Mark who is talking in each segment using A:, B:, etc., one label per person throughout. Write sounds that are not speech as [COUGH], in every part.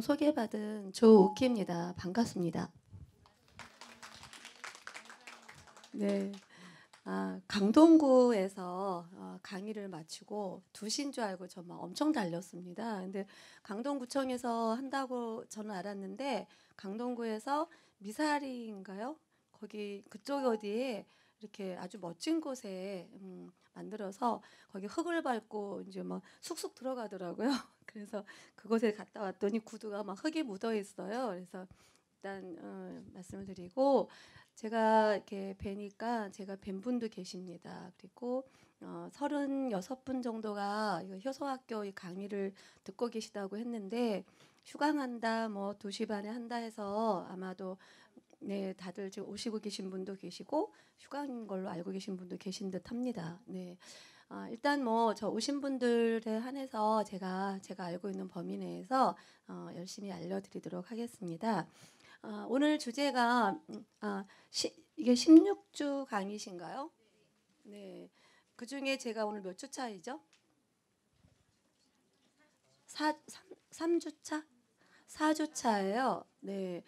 A: 방송 소개받은 조우키입니다. 반갑습니다. 네. 아, 강동구에서 어, 강의를 마치고 2시줄 알고 정말 엄청 달렸습니다. 근데 강동구청에서 한다고 저는 알았는데 강동구에서 미사리인가요? 거기 그쪽 어디에 이렇게 아주 멋진 곳에 음, 만들어서 거기 흙을 밟고 이제 막 쑥쑥 들어가더라고요. [LAUGHS] 그래서 그곳에 갔다 왔더니 구두가 막 흙에 묻어 있어요. 그래서 일단 어, 말씀을 드리고 제가 이렇게 뵈니까 제가 뵌 분도 계십니다. 그리고 어, 36분 정도가 효소학교 강의를 듣고 계시다고 했는데 휴강한다, 뭐 2시 반에 한다 해서 아마도 네, 다들 지금 오시고 계신 분도 계시고 휴가인 걸로 알고 계신 분도 계신 듯합니다. 네, 아, 일단 뭐 저 오신 분들에 한해서 제가 제가 알고 있는 범위 내에서 어, 열심히 알려드리도록 하겠습니다. 아, 오늘 주제가 아, 시, 이게 16주 강의신가요? 네, 그 중에 제가 오늘 몇주 차이죠? 4, 3, 3주 차? 4주 차예요. 네.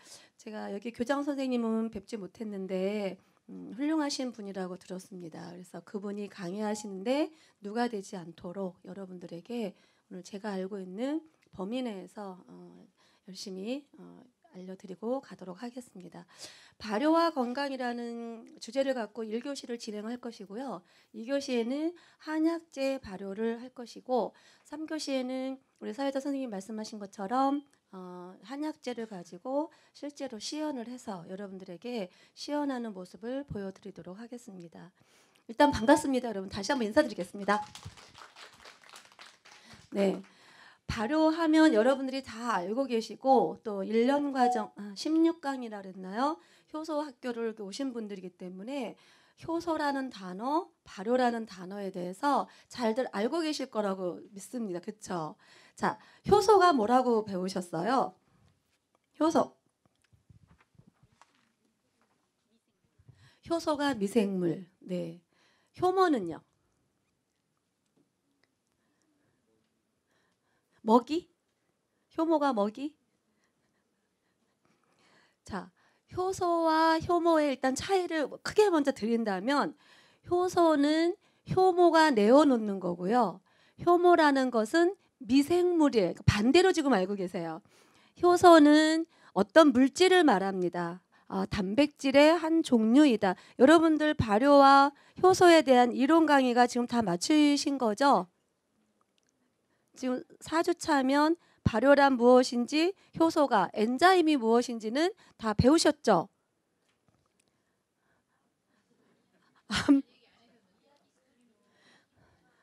A: 제가 여기 교장 선생님은 뵙지 못했는데 음, 훌륭하신 분이라고 들었습니다. 그래서 그분이 강의하시는데 누가 되지 않도록 여러분들에게 오늘 제가 알고 있는 범위 내에서 어, 열심히 어, 알려드리고 가도록 하겠습니다. 발효와 건강이라는 주제를 갖고 1교시를 진행할 것이고요. 2교시에는 한약재 발효를 할 것이고 3교시에는 우리 사회자 선생님 말씀하신 것처럼 어, 한약재를 가지고 실제로 시연을 해서 여러분들에게 시연하는 모습을 보여드리도록 하겠습니다. 일단 반갑습니다, 여러분. 다시 한번 인사드리겠습니다. 네. 발효하면 여러분들이 다 알고 계시고 또 1년 과정 16강이라 아, 그랬나요? 효소 학교를 오신 분들이기 때문에 효소라는 단어, 발효라는 단어에 대해서 잘들 알고 계실 거라고 믿습니다. 그렇죠? 자, 효소가 뭐라고 배우셨어요? 효소. 효소가 미생물. 네. 효모는요? 먹이? 효모가 먹이? 자, 효소와 효모의 일단 차이를 크게 먼저 드린다면 효소는 효모가 내어놓는 거고요. 효모라는 것은 미생물이에요. 그러니까 반대로 지금 알고 계세요. 효소는 어떤 물질을 말합니다. 아, 단백질의 한 종류이다. 여러분들 발효와 효소에 대한 이론 강의가 지금 다 마치신 거죠? 지금 4주차면 발효란 무엇인지, 효소가 엔자임이 무엇인지는 다 배우셨죠?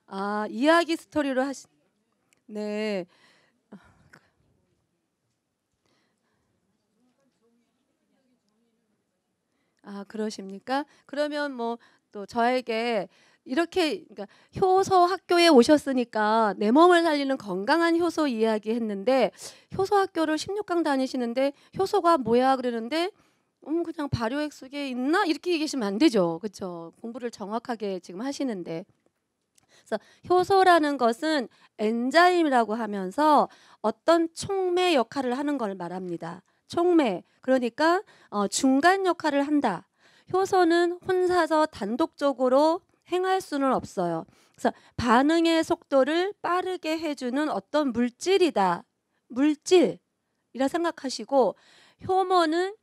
A: 아, 이야기 스토리로 하신 네. 아, 그러십니까? 그러면 뭐 또 저에게 이렇게 그러니까 효소 학교에 오셨으니까 내 몸을 살리는 건강한 효소 이야기 했는데 효소 학교를 16강 다니시는데 효소가 뭐야 그러는데 음 그냥 발효액 속에 있나 이렇게 얘기하시면 안 되죠. 그렇죠? 공부를 정확하게 지금 하시는데 그래서 효소라는 것은 엔자임이라고 하면서 어떤 촉매 역할을 하는 걸 말합니다. 촉매 그러니까 어, 중간 역할을 한다. 효소는 혼자서 단독적으로 행할 수는 없어요. 그래서 반응의 속도를 빠르게 해주는 어떤 물질이다. 물질이라 생각하시고 효모는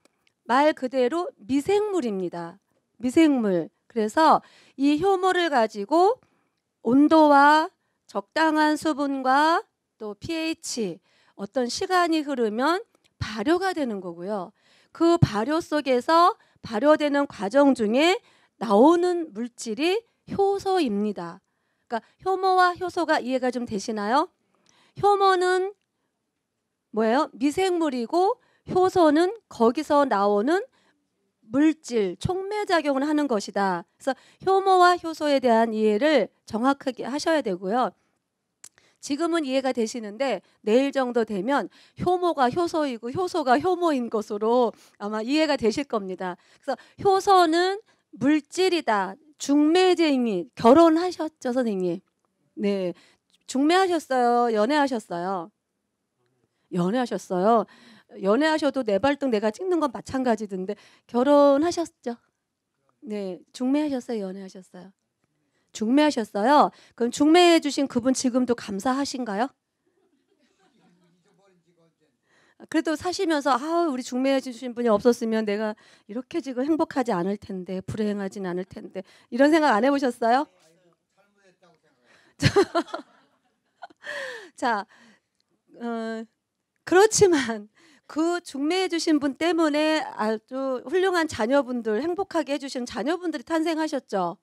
A: 말 그대로 미생물입니다. 미생물. 그래서 이 효모를 가지고 온도와 적당한 수분과 또 pH 어떤 시간이 흐르면 발효가 되는 거고요. 그 발효 속에서 발효되는 과정 중에 나오는 물질이 효소입니다. 그러니까 효모와 효소가 이해가 좀 되시나요? 효모는 뭐예요? 미생물이고 효소는 거기서 나오는 물질, 촉매작용을 하는 것이다. 그래서 효모와 효소에 대한 이해를 정확하게 하셔야 되고요. 지금은 이해가 되시는데 내일 정도 되면 효모가 효소이고 효소가 효모인 것으로 아마 이해가 되실 겁니다. 그래서 효소는 물질이다. 중매쟁이 결혼하셨죠, 선생님? 네. 중매하셨어요? 연애하셨어요? 연애하셨어요? 연애하셔도 내 발등 내가 찍는 건 마찬가지던데 결혼하셨죠? 네, 중매하셨어요, 연애하셨어요? 중매하셨어요? 그럼 중매해 주신 그분 지금도 감사하신가요? 그래도 사시면서 아 우리 중매해 주신 분이 없었으면 내가 이렇게 지금 행복하지 않을 텐데 불행하진 않을 텐데 이런 생각 안 해보셨어요? [LAUGHS] 자, 어, 그렇지만 그 중매해 주신 분 때문에 아주 훌륭한 자녀분들 행복하게 해 주신 자녀분들이 탄생하셨죠.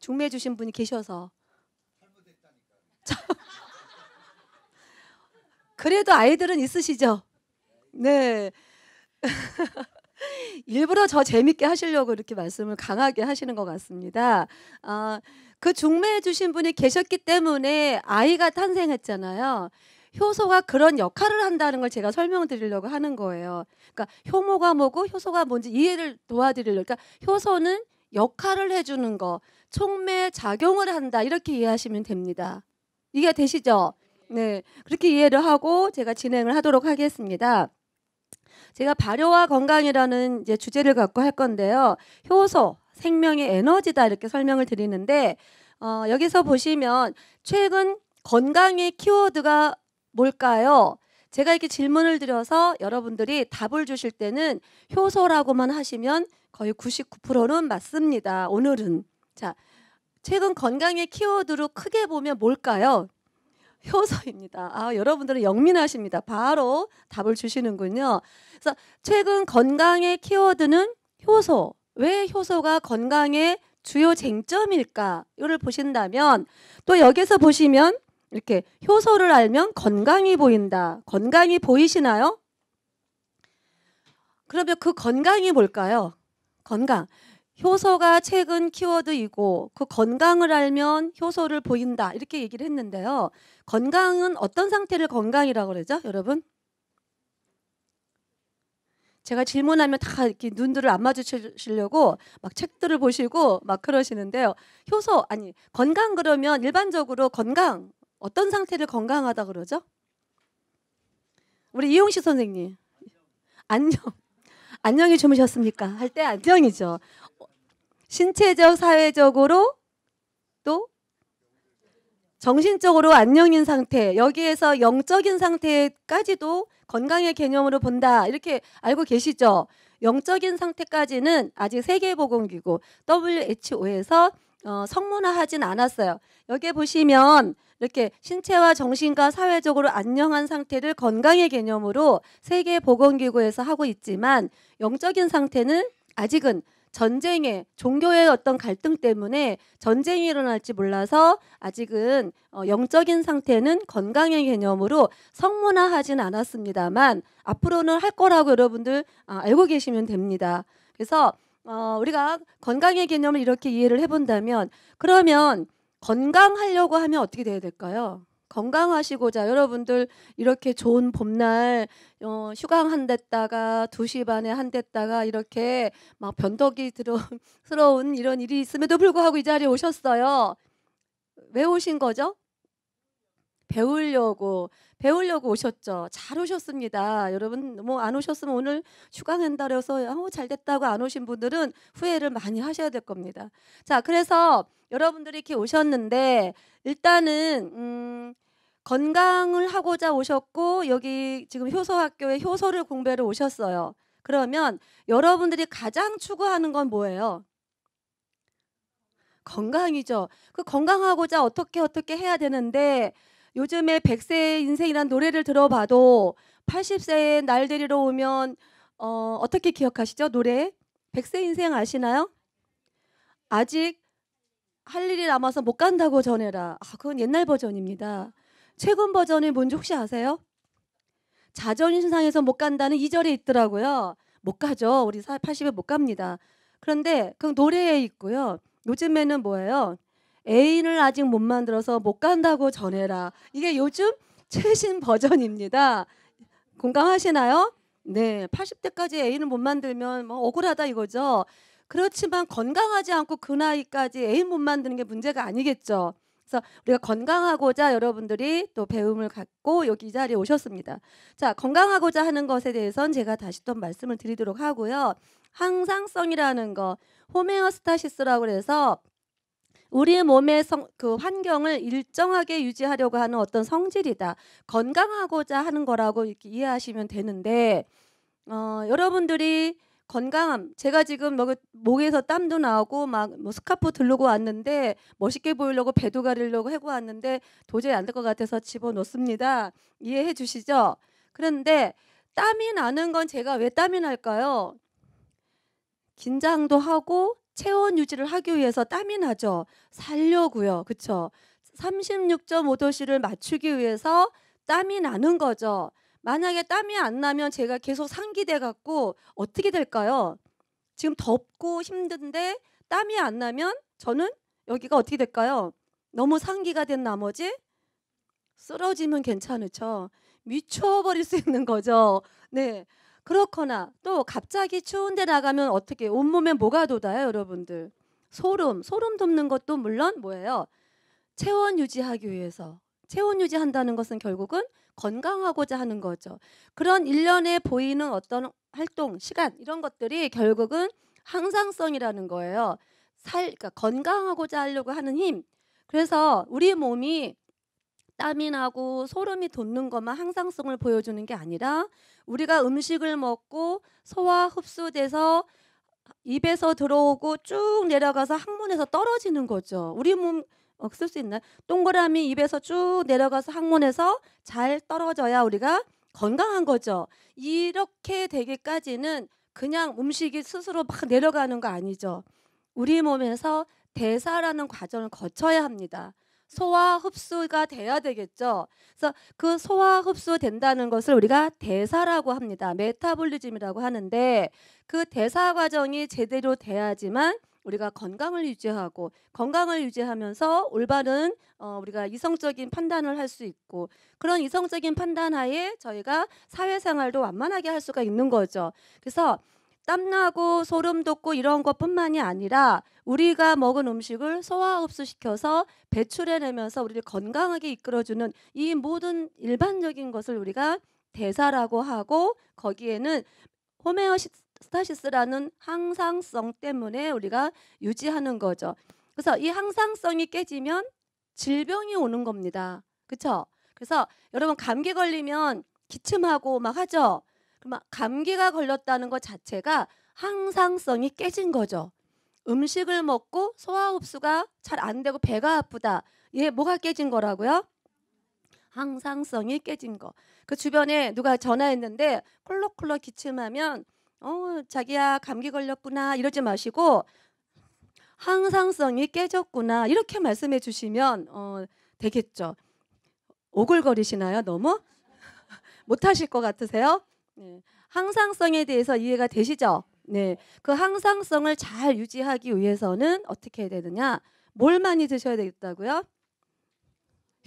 A: 중매해 주신 분이 계셔서. 그래도 아이들은 있으시죠? 네. [LAUGHS] 일부러 저 재밌게 하시려고 이렇게 말씀을 강하게 하시는 것 같습니다. 아, 그 중매해 주신 분이 계셨기 때문에 아이가 탄생했잖아요. 효소가 그런 역할을 한다는 걸 제가 설명드리려고 하는 거예요. 그러니까 효모가 뭐고 효소가 뭔지 이해를 도와드리려고. 그러니까 효소는 역할을 해주는 거, 촉매 작용을 한다 이렇게 이해하시면 됩니다. 이해 되시죠? 네, 그렇게 이해를 하고 제가 진행을 하도록 하겠습니다. 제가 발효와 건강이라는 이제 주제를 갖고 할 건데요. 효소, 생명의 에너지다 이렇게 설명을 드리는데 어, 여기서 보시면 최근 건강의 키워드가 뭘까요? 제가 이렇게 질문을 드려서 여러분들이 답을 주실 때는 효소라고만 하시면 거의 99%는 맞습니다. 오늘은 자 최근 건강의 키워드로 크게 보면 뭘까요? 효소입니다. 아, 여러분들은 영민하십니다. 바로 답을 주시는군요. 그래서 최근 건강의 키워드는 효소. 왜 효소가 건강의 주요 쟁점일까? 이를 보신다면 또 여기서 보시면 이렇게 효소를 알면 건강이 보인다. 건강이 보이시나요? 그러면 그 건강이 뭘까요? 건강. 효소가 최근 키워드이고 그 건강을 알면 효소를 보인다. 이렇게 얘기를 했는데요. 건강은 어떤 상태를 건강이라고 그러죠? 여러분? 제가 질문하면 다 이렇게 눈들을 안 마주치시려고 막 책들을 보시고 막 그러시는데요. 효소 아니 건강 그러면 일반적으로 건강 어떤 상태를 건강하다 그러죠? 우리 이용식 선생님 안녕 안녕히 주무셨습니까? 할 때 안녕이죠. 신체적 사회적으로 또 정신적으로 안녕인 상태 여기에서 영적인 상태까지도 건강의 개념으로 본다 이렇게 알고 계시죠? 영적인 상태까지는 아직 세계보건기구 WHO에서 어, 성문화하진 않았어요. 여기 보시면 이렇게 신체와 정신과 사회적으로 안녕한 상태를 건강의 개념으로 세계보건기구에서 하고 있지만 영적인 상태는 아직은 전쟁에 종교의 어떤 갈등 때문에 전쟁이 일어날지 몰라서 아직은 어, 영적인 상태는 건강의 개념으로 성문화하진 않았습니다만 앞으로는 할 거라고 여러분들 아, 알고 계시면 됩니다. 그래서 어, 우리가 건강의 개념을 이렇게 이해를 해본다면 그러면 건강하려고 하면 어떻게 돼야 될까요? 건강하시고자 여러분들 이렇게 좋은 봄날 어, 휴강 한 됐다가 2시 반에 한 됐다가 이렇게 막 변덕이 들어스러운 [LAUGHS] 이런 일이 있음에도 불구하고 이 자리에 오셨어요. 왜 오신 거죠? 배우려고 배우려고 오셨죠. 잘 오셨습니다. 여러분 뭐 안 오셨으면 오늘 휴가 낸다래서 아우 잘 됐다고 안 오신 분들은 후회를 많이 하셔야 될 겁니다. 자, 그래서 여러분들이 이렇게 오셨는데 일단은 음 건강을 하고자 오셨고 여기 지금 효소학교에 효소를 공부하러 오셨어요. 그러면 여러분들이 가장 추구하는 건 뭐예요? 건강이죠. 그 건강하고자 어떻게 어떻게 해야 되는데 요즘에 백세 인생이란 노래를 들어봐도 80세에 날 데리러 오면 어, 어떻게 기억하시죠? 노래 백세 인생 아시나요? 아직 할 일이 남아서 못 간다고 전해라. 아, 그건 옛날 버전입니다. 최근 버전이 뭔지 혹시 아세요? 자존심상에서 못 간다는 2절에 있더라고요. 못 가죠. 우리 80에 못 갑니다. 그런데 그 노래에 있고요. 요즘에는 뭐예요? 애인을 아직 못 만들어서 못 간다고 전해라. 이게 요즘 최신 버전입니다. 공감하시나요? 네, 80대까지 애인을 못 만들면 뭐 억울하다 이거죠. 그렇지만 건강하지 않고 그 나이까지 애인 못 만드는 게 문제가 아니겠죠. 그래서 우리가 건강하고자 여러분들이 또 배움을 갖고 여기 이 자리에 오셨습니다. 자, 건강하고자 하는 것에 대해서는 제가 다시 또 말씀을 드리도록 하고요. 항상성이라는 거, 호메오스타시스라고 해서 우리 몸의 성, 그 환경을 일정하게 유지하려고 하는 어떤 성질이다. 건강하고자 하는 거라고 이렇게 이해하시면 되는데 어, 여러분들이 건강함 제가 지금 뭐 그 목에서 땀도 나고 막뭐 스카프 들르고 왔는데 멋있게 보이려고 배도 가리려고 해고 왔는데 도저히 안 될 것 같아서 집어넣습니다 이해해 주시죠 그런데 땀이 나는 건 제가 왜 땀이 날까요 긴장도 하고 체온 유지를 하기 위해서 땀이 나죠. 살려고요. 그렇죠? 36.5도씨를 맞추기 위해서 땀이 나는 거죠. 만약에 땀이 안 나면 제가 계속 상기돼 갖고 어떻게 될까요? 지금 덥고 힘든데 땀이 안 나면 저는 여기가 어떻게 될까요? 너무 상기가 된 나머지 쓰러지면 괜찮으죠. 미쳐버릴 수 있는 거죠. 네. 그렇거나 또 갑자기 추운데 나가면 어떻게 온몸에 뭐가 돋아요, 여러분들? 소름, 소름 돋는 것도 물론 뭐예요? 체온 유지하기 위해서. 체온 유지한다는 것은 결국은 건강하고자 하는 거죠. 그런 일련의 보이는 어떤 활동, 시간 이런 것들이 결국은 항상성이라는 거예요. 살, 그러니까 건강하고자 하려고 하는 힘. 그래서 우리 몸이 땀이 나고 소름이 돋는 것만 항상성을 보여주는 게 아니라 우리가 음식을 먹고 소화 흡수돼서 입에서 들어오고 쭉 내려가서 항문에서 떨어지는 거죠. 우리 몸 어, 쓸수 있나요? 동그라미 입에서 쭉 내려가서 항문에서 잘 떨어져야 우리가 건강한 거죠. 이렇게 되기까지는 그냥 음식이 스스로 막 내려가는 거 아니죠. 우리 몸에서 대사라는 과정을 거쳐야 합니다. 소화 흡수가 돼야 되겠죠. 그래서 그 소화 흡수된다는 것을 우리가 대사라고 합니다. 메타볼리즘이라고 하는데 그 대사 과정이 제대로 돼야지만 우리가 건강을 유지하고 건강을 유지하면서 올바른 어, 우리가 이성적인 판단을 할 수 있고 그런 이성적인 판단하에 저희가 사회생활도 완만하게 할 수가 있는 거죠. 그래서 땀나고 소름 돋고 이런 것뿐만이 아니라 우리가 먹은 음식을 소화 흡수시켜서 배출해내면서 우리를 건강하게 이끌어주는 이 모든 일반적인 것을 우리가 대사라고 하고 거기에는 호메오스타시스라는 항상성 때문에 우리가 유지하는 거죠. 그래서 이 항상성이 깨지면 질병이 오는 겁니다. 그렇죠? 그래서 여러분 감기 걸리면 기침하고 막 하죠. 그러면 감기가 걸렸다는 것 자체가 항상성이 깨진 거죠. 음식을 먹고 소화 흡수가 잘 안 되고 배가 아프다. 얘 뭐가 깨진 거라고요? 항상성이 깨진 거. 그 주변에 누가 전화했는데 콜록콜록 기침하면 어 자기야 감기 걸렸구나 이러지 마시고 항상성이 깨졌구나 이렇게 말씀해 주시면 어 되겠죠. 오글거리시나요 너무? [LAUGHS] 못하실 것 같으세요? 네. 항상성에 대해서 이해가 되시죠? 네. 그 항상성을 잘 유지하기 위해서는 어떻게 해야 되느냐? 뭘 많이 드셔야 되겠다고요?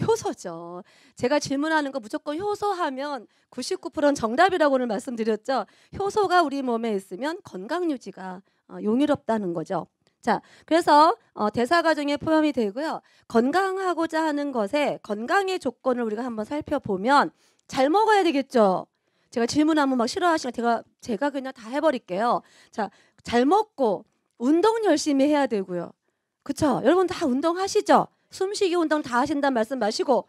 A: 효소죠. 제가 질문하는 거 무조건 효소하면 99%는 정답이라고는 말씀드렸죠. 효소가 우리 몸에 있으면 건강 유지가 어, 용이롭다는 거죠. 자, 그래서 어, 대사 과정에 포함이 되고요. 건강하고자 하는 것에 건강의 조건을 우리가 한번 살펴보면 잘 먹어야 되겠죠. 제가 질문하면 막싫어하시니 제가 제가 그냥 다 해버릴게요. 자, 잘 먹고 운동 열심히 해야 되고요. 그쵸? 여러분 다 운동하시죠? 숨쉬기 운동 다하신다 말씀 마시고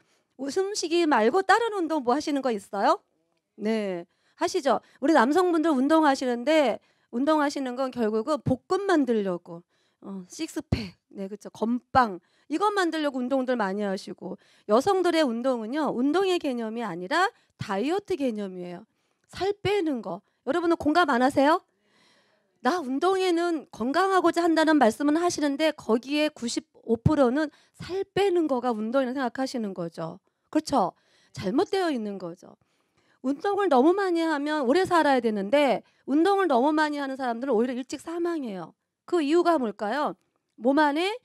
A: 숨쉬기 말고 다른 운동 뭐 하시는 거 있어요? 네, 하시죠. 우리 남성분들 운동하시는데 운동하시는 건 결국은 복근 만들려고 어, 식스팩, 네 그쵸? 건빵 이것 만들려고 운동들 많이 하시고 여성들의 운동은요 운동의 개념이 아니라 다이어트 개념이에요. 살 빼는 거 여러분은 공감 안 하세요? 나 운동에는 건강하고자 한다는 말씀은 하시는데 거기에 95%는 살 빼는 거가 운동이라고 생각하시는 거죠. 그렇죠? 잘못되어 있는 거죠. 운동을 너무 많이 하면 오래 살아야 되는데 운동을 너무 많이 하는 사람들은 오히려 일찍 사망해요. 그 이유가 뭘까요? 몸 안에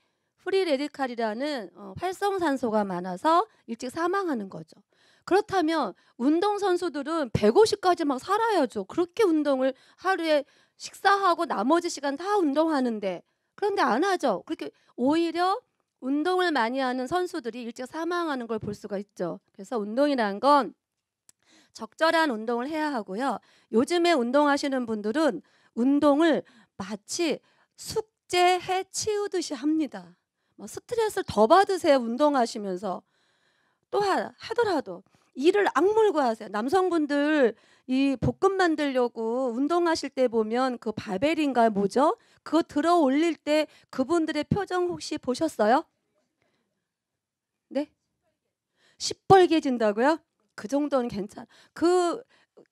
A: 프리레디칼이라는 어, 활성산소가 많아서 일찍 사망하는 거죠. 그렇다면 운동 선수들은 150까지 막 살아야죠. 그렇게 운동을 하루에 식사하고 나머지 시간 다 운동하는데 그런데 안 하죠. 그렇게 오히려 운동을 많이 하는 선수들이 일찍 사망하는 걸 볼 수가 있죠. 그래서 운동이란 건 적절한 운동을 해야 하고요. 요즘에 운동하시는 분들은 운동을 마치 숙제해 치우듯이 합니다. 뭐 스트레스를 더 받으세요. 운동하시면서 또 하, 더라도 일을 악물고 하세요. 남성분들 이 복근 만들려고 운동하실 때 보면 그 바벨인가 뭐죠? 그거 들어 올릴 때 그분들의 표정 혹시 보셨어요? 네? 시뻘개 진다고요? 그 정도는 괜찮아. 그,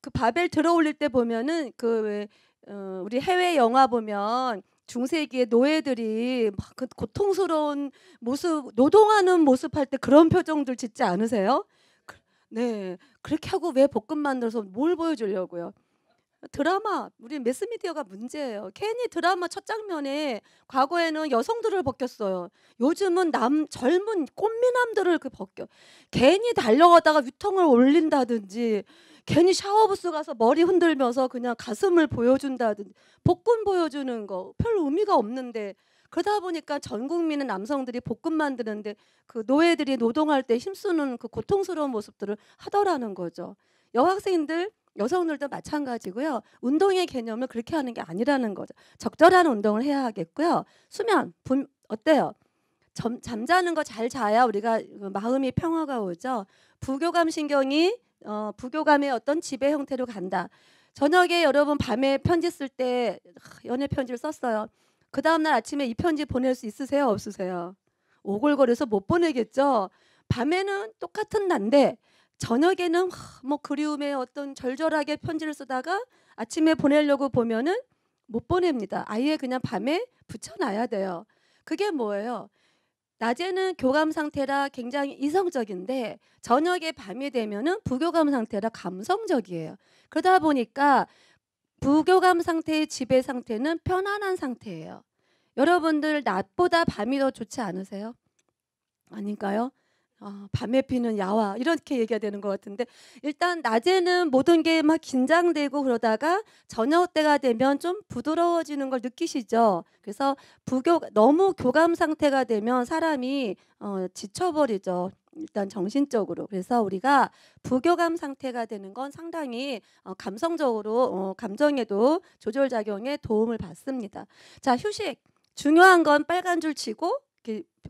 A: 그 바벨 들어 올릴 때 보면은 그 왜, 어, 우리 해외 영화 보면 중세기의 노예들이 막그 고통스러운 모습 노동하는 모습 할 때 그런 표정들 짓지 않으세요? 그, 네 그렇게 하고 왜 볶음 만들어서 뭘 보여주려고요? 드라마 우리 매스미디어가 문제예요. 괜히 드라마 첫 장면에 과거에는 여성들을 벗겼어요. 요즘은 남 젊은 꽃미남들을 그 벗겨. 괜히 달려가다가 위통을 올린다든지 괜히 샤워부스 가서 머리 흔들면서 그냥 가슴을 보여준다든지 복근 보여주는 거 별 의미가 없는데 그러다 보니까 전국민은 남성들이 복근 만드는데 그 노예들이 노동할 때 힘쓰는 그 고통스러운 모습들을 하더라는 거죠. 여학생들 여성들도 마찬가지고요. 운동의 개념을 그렇게 하는 게 아니라는 거죠. 적절한 운동을 해야 하겠고요. 수면 분, 어때요? 잠, 잠자는 거 잘 자야 우리가 마음이 평화가 오죠. 부교감 신경이 어, 부교감의 어떤 지배 형태로 간다. 저녁에 여러분 밤에 편지 쓸 때 연애 편지를 썼어요. 그 다음 날 아침에 이 편지 보낼 수 있으세요? 없으세요? 오글거려서못 보내겠죠. 밤에는 똑같은 난데 저녁에는 뭐 그리움에 어떤 절절하게 편지를 쓰다가 아침에 보내려고 보면은 못 보냅니다. 아예 그냥 밤에 붙여놔야 돼요. 그게 뭐예요? 낮에는 교감 상태라 굉장히 이성적인데 저녁에 밤이 되면은 부교감 상태라 감성적이에요. 그러다 보니까 부교감 상태의 지배 상태는 편안한 상태예요. 여러분들 낮보다 밤이 더 좋지 않으세요? 아닌가요? 어, 밤에 피는 야화 이렇게 얘기가 되는 것 같은데 일단 낮에는 모든 게 막 긴장되고 그러다가 저녁 때가 되면 좀 부드러워지는 걸 느끼시죠. 그래서 부교 너무 교감 상태가 되면 사람이 어, 지쳐버리죠. 일단 정신적으로 그래서 우리가 부교감 상태가 되는 건 상당히 어, 감성적으로 어, 감정에도 조절 작용에 도움을 받습니다. 자 휴식 중요한 건 빨간 줄 치고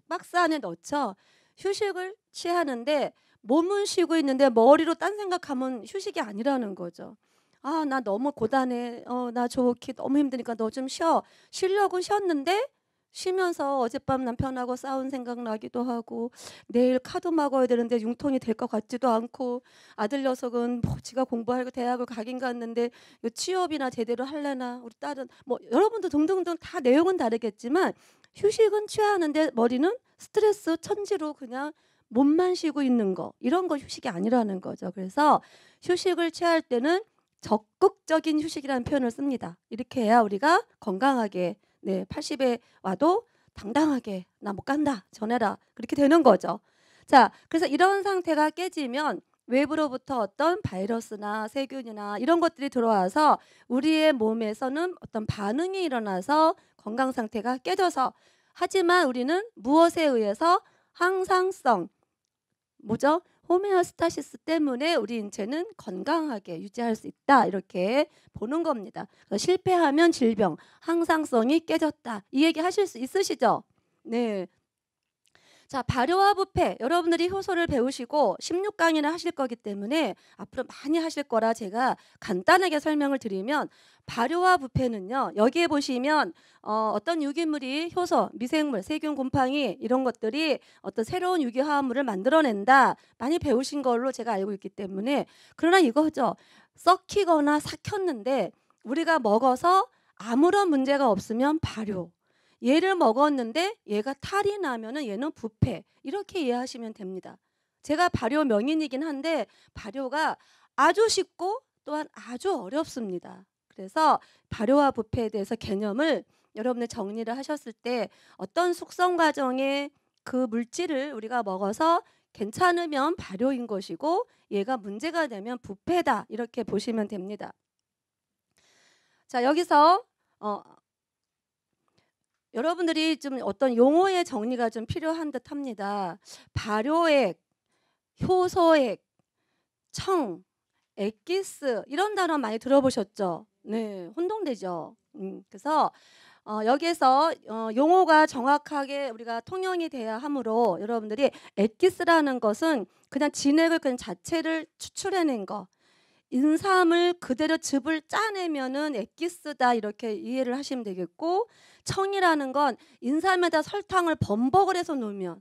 A: 박스 안에 넣죠. 휴식을 취하는데 몸은 쉬고 있는데 머리로 딴 생각하면 휴식이 아니라는 거죠. 아, 나 너무 고단해. 어, 나 좋기 너무 힘드니까 너 좀 쉬어. 쉬려고 쉬었는데 쉬면서 어젯밤 남편하고 싸운 생각 나기도 하고 내일 카드 막어야 되는데 융통이 될 것 같지도 않고 아들 녀석은 뭐 지가 공부하고 대학을 가긴 갔는데 취업이나 제대로 할래나 우리 딸은 뭐 여러분도 등등등 다 내용은 다르겠지만 휴식은 취하는데 머리는 스트레스 천지로 그냥 몸만 쉬고 있는 거 이런 거 휴식이 아니라는 거죠. 그래서 휴식을 취할 때는 적극적인 휴식이라는 표현을 씁니다. 이렇게 해야 우리가 건강하게 네 80에 와도 당당하게 나 못 간다 전해라 그렇게 되는 거죠. 자 그래서 이런 상태가 깨지면 외부로부터 어떤 바이러스나 세균이나 이런 것들이 들어와서 우리의 몸에서는 어떤 반응이 일어나서 건강 상태가 깨져서 하지만 우리는 무엇에 의해서 항상성 뭐죠? 호메오스타시스 때문에 우리 인체는 건강하게 유지할 수 있다 이렇게 보는 겁니다. 실패하면 질병, 항상성이 깨졌다 이 얘기 하실 수 있으시죠? 네. 자 발효와 부패 여러분들이 효소를 배우시고 16강이나 하실 거기 때문에 앞으로 많이 하실 거라 제가 간단하게 설명을 드리면 발효와 부패는요. 여기에 보시면 어, 떤 유기물이 효소, 미생물, 세균, 곰팡이 이런 것들이 어떤 새로운 유기화합물을 만들어낸다. 많이 배우신 걸로 제가 알고 있기 때문에 그러나 이거죠. 썩히거나 삭혔는데 우리가 먹어서 아무런 문제가 없으면 발효. 얘를 먹었는데 얘가 탈이 나면은 얘는 부패. 이렇게 이해하시면 됩니다. 제가 발효 명인이긴 한데 발효가 아주 쉽고 또한 아주 어렵습니다. 그래서 발효와 부패에 대해서 개념을 여러분들 정리를 하셨을 때 어떤 숙성 과정에 그 물질을 우리가 먹어서 괜찮으면 발효인 것이고 얘가 문제가 되면 부패다 이렇게 보시면 됩니다. 자 여기서 어, 여러분들이 좀 어떤 용어의 정리가 좀 필요한 듯합니다. 발효액, 효소액, 청, 액기스 이런 단어 많이 들어보셨죠? 네, 혼동되죠. 음, 그래서 어, 여기에서 어, 용어가 정확하게 우리가 통용이 돼야 하므로 여러분들이 엑기스라는 것은 그냥 진액을 그냥 자체를 추출해낸 거. 인삼을 그대로 즙을 짜내면은 엑기스다 이렇게 이해를 하시면 되겠고 청이라는 건 인삼에다 설탕을 범벅을 해서 놓으면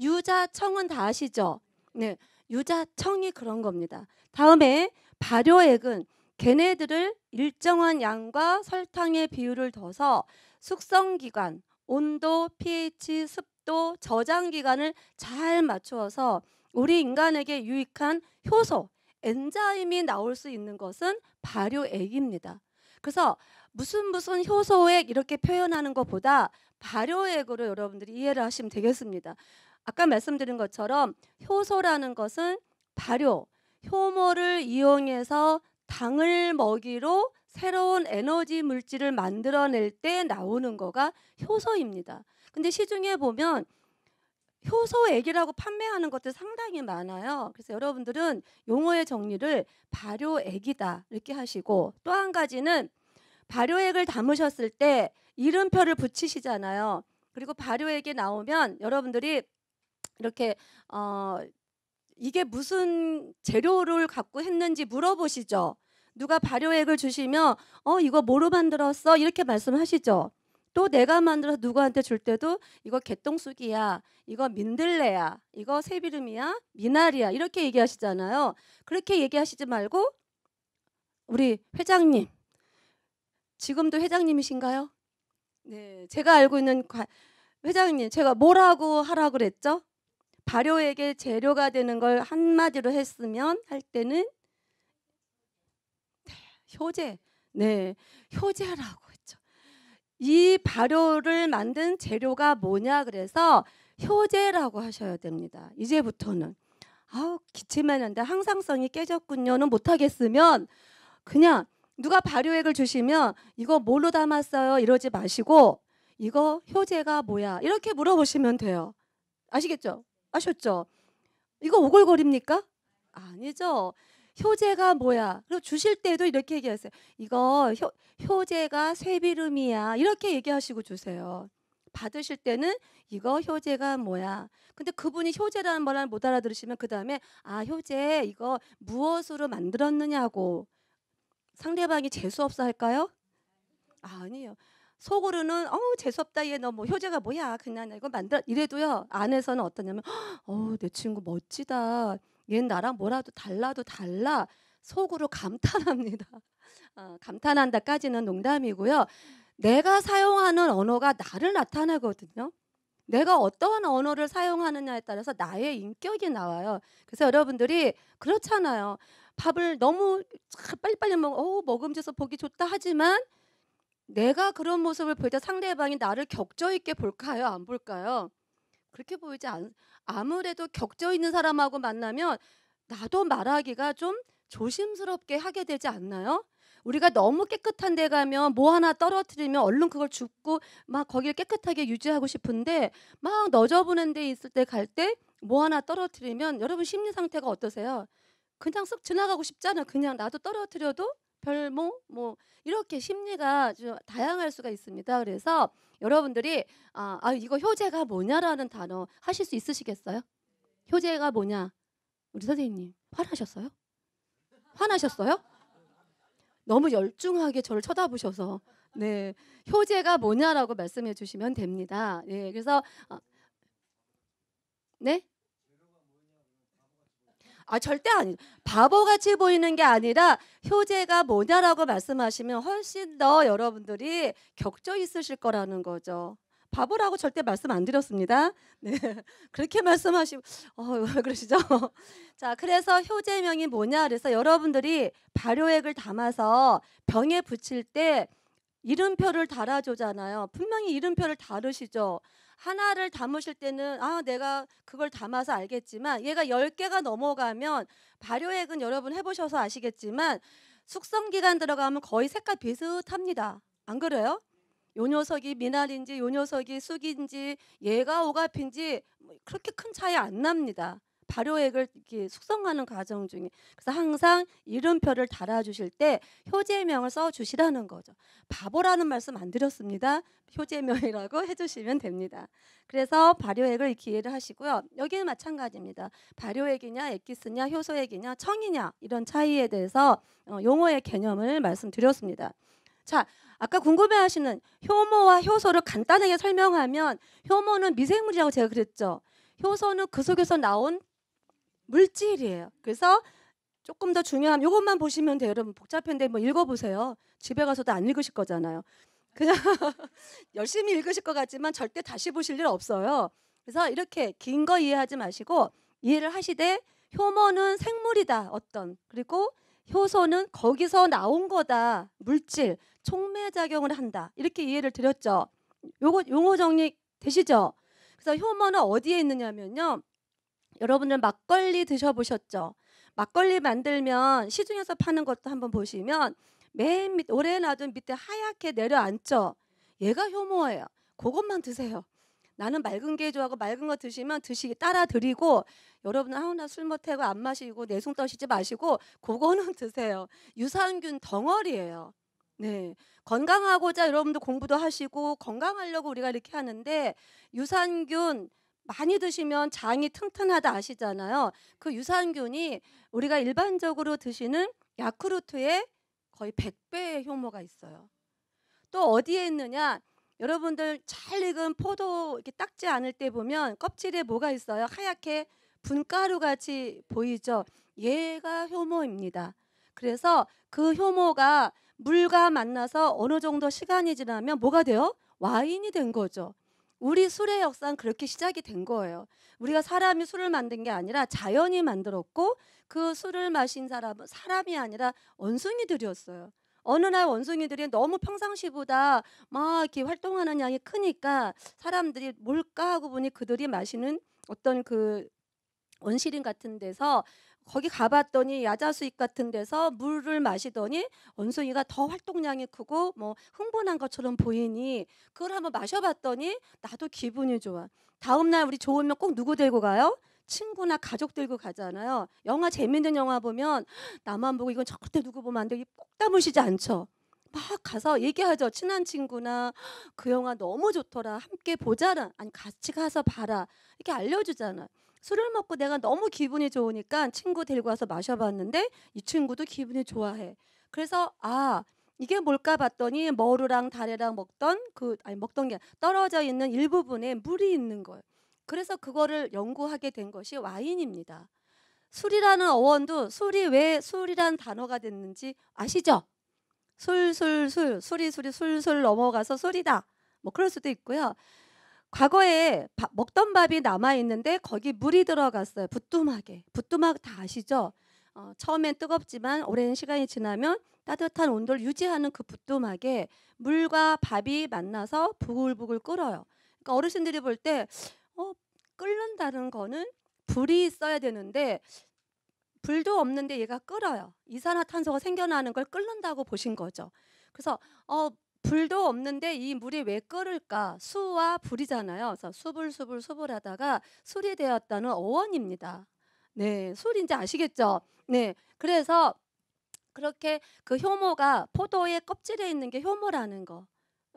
A: 유자청은 다 아시죠? 네, 유자청이 그런 겁니다. 다음에 발효액은 걔네들을 일정한 양과 설탕의 비율을 더서 숙성 기간, 온도, pH, 습도, 저장 기간을 잘 맞추어서 우리 인간에게 유익한 효소, 엔자임이 나올 수 있는 것은 발효액입니다. 그래서 무슨 무슨 효소액 이렇게 표현하는 것보다 발효액으로 여러분들이 이해를 하시면 되겠습니다. 아까 말씀드린 것처럼 효소라는 것은 발효, 효모를 이용해서 당을 먹이로 새로운 에너지 물질을 만들어낼 때 나오는 거가 효소입니다. 근데 시중에 보면 효소액이라고 판매하는 것들 상당히 많아요. 그래서 여러분들은 용어의 정리를 발효액이다 이렇게 하시고 또 한 가지는 발효액을 담으셨을 때 이름표를 붙이시잖아요. 그리고 발효액이 나오면 여러분들이 이렇게 어 이게 무슨 재료를 갖고 했는지 물어보시죠. 누가 발효액을 주시면 어 이거 뭐로 만들었어 이렇게 말씀하시죠. 또 내가 만들어서 누구한테 줄 때도 이거 개똥쑥이야, 이거 민들레야, 이거 새비름이야, 미나리야 이렇게 얘기하시잖아요. 그렇게 얘기하시지 말고 우리 회장님 지금도 회장님이신가요? 네, 제가 알고 있는 과, 회장님 제가 뭐라고 하라 그랬죠? 발효액의 재료가 되는 걸 한마디로 했으면 할 때는 효제. 네. 효제라고 했죠. 이 발효를 만든 재료가 뭐냐 그래서 효제라고 하셔야 됩니다. 이제부터는 아우 기침했는데 항상성이 깨졌군요는 못하겠으면 그냥 누가 발효액을 주시면 이거 뭘로 담았어요 이러지 마시고 이거 효제가 뭐야 이렇게 물어보시면 돼요 아시겠죠 아셨죠 이거 오글거립니까 아니죠 효제가 뭐야? 그리고 주실 때도 이렇게 얘기하세요. 이거 효, 효제가 쇠비름이야. 이렇게 얘기하시고 주세요. 받으실 때는 이거 효제가 뭐야? 근데 그분이 효제라는 말을 못 알아들으시면 그 다음에 아 효제 이거 무엇으로 만들었느냐고 상대방이 재수 없어 할까요? 아, 아니요. 속으로는 어우 재수없다 얘 너 뭐 효제가 뭐야 그냥 이거 만들 이래도요 안에서는 어떠냐면 어우 내 친구 멋지다 얘는 나랑 뭐라도 달라도 달라 속으로 감탄합니다. 아, [LAUGHS] 감탄한다까지는 농담이고요. 내가 사용하는 언어가 나를 나타내거든요. 내가 어떠한 언어를 사용하느냐에 따라서 나의 인격이 나와요. 그래서 여러분들이 그렇잖아요. 밥을 너무 빨리빨리 먹, 어 먹음직서 보기 좋다 하지만 내가 그런 모습을 볼 때 상대방이 나를 격조 있게 볼까요? 안 볼까요? 그렇게 보이지 않 아무래도 격져 있는 사람하고 만나면 나도 말하기가 좀 조심스럽게 하게 되지 않나요? 우리가 너무 깨끗한 데 가면 뭐 하나 떨어뜨리면 얼른 그걸 줍고 막 거기를 깨끗하게 유지하고 싶은데 막 너저분한 데 있을 때 갈 때 뭐 하나 떨어뜨리면 여러분 심리 상태가 어떠세요? 그냥 쓱 지나가고 싶잖아. 그냥 나도 떨어뜨려도 별모 뭐 이렇게 심리가 좀 다양할 수가 있습니다. 그래서 여러분들이 아, 아 이거 효제가 뭐냐라는 단어 하실 수 있으시겠어요? 효제가 뭐냐? 우리 선생님 화나셨어요? 화나셨어요? 너무 열중하게 저를 쳐다보셔서 네 효제가 뭐냐라고 말씀해 주시면 됩니다. 네 그래서 아, 네아 절대 아니 바보같이 보이는 게 아니라 효제가 뭐냐라고 말씀하시면 훨씬 더 여러분들이 격조 있으실 거라는 거죠. 바보라고 절대 말씀 안 드렸습니다. [LAUGHS] 네. 그렇게 말씀하시고 어, [LAUGHS] 왜 그러시죠? [LAUGHS] 자, 그래서 효제명이 뭐냐? 그래서 여러분들이 발효액을 담아서 병에 붙일 때 이름표를 달아주잖아요. 분명히 이름표를 다르시죠. 하나를 담으실 때는 아 내가 그걸 담아서 알겠지만 얘가 열개가 넘어가면 발효액은 여러분 해보셔서 아시겠지만 숙성기간 들어가면 거의 색깔 비슷합니다. 안 그래요? 요 녀석이 미나리인지 요 녀석이 쑥인지 얘가 오갑인지 뭐 그렇게 큰 차이 안 납니다. 발효액을 이렇게 숙성하는 과정 중에 그래서 항상 이름표를 달아주실 때 효제명을 써주시라는 거죠. 바보라는 말씀 안 드렸습니다. 효제명이라고 [LAUGHS] 해주시면 됩니다. 그래서 발효액을 기회를 하시고요. 여기는 마찬가지입니다. 발효액이냐 액기스냐 효소액이냐 청이냐 이런 차이에 대해서 어, 용어의 개념을 말씀드렸습니다. 자, 아까 궁금해하시는 효모와 효소를 간단하게 설명하면 효모는 미생물이라고 제가 그랬죠. 효소는 그 속에서 나온 물질이에요. 그래서 조금 더 중요한 이것만 보시면 돼요. 여러분 복잡한데 뭐 읽어보세요. 집에 가서도 안 읽으실 거잖아요. 그냥 [LAUGHS] 열심히 읽으실 것 같지만 절대 다시 보실 일 없어요. 그래서 이렇게 긴 거 이해하지 마시고 이해를 하시되 효모는 생물이다 어떤 그리고 효소는 거기서 나온 거다 물질 촉매 작용을 한다 이렇게 이해를 드렸죠. 요거 용어 정리 되시죠? 그래서 효모는 어디에 있느냐면요. 여러분들 막걸리 드셔보셨죠? 막걸리 만들면 시중에서 파는 것도 한번 보시면 맨 밑, 오래 놔둔 밑에 하얗게 내려앉죠? 얘가 효모예요. 그것만 드세요. 나는 맑은 게 좋아하고 맑은 거 드시면 드시기 따라 드리고 여러분은 아우나 술 못하고 안 마시고 내숭 떠시지 마시고 그거는 [LAUGHS] 드세요. 유산균 덩어리예요. 네. 건강하고자 여러분도 공부도 하시고 건강하려고 우리가 이렇게 하는데 유산균 많이 드시면 장이 튼튼하다 아시잖아요. 그 유산균이 우리가 일반적으로 드시는 야쿠르트의 거의 100배의 효모가 있어요. 또 어디에 있느냐? 여러분들 잘 익은 포도 이렇게 닦지 않을 때 보면 껍질에 뭐가 있어요? 하얗게 분가루 같이 보이죠. 얘가 효모입니다. 그래서 그 효모가 물과 만나서 어느 정도 시간이 지나면 뭐가 돼요? 와인이 된 거죠. 우리 술의 역사는 그렇게 시작이 된 거예요. 우리가 사람이 술을 만든 게 아니라 자연이 만들었고 그 술을 마신 사람은 사람이 아니라 원숭이들이었어요. 어느 날 원숭이들이 너무 평상시보다 막 이렇게 활동하는 양이 크니까 사람들이 뭘까 하고 보니 그들이 마시는 어떤 그 원시림 같은 데서 거기 가봤더니 야자수입 같은 데서 물을 마시더니 원숭이가 더 활동량이 크고 뭐 흥분한 것처럼 보이니 그걸 한번 마셔봤더니 나도 기분이 좋아. 다음날 우리 좋으면 꼭 누구 데리고 가요? 친구나 가족 들고 가잖아요. 영화 재밌는 영화 보면 나만 보고 이건 절대 누구 보면 안 돼. 꼭담으시지 않죠. 막 가서 얘기하죠. 친한 친구나 그 영화 너무 좋더라. 함께 보자라. 아니 같이 가서 봐라. 이렇게 알려주잖아. 요 술을 먹고 내가 너무 기분이 좋으니까 친구 데리고 와서 마셔봤는데 이 친구도 기분이 좋아해. 그래서 아 이게 뭘까 봤더니 머루랑 다래랑 먹던 그 아니 먹던 게 떨어져 있는 일부분에 물이 있는 거예요. 그래서 그거를 연구하게 된 것이 와인입니다. 술이라는 어원도 술이 왜 술이란 단어가 됐는지 아시죠? 술술술 술이 술이 술술 넘어가서 술이다. 뭐 그럴 수도 있고요. 과거에 바, 먹던 밥이 남아 있는데 거기 물이 들어갔어요. 부뚜막에. 부뚜막 다 아시죠? 어, 처음엔 뜨겁지만 오랜 시간이 지나면 따뜻한 온도를 유지하는 그 부뚜막에 물과 밥이 만나서 부글부글 끓어요. 그러니까 어르신들이 볼 때 어, 끓는다는 거는 불이 있어야 되는데 불도 없는데 얘가 끓어요. 이산화탄소가 생겨나는 걸 끓는다고 보신 거죠. 그래서 어, 불도 없는데 이 물이 왜 끓을까? 수와 불이잖아요. 그래서 수불수불 수불하다가 술이 되었다는 어원입니다. 네, 술인지 아시겠죠? 네, 그래서 그렇게 그 효모가 포도의 껍질에 있는 게 효모라는 거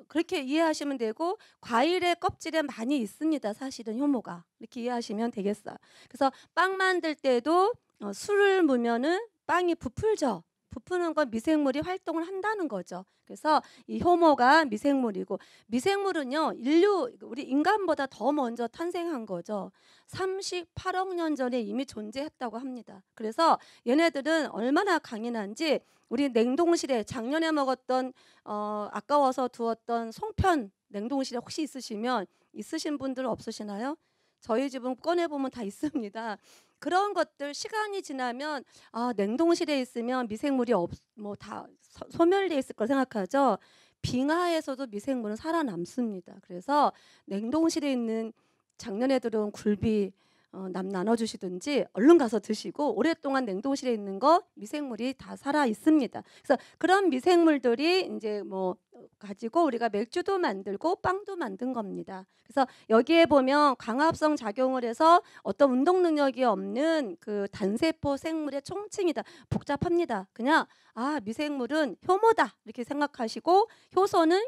A: 그렇게 이해하시면 되고 과일의 껍질에 많이 있습니다. 사실은 효모가 이렇게 이해하시면 되겠어요. 그래서 빵 만들 때도 어, 술을 무면은 빵이 부풀죠. 부푸는 건 미생물이 활동을 한다는 거죠. 그래서 이 효모가 미생물이고 미생물은요 인류 우리 인간보다 더 먼저 탄생한 거죠. 38억 년 전에 이미 존재했다고 합니다. 그래서 얘네들은 얼마나 강인한지 우리 냉동실에 작년에 먹었던 어, 아까워서 두었던 송편 냉동실에 혹시 있으시면 있으신 분들 없으시나요? 저희 집은 꺼내 보면 다 있습니다. 그런 것들 시간이 지나면 아 냉동실에 있으면 미생물이 없 뭐 다 소멸돼 있을 걸 생각하죠. 빙하에서도 미생물은 살아남습니다. 그래서 냉동실에 있는 작년에 들어온 굴비 어, 남 나눠주시든지 얼른 가서 드시고 오랫동안 냉동실에 있는 거 미생물이 다 살아 있습니다. 그래서 그런 미생물들이 이제 뭐 가지고 우리가 맥주도 만들고 빵도 만든 겁니다. 그래서 여기에 보면 강화합성 작용을 해서 어떤 운동 능력이 없는 그 단세포 생물의 총칭이다. 복잡합니다. 그냥 아 미생물은 효모다 이렇게 생각하시고 효소는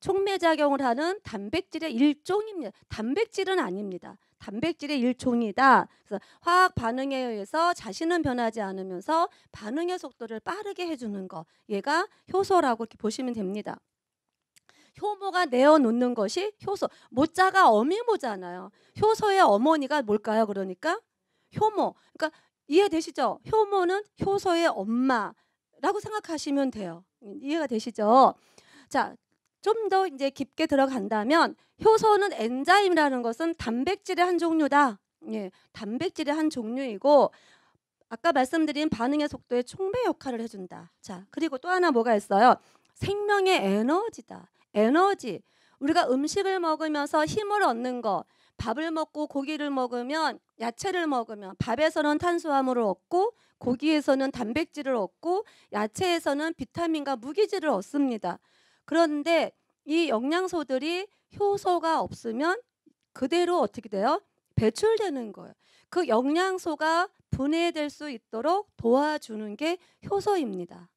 A: 촉매작용을 하는 단백질의 일종입니다. 단백질은 아닙니다. 단백질의 일종이다. 그래서 화학 반응에 의해서 자신은 변하지 않으면서 반응의 속도를 빠르게 해주는 것. 얘가 효소라고 이렇게 보시면 됩니다. 효모가 내어놓는 것이 효소. 모자가 어미모잖아요. 효소의 어머니가 뭘까요? 그러니까 효모. 그러니까 이해되시죠? 효모는 효소의 엄마라고 생각하시면 돼요. 이해가 되시죠? 자, 좀더 이제 깊게 들어간다면 효소는 엔자임이라는 것은 단백질의 한 종류다. 예, 단백질의 한 종류이고 아까 말씀드린 반응의 속도에 총배 역할을 해준다. 자, 그리고 또 하나 뭐가 있어요? 생명의 에너지다. 에너지. 우리가 음식을 먹으면서 힘을 얻는 거, 밥을 먹고 고기를 먹으면 야채를 먹으면 밥에서는 탄수화물을 얻고 고기에서는 단백질을 얻고 야채에서는 비타민과 무기질을 얻습니다. 그런데 이 영양소들이 효소가 없으면 그대로 어떻게 돼요? 배출되는 거예요. 그 영양소가 분해될 수 있도록 도와주는 게 효소입니다.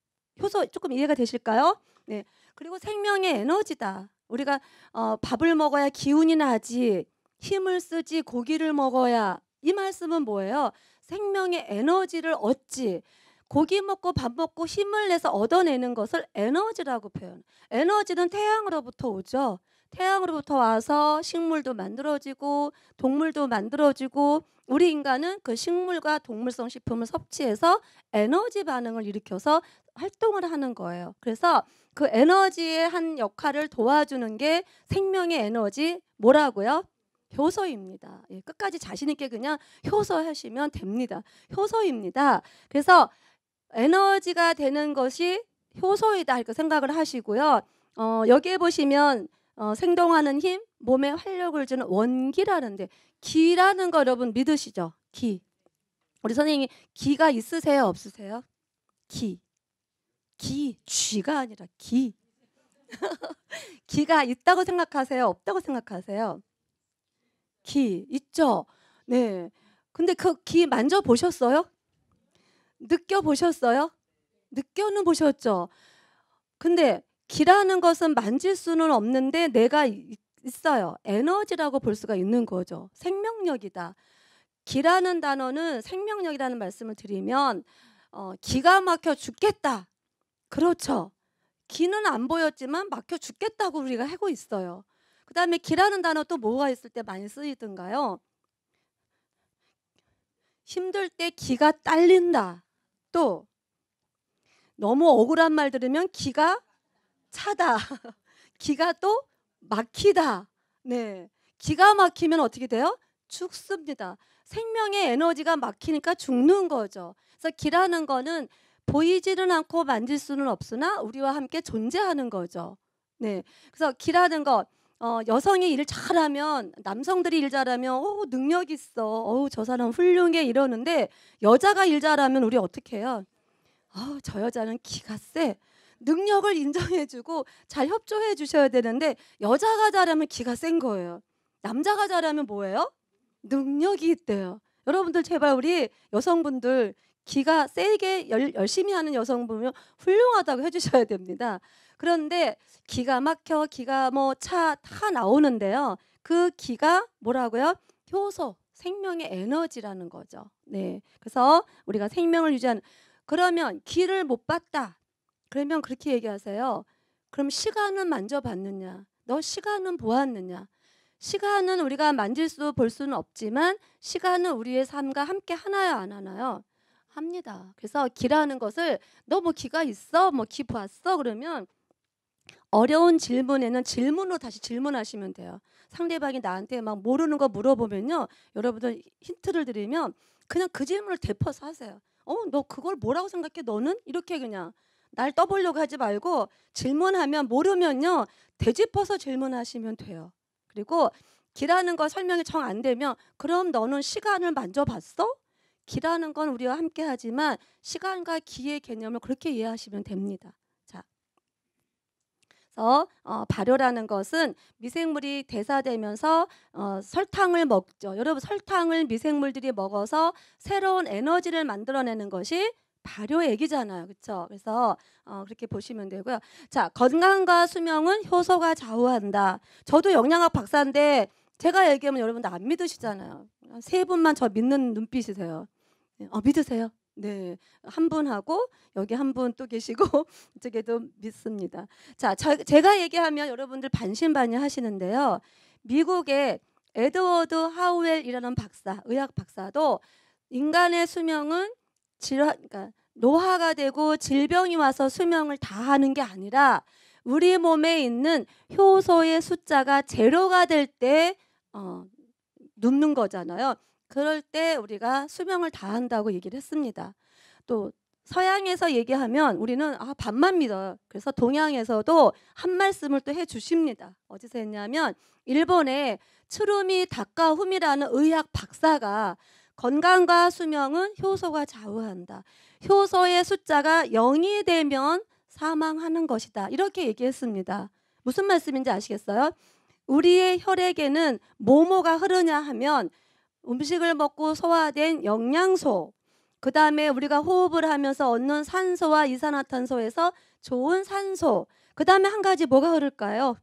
A: 효소 조금 이해가 되실까요? 네. 그리고 생명의 에너지다. 우리가 어, 밥을 먹어야 기운이 나지, 힘을 쓰지 고기를 먹어야 이 말씀은 뭐예요? 생명의 에너지를 얻지. 고기 먹고 밥 먹고 힘을 내서 얻어내는 것을 에너지라고 표현. 에너지는 태양으로부터 오죠. 태양으로부터 와서 식물도 만들어지고 동물도 만들어지고 우리 인간은 그 식물과 동물성 식품을 섭취해서 에너지 반응을 일으켜서 활동을 하는 거예요. 그래서 그 에너지의 한 역할을 도와주는 게 생명의 에너지 뭐라고요? 효소입니다. 예, 끝까지 자신 있게 그냥 효소하시면 됩니다. 효소입니다. 그래서 에너지가 되는 것이 효소이다 이렇게 생각을 하시고요. 어, 여기에 보시면 어, 생동하는 힘, 몸에 활력을 주는 원기라는데 기라는 거 여러분 믿으시죠? 기. 우리 선생님이 기가 있으세요, 없으세요? 기. 기, 쥐가 아니라 기. [LAUGHS] 기가 있다고 생각하세요? 없다고 생각하세요? 기 있죠. 네. 근데 그 기 만져 보셨어요? 느껴보셨어요? 느껴는 보셨죠? 근데 기라는 것은 만질 수는 없는데 내가 있어요. 에너지라고 볼 수가 있는 거죠. 생명력이다. 기라는 단어는 생명력이라는 말씀을 드리면 어, 기가 막혀 죽겠다. 그렇죠. 기는 안 보였지만 막혀 죽겠다고 우리가 하고 있어요. 그 다음에 기라는 단어 또 뭐가 있을 때 많이 쓰이던가요? 힘들 때 기가 딸린다. 또 너무 억울한 말 들으면 기가 차다. [LAUGHS] 기가 또 막히다. 네. 기가 막히면 어떻게 돼요? 죽습니다. 생명의 에너지가 막히니까 죽는 거죠. 그래서 기라는 거는 보이지는 않고 만질 수는 없으나 우리와 함께 존재하는 거죠. 네. 그래서 기라는 것 어, 여성이 일을 잘하면 남성들이 일 잘하면 어 능력 있어 어저 우 사람 훌륭해 이러는데 여자가 일 잘하면 우리 어떻게 해요? 어저 여자는 기가 세 능력을 인정해주고 잘 협조해 주셔야 되는데 여자가 잘하면 기가 센 거예요. 남자가 잘하면 뭐예요? 능력이 있대요. 여러분들 제발 우리 여성분들 기가 세게 열, 열심히 하는 여성 보면 훌륭하다고 해주셔야 됩니다. 그런데 기가 막혀 기가 뭐 차 다 나오는데요. 그 기가 뭐라고요? 효소 생명의 에너지라는 거죠. 네, 그래서 우리가 생명을 유지하는 그러면 기를 못 봤다. 그러면 그렇게 얘기하세요. 그럼 시간은 만져봤느냐? 너 시간은 보았느냐? 시간은 우리가 만질 수도볼 수는 없지만 시간은 우리의 삶과 함께 하나요 안 하나요? 합니다. 그래서 기라는 것을 너뭐 기가 있어? 뭐 기 봤어? 그러면 어려운 질문에는 질문으로 다시 질문하시면 돼요. 상대방이 나한테 막 모르는 거 물어보면요. 여러분들 힌트를 드리면 그냥 그 질문을 대퍼서 하세요. 어, 너 그걸 뭐라고 생각해? 너는? 이렇게 그냥 날 떠보려고 하지 말고 질문하면 모르면요. 되짚어서 질문하시면 돼요. 그리고 기라는 거 설명이 정 안 되면 그럼 너는 시간을 만져봤어? 기라는 건 우리와 함께 하지만 시간과 기의 개념을 그렇게 이해하시면 됩니다. 자, 그래서 어, 발효라는 것은 미생물이 대사되면서 어, 설탕을 먹죠. 여러분 설탕을 미생물들이 먹어서 새로운 에너지를 만들어내는 것이 발효액이잖아요. 그렇죠? 그래서 어, 그렇게 보시면 되고요. 자, 건강과 수명은 효소가 좌우한다. 저도 영양학 박사인데 제가 얘기하면 여러분들 안 믿으시잖아요. 세 분만 저 믿는 눈빛이세요. 네, 어, 믿으세요. 네, 한 분하고 여기 한 분 또 계시고 [LAUGHS] 이쪽도 믿습니다. 자, 저, 제가 얘기하면 여러분들 반신반의하시는데요. 미국의 에드워드 하우웰이라는 박사, 의학 박사도 인간의 수명은 질환, 그러니까 노화가 되고 질병이 와서 수명을 다 하는 게 아니라 우리 몸에 있는 효소의 숫자가 제로가 될때 어, 눕는 거잖아요. 그럴 때 우리가 수명을 다한다고 얘기를 했습니다. 또 서양에서 얘기하면 우리는 아 반만 믿어요. 그래서 동양에서도 한 말씀을 또 해주십니다. 어디서 했냐면 일본의 츠루미 다카후미라는 의학 박사가 건강과 수명은 효소가 좌우한다. 효소의 숫자가 영이 되면 사망하는 것이다. 이렇게 얘기했습니다. 무슨 말씀인지 아시겠어요? 우리의 혈액에는 뭐뭐가 흐르냐 하면 음식을 먹고 소화된 영양소, 그 다음에 우리가 호흡을 하면서 얻는 산소와 이산화탄소에서 좋은 산소, 그 다음에 한 가지 뭐가 흐를까요?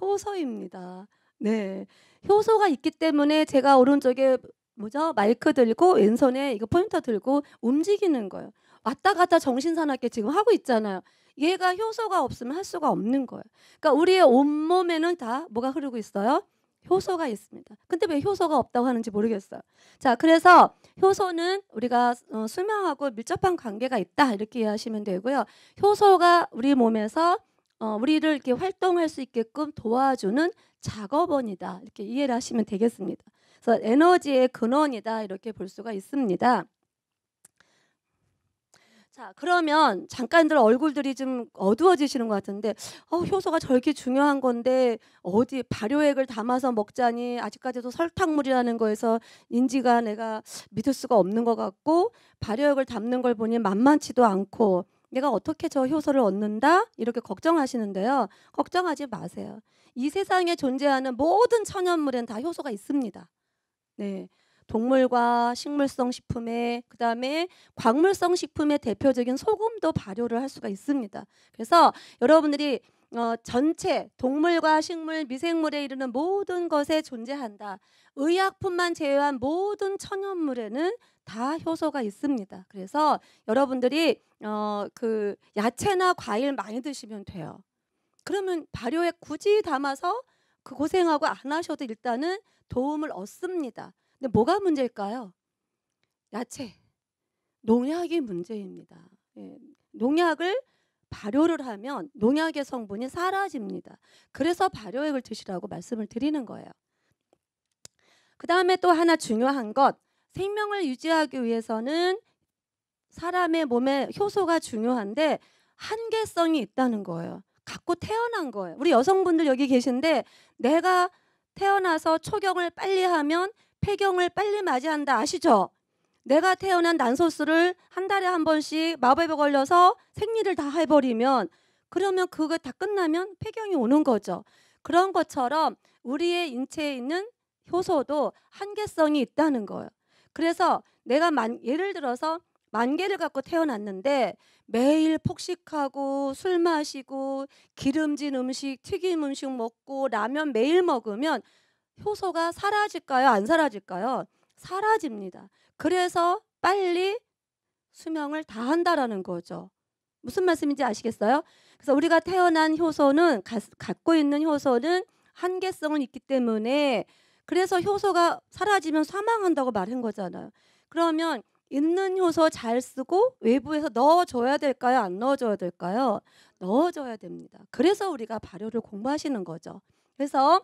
A: 효소입니다. 네. 효소가 있기 때문에 제가 오른쪽에 뭐죠? 마이크 들고 왼손에 이거 포인터 들고 움직이는 거예요. 왔다 갔다 정신사납게 지금 하고 있잖아요. 얘가 효소가 없으면 할 수가 없는 거예요. 그러니까 우리의 온몸에는 다 뭐가 흐르고 있어요? 효소가 있습니다. 근데 왜 효소가 없다고 하는지 모르겠어요. 자, 그래서 효소는 우리가 어, 수명하고 밀접한 관계가 있다 이렇게 이해하시면 되고요. 효소가 우리 몸에서 어, 우리를 이렇게 활동할 수 있게끔 도와주는 작업원이다 이렇게 이해를 하시면 되겠습니다. 그래서 에너지의 근원이다 이렇게 볼 수가 있습니다. 자, 그러면 잠깐들 얼굴들이 좀 어두워지시는 것 같은데 어, 효소가 저렇게 중요한 건데 어디 발효액을 담아서 먹자니 아직까지도 설탕물이라는 거에서 인지가 내가 믿을 수가 없는 것 같고 발효액을 담는 걸 보니 만만치도 않고 내가 어떻게 저 효소를 얻는다 이렇게 걱정하시는데요. 걱정하지 마세요. 이 세상에 존재하는 모든 천연물엔 다 효소가 있습니다. 네. 동물과 식물성 식품에 그다음에 광물성 식품의 대표적인 소금도 발효를 할 수가 있습니다. 그래서 여러분들이 어, 전체 동물과 식물, 미생물에 이르는 모든 것에 존재한다. 의약품만 제외한 모든 천연물에는 다 효소가 있습니다. 그래서 여러분들이 어, 그 야채나 과일 많이 드시면 돼요. 그러면 발효에 굳이 담아서 그 고생하고 안 하셔도 일단은 도움을 얻습니다. 근데 뭐가 문제일까요? 야채, 농약이 문제입니다. 예. 농약을 발효를 하면 농약의 성분이 사라집니다. 그래서 발효액을 드시라고 말씀을 드리는 거예요. 그 다음에 또 하나 중요한 것, 생명을 유지하기 위해서는 사람의 몸에 효소가 중요한데 한계성이 있다는 거예요. 갖고 태어난 거예요. 우리 여성분들 여기 계신데 내가 태어나서 초경을 빨리 하면 폐경을 빨리 맞이한다 아시죠? 내가 태어난 난소수를 한 달에 한 번씩 마법에 걸려서 생리를 다 해버리면 그러면 그거다 끝나면 폐경이 오는 거죠. 그런 것처럼 우리의 인체에 있는 효소도 한계성이 있다는 거예요. 그래서 내가 만, 예를 들어서 만 개를 갖고 태어났는데 매일 폭식하고 술 마시고 기름진 음식, 튀김 음식 먹고 라면 매일 먹으면 효소가 사라질까요? 안 사라질까요? 사라집니다. 그래서 빨리 수명을 다 한다라는 거죠. 무슨 말씀인지 아시겠어요? 그래서 우리가 태어난 효소는 가, 갖고 있는 효소는 한계성은 있기 때문에 그래서 효소가 사라지면 사망한다고 말한 거잖아요. 그러면 있는 효소 잘 쓰고 외부에서 넣어줘야 될까요? 안 넣어줘야 될까요? 넣어줘야 됩니다. 그래서 우리가 발효를 공부하시는 거죠. 그래서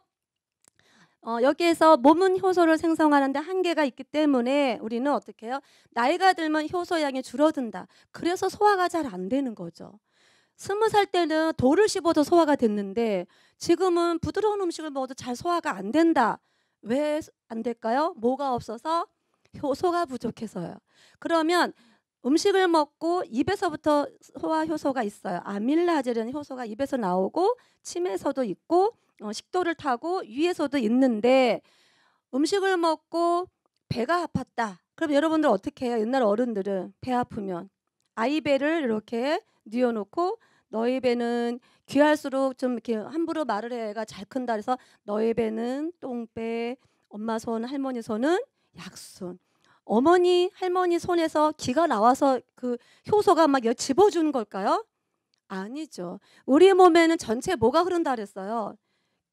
A: 어, 여기에서 몸은 효소를 생성하는데 한계가 있기 때문에 우리는 어떻게 해요? 나이가 들면 효소양이 줄어든다. 그래서 소화가 잘 안 되는 거죠. 스무 살 때는 돌을 씹어도 소화가 됐는데 지금은 부드러운 음식을 먹어도 잘 소화가 안 된다. 왜 안 될까요? 뭐가 없어서 효소가 부족해서요. 그러면 음식을 먹고 입에서부터 소화 효소가 있어요. 아밀라제라는 효소가 입에서 나오고 침에서도 있고 어, 식도를 타고 위에서도 있는데 음식을 먹고 배가 아팠다. 그럼 여러분들 어떻게 해요? 옛날 어른들은 배 아프면 아이 배를 이렇게 뉘어놓고 너희 배는 귀할수록 좀 이렇게 함부로 말을 해야 애가 잘 큰다 그래서 너희 배는 똥배, 엄마 손, 할머니 손은 약손. 어머니, 할머니 손에서 기가 나와서 그 효소가 막 집어준 걸까요? 아니죠. 우리 몸에는 전체 뭐가 흐른다 그랬어요?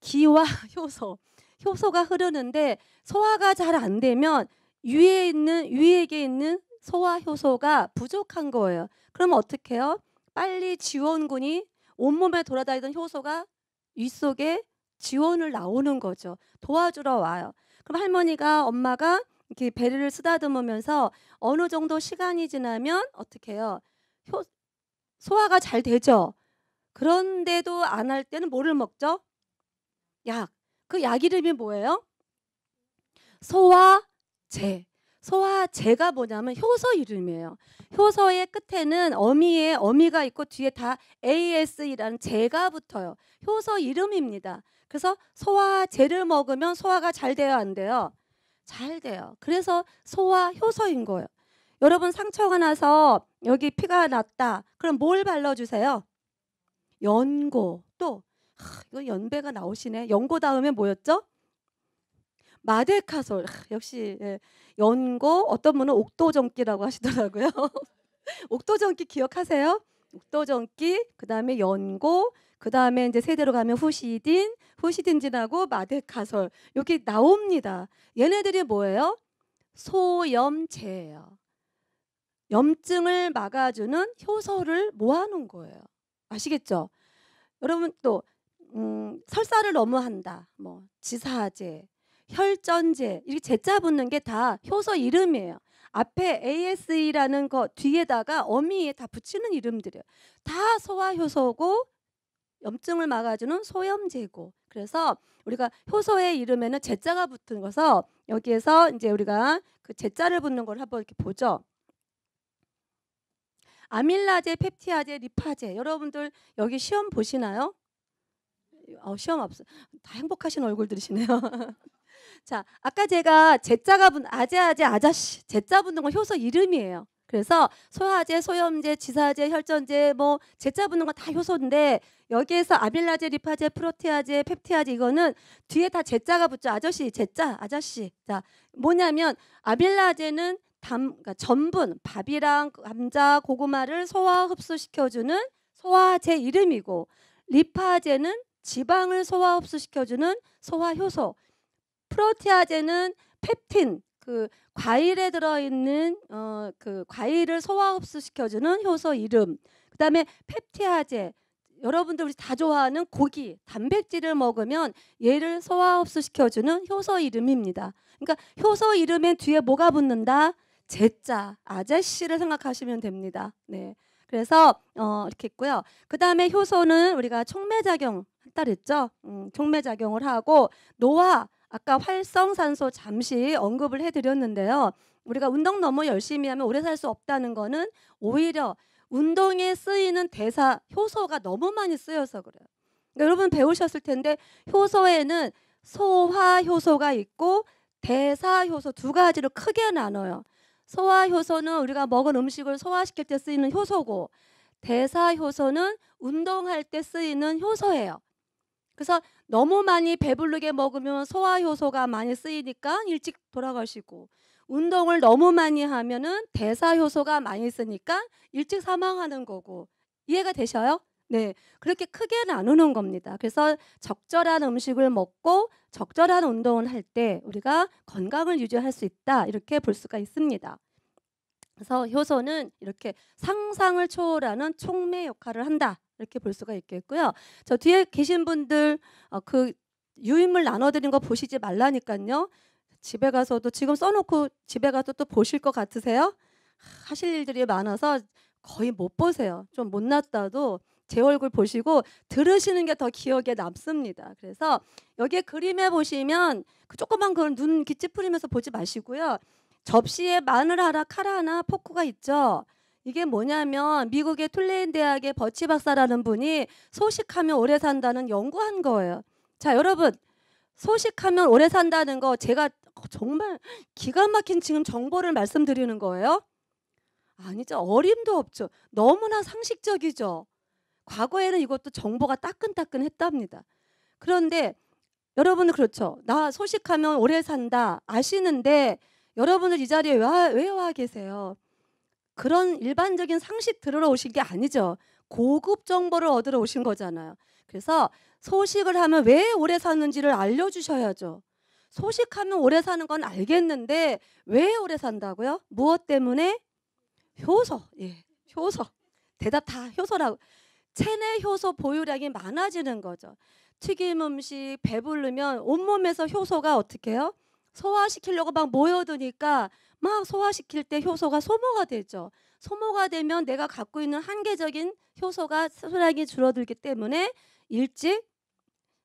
A: 기와 [LAUGHS] 효소, 효소가 흐르는데 소화가 잘 안 되면 위에 있는 위에게 있는 소화 효소가 부족한 거예요. 그럼 어떻게 해요? 빨리 지원군이 온몸에 돌아다니던 효소가 위 속에 지원을 나오는 거죠. 도와주러 와요. 그럼 할머니가 엄마가 이렇게 배를 쓰다듬으면서 어느 정도 시간이 지나면 어떻게 해요? 효, 소화가 잘 되죠. 그런데도 안 할 때는 뭐를 먹죠? 약. 그 약 이름이 뭐예요? 소화제. 소화제가 뭐냐면 효소 이름이에요. 효소의 끝에는 어미의 어미가 있고 뒤에 다 AS이라는 제가 붙어요. 효소 이름입니다. 그래서 소화제를 먹으면 소화가 잘 돼요, 안 돼요? 잘 돼요. 그래서 소화 효소인 거예요. 여러분 상처가 나서 여기 피가 났다. 그럼 뭘 발라주세요? 연고 또 하, 이거 연배가 나오시네. 연고 다음에 뭐였죠? 마데카솔 하, 역시 예. 연고 어떤 분은 옥도전기라고 하시더라고요. [LAUGHS] 옥도전기 기억하세요? 옥도전기 그다음에 연고 그다음에 이제 세대로 가면 후시딘 후시딘 지나고 마데카솔 여기 나옵니다. 얘네들이 뭐예요? 소염제예요. 염증을 막아주는 효소를 모아놓은 거예요. 아시겠죠? 여러분 또 음, 설사를 너무 한다. 뭐 지사제, 혈전제 이렇게 제자 붙는 게 다 효소 이름이에요. 앞에 ASE라는 거 뒤에다가 어미에 다 붙이는 이름들이에요. 다 소화 효소고 염증을 막아주는 소염제고. 그래서 우리가 효소의 이름에는 제자가 붙은 거서 여기에서 이제 우리가 그 제자를 붙는 걸 한번 이렇게 보죠. 아밀라제, 펩티아제, 리파제. 여러분들 여기 시험 보시나요? 어, 시험 앞서 다 행복하신 얼굴들이시네요. [LAUGHS] 자, 아까 제가 제자가 분 아재 아재 아자씨 제자 붙는 건 효소 이름이에요. 그래서 소화제, 소염제, 지사제, 혈전제 뭐 제자 붙는 건 다 효소인데 여기에서 아밀라제, 리파제, 프로티아제, 펩티아제 이거는 뒤에 다 제자가 붙죠. 아저씨, 제자, 아저씨. 자, 뭐냐면 아밀라제는 담, 그러니까 전분, 밥이랑 감자, 고구마를 소화 흡수시켜주는 소화제 이름이고 리파제는 지방을 소화 흡수시켜주는 소화 효소. 프로티아제는 펩틴, 그 과일에 들어있는 어, 그 과일을 소화 흡수시켜주는 효소 이름. 그다음에 펩티아제. 여러분들 우리 다 좋아하는 고기, 단백질을 먹으면 얘를 소화 흡수시켜주는 효소 이름입니다. 그러니까 효소 이름의 뒤에 뭐가 붙는다? 제자, 아저씨를 생각하시면 됩니다. 네. 그래서 어, 이렇게 있고요. 그 다음에 효소는 우리가 촉매작용 발달했죠. 음, 촉매작용을 하고 노화 아까 활성산소 잠시 언급을 해드렸는데요. 우리가 운동 너무 열심히 하면 오래 살 수 없다는 거는 오히려 운동에 쓰이는 대사 효소가 너무 많이 쓰여서 그래요. 그러니까 여러분 배우셨을 텐데 효소에는 소화 효소가 있고 대사 효소 두 가지로 크게 나눠요. 소화 효소는 우리가 먹은 음식을 소화시킬 때 쓰이는 효소고 대사 효소는 운동할 때 쓰이는 효소예요. 그래서 너무 많이 배부르게 먹으면 소화효소가 많이 쓰이니까 일찍 돌아가시고 운동을 너무 많이 하면은 대사효소가 많이 쓰니까 일찍 사망하는 거고 이해가 되셔요? 네, 그렇게 크게 나누는 겁니다. 그래서 적절한 음식을 먹고 적절한 운동을 할 때 우리가 건강을 유지할 수 있다 이렇게 볼 수가 있습니다. 그래서 효소는 이렇게 상상을 초월하는 촉매 역할을 한다 이렇게 볼 수가 있겠고요. 저 뒤에 계신 분들 어, 그 유인물 나눠드린 거 보시지 말라니까요. 집에 가서도 지금 써놓고 집에 가서 또 보실 것 같으세요? 하실 일들이 많아서 거의 못 보세요. 좀 못났다도 제 얼굴 보시고 들으시는 게 더 기억에 남습니다. 그래서 여기에 그림에 보시면 그 조그만 그걸 눈 찌푸리면서 보지 마시고요. 접시에 마늘 하나, 카라 하나, 포크가 있죠. 이게 뭐냐면 미국의 툴레인 대학의 버치 박사라는 분이 소식하면 오래 산다는 연구한 거예요. 자, 여러분. 소식하면 오래 산다는 거 제가 정말 기가 막힌 지금 정보를 말씀드리는 거예요. 아니죠. 어림도 없죠. 너무나 상식적이죠. 과거에는 이것도 정보가 따끈따끈했답니다. 그런데 여러분은 그렇죠. 나 소식하면 오래 산다 아시는데 여러분을 이 자리에 왜, 왜와 계세요? 그런 일반적인 상식 들으러 오신 게 아니죠. 고급 정보를 얻으러 오신 거잖아요. 그래서 소식을 하면 왜 오래 사는지를 알려주셔야죠. 소식하면 오래 사는 건 알겠는데 왜 오래 산다고요? 무엇 때문에? 효소. 예, 효소. 대답 다 효소라고. 체내 효소 보유량이 많아지는 거죠. 튀김 음식 배부르면 온몸에서 효소가 어떻게 해요? 소화시키려고 막 모여드니까 막 소화시킬 때 효소가 소모가 되죠. 소모가 되면 내가 갖고 있는 한계적인 효소가 소량이 줄어들기 때문에 일찍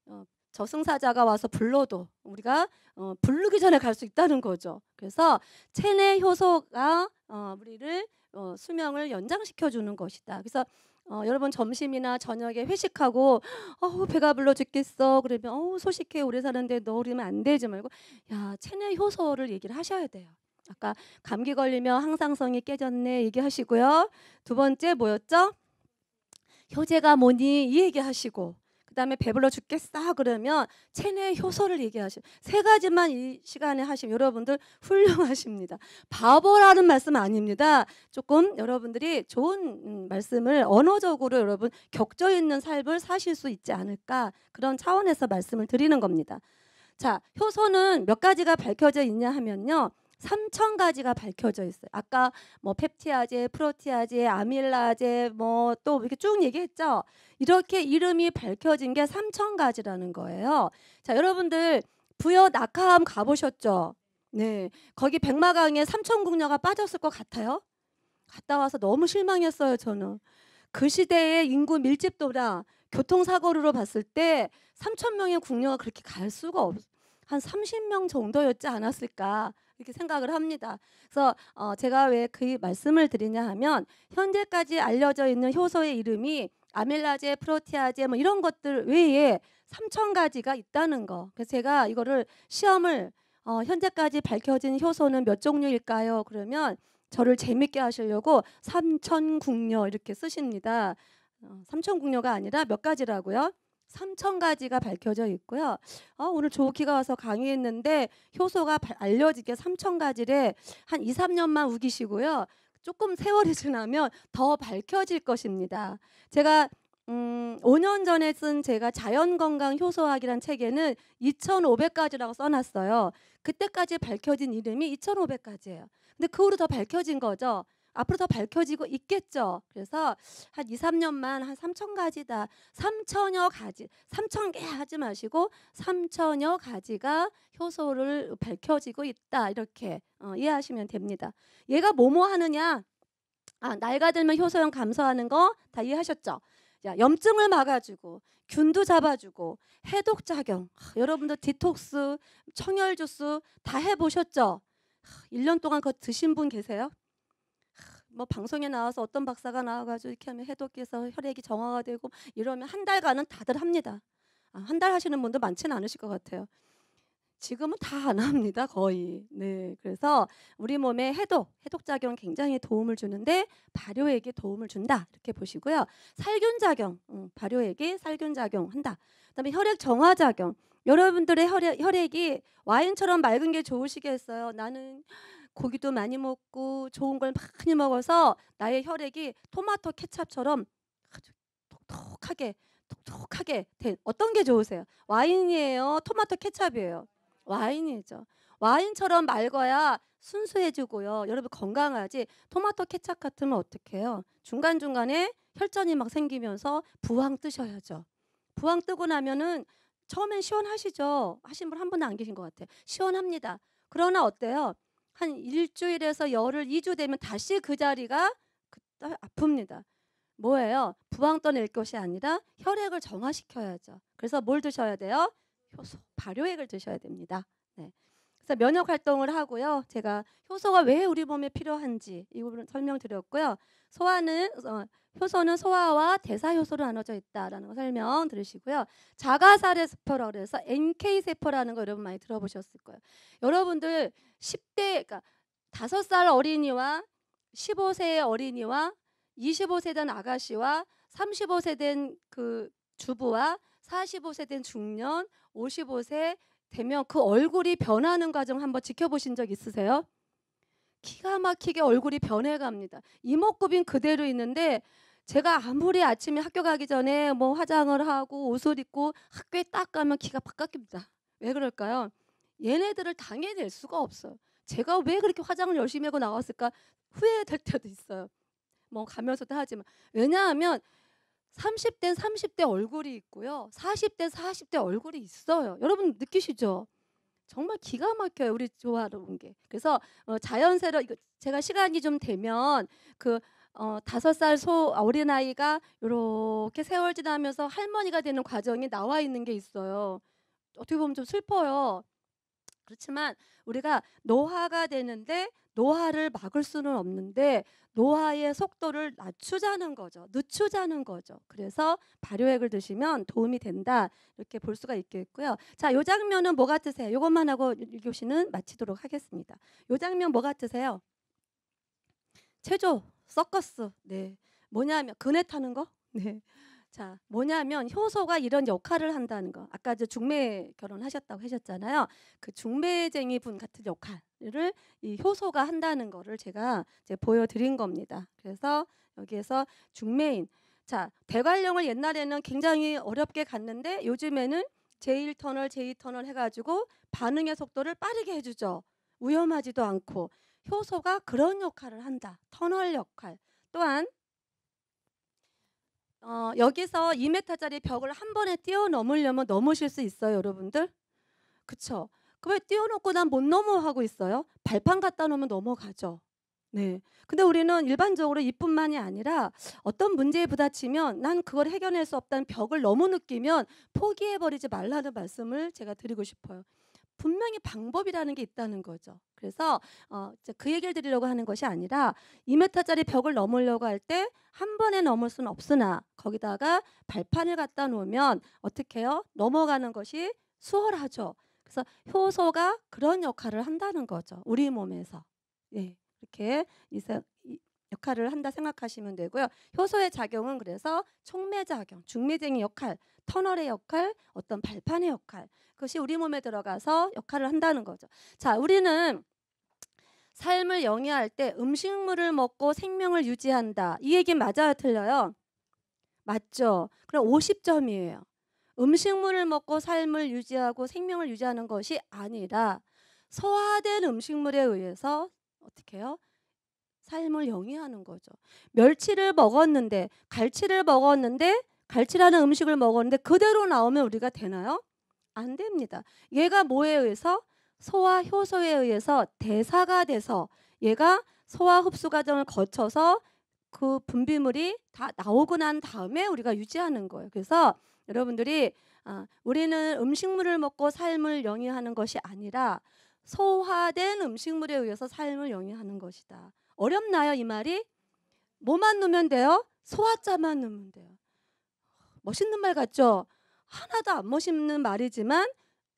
A: 어, 저승사자가 와서 불러도 우리가 어, 부르기 전에 갈 수 있다는 거죠. 그래서 체내 효소가 어, 우리를 어, 수명을 연장시켜 주는 것이다. 그래서 어, 여러분 점심이나 저녁에 회식하고 어우 배가 불러 죽겠어 그러면 어우 소식해 오래 사는데 너 그러면 안 되지 말고 야 체내 효소를 얘기를 하셔야 돼요. 아까 감기 걸리면 항상성이 깨졌네 얘기하시고요. 두 번째 뭐였죠? 효제가 뭐니 이 얘기하시고 그다음에 배불러 죽겠어 그러면 체내 효소를 얘기하시고 세 가지만 이 시간에 하시면 여러분들 훌륭하십니다. 바보라는 말씀 아닙니다. 조금 여러분들이 좋은 음, 말씀을 언어적으로 여러분 격조 있는 삶을 사실 수 있지 않을까 그런 차원에서 말씀을 드리는 겁니다. 자, 효소는 몇 가지가 밝혀져 있냐 하면요. 삼천 가지가 밝혀져 있어요. 아까 뭐 펩티아제, 프로티아제, 아밀라제 뭐 또 이렇게 쭉 얘기했죠. 이렇게 이름이 밝혀진 게 삼천 가지라는 거예요. 자, 여러분들 부여 낙하암 가보셨죠? 네. 거기 백마강에 삼천궁녀가 빠졌을 것 같아요. 갔다 와서 너무 실망했어요, 저는. 그 시대의 인구 밀집도랑 교통사고로 봤을 때 3천 명의 궁녀가 그렇게 갈 수가 없. 한 30명 정도였지 않았을까? 이렇게 생각을 합니다. 그래서 어 제가 왜 그 말씀을 드리냐 하면 현재까지 알려져 있는 효소의 이름이 아밀라제, 프로티아제 뭐 이런 것들 외에 3천 가지가 있다는 거. 그래서 제가 이거를 시험을 어 현재까지 밝혀진 효소는 몇 종류일까요? 그러면 저를 재밌게 하시려고 3천 국녀 이렇게 쓰십니다. 어, 3천 국녀가 아니라 몇 가지라고요? 삼천 가지가 밝혀져 있고요. 어, 오늘 조키가 와서 강의했는데 효소가 알려지게 삼천 가지를 한 2, 3년만 우기시고요. 조금 세월이 [LAUGHS] 지나면 더 밝혀질 것입니다. 제가 음, 5년 전에 쓴 제가 자연건강 효소학이란 책에는 2,500가지라고 써놨어요. 그때까지 밝혀진 이름이 2,500가지예요. 근데 그 후로 더 밝혀진 거죠. 앞으로 더 밝혀지고 있겠죠. 그래서 한 2, 3년만 한 3천 가지다. 3천여 가지, 3천 개 하지 마시고 3천여 가지가 효소를 밝혀지고 있다. 이렇게 어, 이해하시면 됩니다. 얘가 뭐뭐 하느냐? 아, 나이가 들면 효소형 감소하는 거 다 이해하셨죠? 자, 염증을 막아주고 균도 잡아주고 해독 작용. 아, 여러분도 디톡스, 청열 주스 다 해보셨죠? 아, 1년 동안 그거 드신 분 계세요? 뭐 방송에 나와서 어떤 박사가 나와가지고 이렇게 하면 해독해서 혈액이 정화가 되고 이러면 한 달간은 다들 합니다. 아, 한 달 하시는 분도 많지는 않으실 것 같아요. 지금은 다 안 합니다 거의. 네, 그래서 우리 몸에 해독, 해독 작용 굉장히 도움을 주는데 발효에게 도움을 준다 이렇게 보시고요. 살균 작용, 음, 발효액이 살균 작용한다. 그다음에 혈액 정화 작용. 여러분들의 혈액, 혈액이 와인처럼 맑은 게 좋으시겠어요. 나는 고기도 많이 먹고 좋은 걸 많이 먹어서 나의 혈액이 토마토 케찹처럼 아주 톡톡하게 톡톡하게 된 어떤 게 좋으세요? 와인이에요. 토마토 케찹이에요. 와인이죠. 와인처럼 맑아야 순수해지고요. 여러분 건강하지. 토마토 케찹 같으면 어떡해요? 중간중간에 혈전이 막 생기면서 부황 뜨셔야죠. 부황 뜨고 나면은 처음엔 시원하시죠. 하신 분 한 분도 안 계신 것 같아요. 시원합니다. 그러나 어때요? 한 일주일에서 열흘, 이주 되면 다시 그 자리가 그 아픕니다. 뭐예요? 부황 떠낼 것이 아니라 혈액을 정화시켜야죠. 그래서 뭘 드셔야 돼요? 효소, 발효액을 드셔야 됩니다. 네. 그래서 면역 활동을 하고요. 제가 효소가 왜 우리 몸에 필요한지 이부분 설명드렸고요. 소화는 어, 효소는 소화와 대사효소로 나눠져 있다라는 거 설명 들으시고요. 자가살의 세포라고 그래서 NK 세포라는 거 여러분 많이 들어보셨을 거예요. 여러분들 10대 그러니까 다섯 살 어린이와 15세 어린이와 25세 된 아가씨와 35세 된 그 주부와 45세 된 중년, 55세 되면 그 얼굴이 변하는 과정 한번 지켜보신 적 있으세요? 기가 막히게 얼굴이 변해갑니다. 이목구비는 그대로 있는데 제가 아무리 아침에 학교 가기 전에 뭐 화장을 하고 옷을 입고 학교에 딱 가면 기가 바뀌입니다. 왜 그럴까요? 얘네들을 당해낼 수가 없어요. 제가 왜 그렇게 화장을 열심히 하고 나왔을까 후회될 때도 있어요. 뭐 가면서도 하지만 왜냐하면 30대 30대 얼굴이 있고요. 40대 40대 얼굴이 있어요. 여러분 느끼시죠? 정말 기가 막혀요. 우리 조화로운 게. 그래서 어, 자연스러 이거 제가 시간이 좀 되면 그 어, 다섯 살 소 어린아이가 이렇게 세월 지나면서 할머니가 되는 과정이 나와 있는 게 있어요. 어떻게 보면 좀 슬퍼요. 그렇지만 우리가 노화가 되는데 노화를 막을 수는 없는데 노화의 속도를 낮추자는 거죠. 늦추자는 거죠. 그래서 발효액을 드시면 도움이 된다. 이렇게 볼 수가 있겠고요. 자, 요 장면은 뭐 같으세요? 이것만 하고 유교시는 마치도록 하겠습니다. 요 장면 뭐 같으세요? 체조, 서커스. 네. 뭐냐면 그네 타는 거? 네. 자, 뭐냐면 효소가 이런 역할을 한다는 거. 아까 저 중매 결혼하셨다고 하셨잖아요. 그 중매쟁이 분 같은 역할을 이 효소가 한다는 거를 제가 이제 보여드린 겁니다. 그래서 여기에서 중매인. 자, 대관령을 옛날에는 굉장히 어렵게 갔는데 요즘에는 제1터널, 제2터널 해가지고 반응의 속도를 빠르게 해주죠. 위험하지도 않고 효소가 그런 역할을 한다. 터널 역할. 또한 어, 여기서 2m짜리 벽을 한 번에 뛰어넘으려면 넘으실 수 있어요, 여러분들? 그쵸? 그왜 뛰어넘고 난 못 넘어 하고 있어요? 발판 갖다 놓으면 넘어가죠. 네. 근데 우리는 일반적으로 이뿐만이 아니라 어떤 문제에 부딪히면 난 그걸 해결할 수 없다는 벽을 너무 느끼면 포기해 버리지 말라는 말씀을 제가 드리고 싶어요. 분명히 방법이라는 게 있다는 거죠. 그래서 어, 그 얘기를 드리려고 하는 것이 아니라 2m짜리 벽을 넘으려고 할 때 한 번에 넘을 수는 없으나 거기다가 발판을 갖다 놓으면 어떻게 해요? 넘어가는 것이 수월하죠. 그래서 효소가 그런 역할을 한다는 거죠. 우리 몸에서. 예. 이렇게 역할을 한다 생각하시면 되고요. 효소의 작용은 그래서 촉매 작용, 중매쟁이 역할, 터널의 역할, 어떤 발판의 역할 그것이 우리 몸에 들어가서 역할을 한다는 거죠. 자, 우리는 삶을 영위할 때 음식물을 먹고 생명을 유지한다. 이 얘기 맞아요, 틀려요? 맞죠. 그럼 50점이에요. 음식물을 먹고 삶을 유지하고 생명을 유지하는 것이 아니라 소화된 음식물에 의해서 어떻게 해요? 삶을 영위하는 거죠. 멸치를 먹었는데 갈치를 먹었는데 갈치라는 음식을 먹었는데 그대로 나오면 우리가 되나요? 안 됩니다. 얘가 뭐에 의해서 소화 효소에 의해서 대사가 돼서 얘가 소화 흡수 과정을 거쳐서 그 분비물이 다 나오고 난 다음에 우리가 유지하는 거예요. 그래서 여러분들이 아, 우리는 음식물을 먹고 삶을 영위하는 것이 아니라 소화된 음식물에 의해서 삶을 영위하는 것이다. 어렵나요 이 말이? 뭐만 넣으면 돼요? 소화자만 넣으면 돼요. 멋있는 말 같죠? 하나도 안 멋있는 말이지만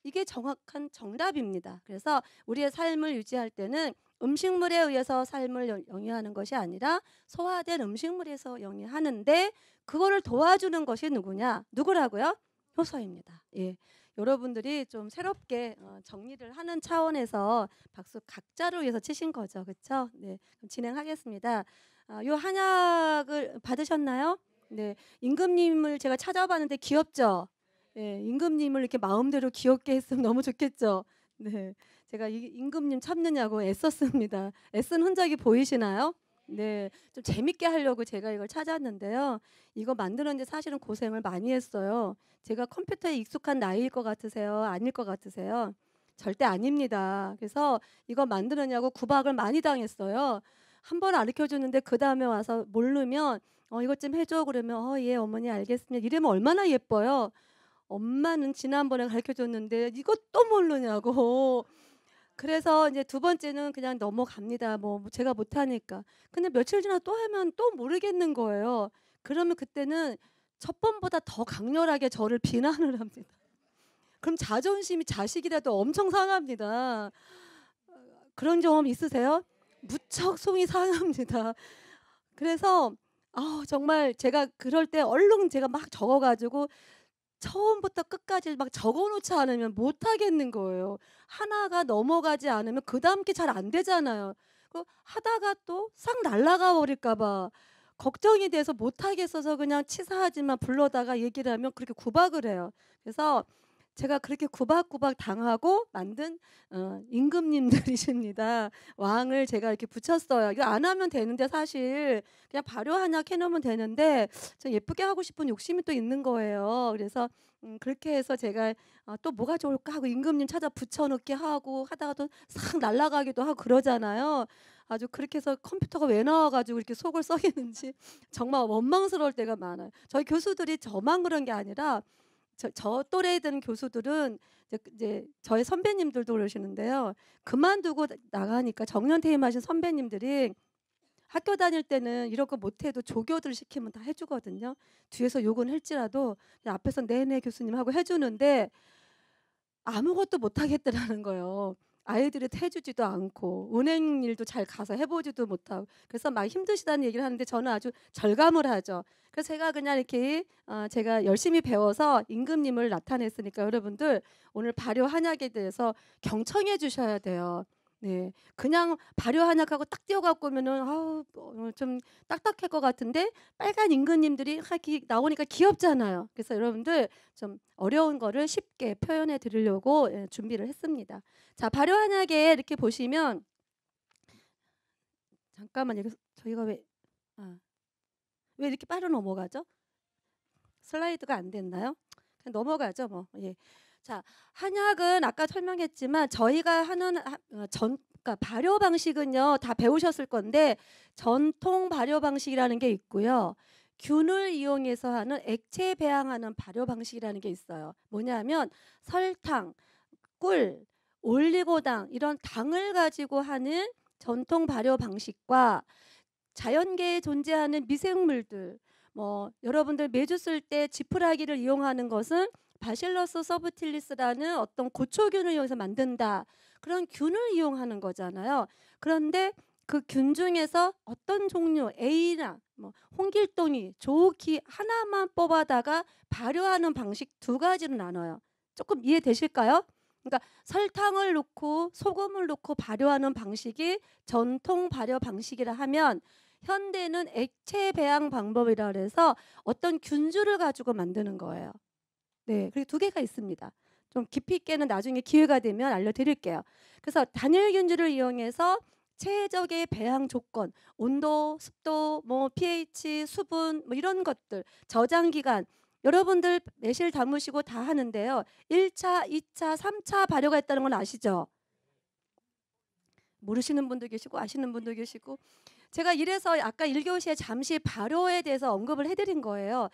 A: 이게 정확한 정답입니다. 그래서 우리의 삶을 유지할 때는 음식물에 의해서 삶을 영위하는 것이 아니라 소화된 음식물에서 영위하는데 그거를 도와주는 것이 누구냐? 누구라고요? 효소입니다. 예. 여러분들이 좀 새롭게 어, 정리를 하는 차원에서 박수 각자를 위해서 치신 거죠. 그렇죠? 네. 진행하겠습니다. 아, 요 한약을 받으셨나요? 네. 임금님을 제가 찾아봤는데 귀엽죠? 네. 임금님을 이렇게 마음대로 귀엽게 했으면 너무 좋겠죠? 네. 제가 임금님 참느냐고 애썼습니다. 애쓴 흔적이 보이시나요? 네, 좀 재밌게 하려고 제가 이걸 찾았는데요. 이거 만드는데 사실은 고생을 많이 했어요. 제가 컴퓨터에 익숙한 나이일 것 같으세요? 아닐 것 같으세요? 절대 아닙니다. 그래서 이거 만드느냐고 구박을 많이 당했어요. 한 번 가르쳐 주는데 그 다음에 와서 모르면 어 이것 좀 해줘 그러면 어 예 어머니 알겠습니다. 이러면 얼마나 예뻐요. 엄마는 지난번에 가르쳐 줬는데 이것도 모르냐고 그래서 이제 두 번째는 그냥 넘어갑니다. 뭐, 뭐 제가 못하니까. 근데 며칠 지나 또 하면 또 모르겠는 거예요. 그러면 그때는 첫 번보다 더 강렬하게 저를 [LAUGHS] 비난을 합니다. 그럼 자존심이 자식이라도 엄청 상합니다. 그런 경험 있으세요? 무척 속이 상합니다. 그래서 아 정말 제가 그럴 때 얼른 제가 막 적어가지고 처음부터 끝까지 막 적어놓지 않으면 못 하겠는 거예요. 하나가 넘어가지 않으면 그 다음 게 잘 안 되잖아요. 그 하다가 또 싹 날라가 버릴까봐 걱정이 돼서 못 하겠어서 그냥 치사하지만 불러다가 얘기를 하면 그렇게 구박을 해요. 그래서 제가 그렇게 구박구박 당하고 만든 어, 임금님들이십니다. 왕을 제가 이렇게 붙였어요. 이거 안 하면 되는데 사실 그냥 발효하냐캐놓으면 되는데 좀 예쁘게 하고 싶은 욕심이 또 있는 거예요. 그래서 음, 그렇게 해서 제가 아, 또 뭐가 좋을까 하고 임금님 찾아 붙여넣기 하고 하다가 또싹 날아가기도 하고 그러잖아요. 아주 그렇게 해서 컴퓨터가 왜 나와가지고 이렇게 속을 썩이는지 정말 원망스러울 때가 많아요. 저희 교수들이 저만 그런 게 아니라 저, 저또래든 교수들은 이제, 그, 이제 저의 선배님들도 그러시는데요. 그만두고 나가니까 정년퇴임하신 선배님들이 학교 다닐 때는 이런 거 못해도 조교들 시키면 다 해주거든요. 뒤에서 욕은 할지라도 앞에서 내내 교수님하고 해주는데 아무것도 못하겠더라는 거예요. 아이들을 해주지도 않고 은행 일도 잘 가서 해보지도 못하고 그래서 막 힘드시다는 얘기를 하는데 저는 아주 절감을 하죠. 그래서 제가 그냥 이렇게 어 제가 열심히 배워서 임금님을 나타냈으니까 여러분들 오늘 발효 한약에 대해서 경청해 주셔야 돼요. 네, 그냥 발효한약하고 딱띄어갖고 오면은 아우 좀 딱딱할 것 같은데 빨간 임금님들이 하기 나오니까 귀엽잖아요. 그래서 여러분들 좀 어려운 거를 쉽게 표현해 드리려고 예, 준비를 했습니다. 자, 발효한약에 이렇게 보시면 잠깐만 이거 저희가 왜, 아, 왜 이렇게 빠르 넘어가죠? 슬라이드가 안 됐나요? 그냥 넘어가죠, 뭐. 예. 자, 한약은 아까 설명했지만 저희가 하는 어, 전 그러니까 발효 방식은요. 다 배우셨을 건데 전통 발효 방식이라는 게 있고요. 균을 이용해서 하는 액체 배양하는 발효 방식이라는 게 있어요. 뭐냐면 설탕, 꿀, 올리고당 이런 당을 가지고 하는 전통 발효 방식과 자연계에 존재하는 미생물들 뭐 여러분들 매주 쓸 때 지푸라기를 이용하는 것은 바실러스 서브틸리스라는 어떤 고초균을 이용해서 만든다. 그런 균을 이용하는 거잖아요. 그런데 그 균 중에서 어떤 종류 A나 뭐 홍길동이 조기 하나만 뽑아다가 발효하는 방식 두 가지로 나눠요. 조금 이해되실까요? 그러니까 설탕을 넣고 소금을 넣고 발효하는 방식이 전통 발효 방식이라 하면 현대는 액체 배양 방법이라 그래서 어떤 균주를 가지고 만드는 거예요. 네, 음. 그리고 두 개가 있습니다. 좀 깊이 있게는 나중에 기회가 되면 알려드릴게요. 그래서 단일 균주를 이용해서 최적의 배양 조건, 온도, 습도, 뭐 pH, 수분 뭐 이런 것들, 저장 기간 여러분들 매실 담으시고 다 하는데요. 1차, 2차, 3차 발효가 있다는 건 아시죠? 모르시는 분도 계시고 아시는 분도 계시고 제가 이래서 아까 1교시에 잠시 발효에 대해서 언급을 해드린 거예요.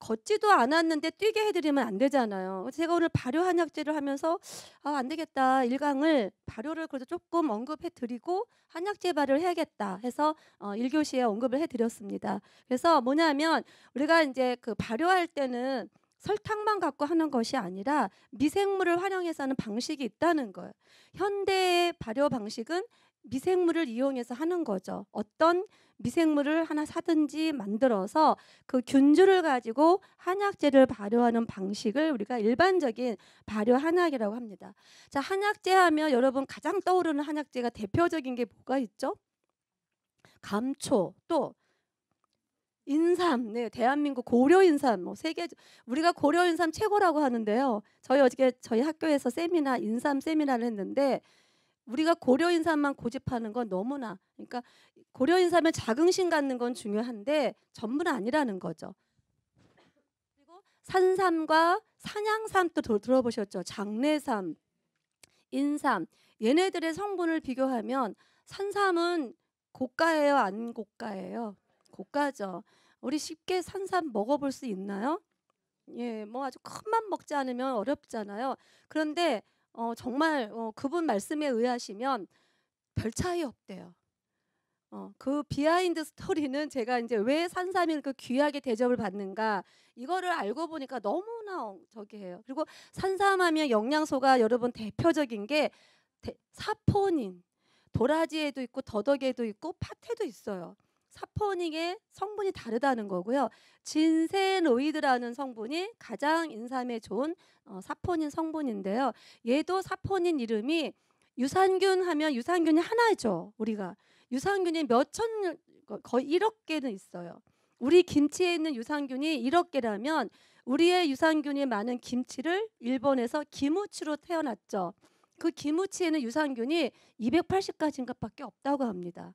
A: 걷지도 않았는데 뛰게 해드리면 안 되잖아요. 제가 오늘 발효 한약제를 하면서 아, 안 되겠다. 일강을 발효를 그래도 조금 언급해드리고 한약제 발효를 해야겠다 해서 어, 1교시에 언급을 해드렸습니다. 그래서 뭐냐면 우리가 이제 그 발효할 때는 설탕만 갖고 하는 것이 아니라 미생물을 활용해서 하는 방식이 있다는 거예요. 현대의 발효 방식은 미생물을 이용해서 하는 거죠. 어떤 미생물을 하나 사든지 만들어서 그 균주를 가지고 한약재를 발효하는 방식을 우리가 일반적인 발효 한약이라고 합니다. 자, 한약재 하면 여러분 가장 떠오르는 한약재가 대표적인 게 뭐가 있죠? 감초 또 인삼, 네, 대한민국 고려 인삼, 뭐 세계 우리가 고려 인삼 최고라고 하는데요. 저희 어저께 저희 학교에서 세미나 인삼 세미나를 했는데 우리가 고려 인사만 고집하는 건 너무나 그러니까 고려 인사면 자긍심 갖는 건 중요한데 전부는 아니라는 거죠. 그리고 산삼과 산양삼도 도, 들어보셨죠? 장례삼, 인삼 얘네들의 성분을 비교하면 산삼은 고가예요, 안 고가예요? 고가죠. 우리 쉽게 산삼 먹어볼 수 있나요? 예, 뭐 아주 큰 맘 먹지 않으면 어렵잖아요. 그런데 어, 정말 어, 그분 말씀에 의하시면 별 차이 없대요. 어, 그 비하인드 스토리는 제가 이제 왜 산삼일 그 귀하게 대접을 받는가 이거를 알고 보니까 너무나 저기 해요. 그리고 산삼하면 영양소가 여러분 대표적인 게 사포닌, 도라지에도 있고 더덕에도 있고 팥에도 있어요. 사포닌의 성분이 다르다는 거고요. 진세노이드라는 성분이 가장 인삼에 좋은 어, 사포닌 성분인데요. 얘도 사포닌 이름이 유산균 하면 유산균이 하나죠. 우리가 유산균이 몇천 거의 1억 개는 있어요. 우리 김치에 있는 유산균이 1억 개라면 우리의 유산균이 많은 김치를 일본에서 기무치로 태어났죠. 그 기무치에는 유산균이 280가지인가밖에 없다고 합니다.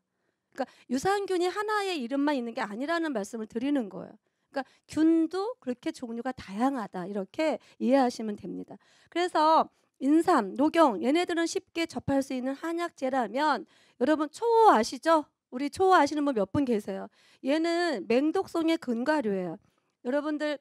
A: 그러니까 유산균이 하나의 이름만 있는 게 아니라는 말씀을 드리는 거예요. 그러니까 균도 그렇게 종류가 다양하다 이렇게 이해하시면 됩니다. 그래서 인삼, 녹용 얘네들은 쉽게 접할 수 있는 한약재라면 여러분 초호 아시죠? 우리 초호 아시는 분 몇 분 계세요? 얘는 맹독성의 근과류예요. 여러분들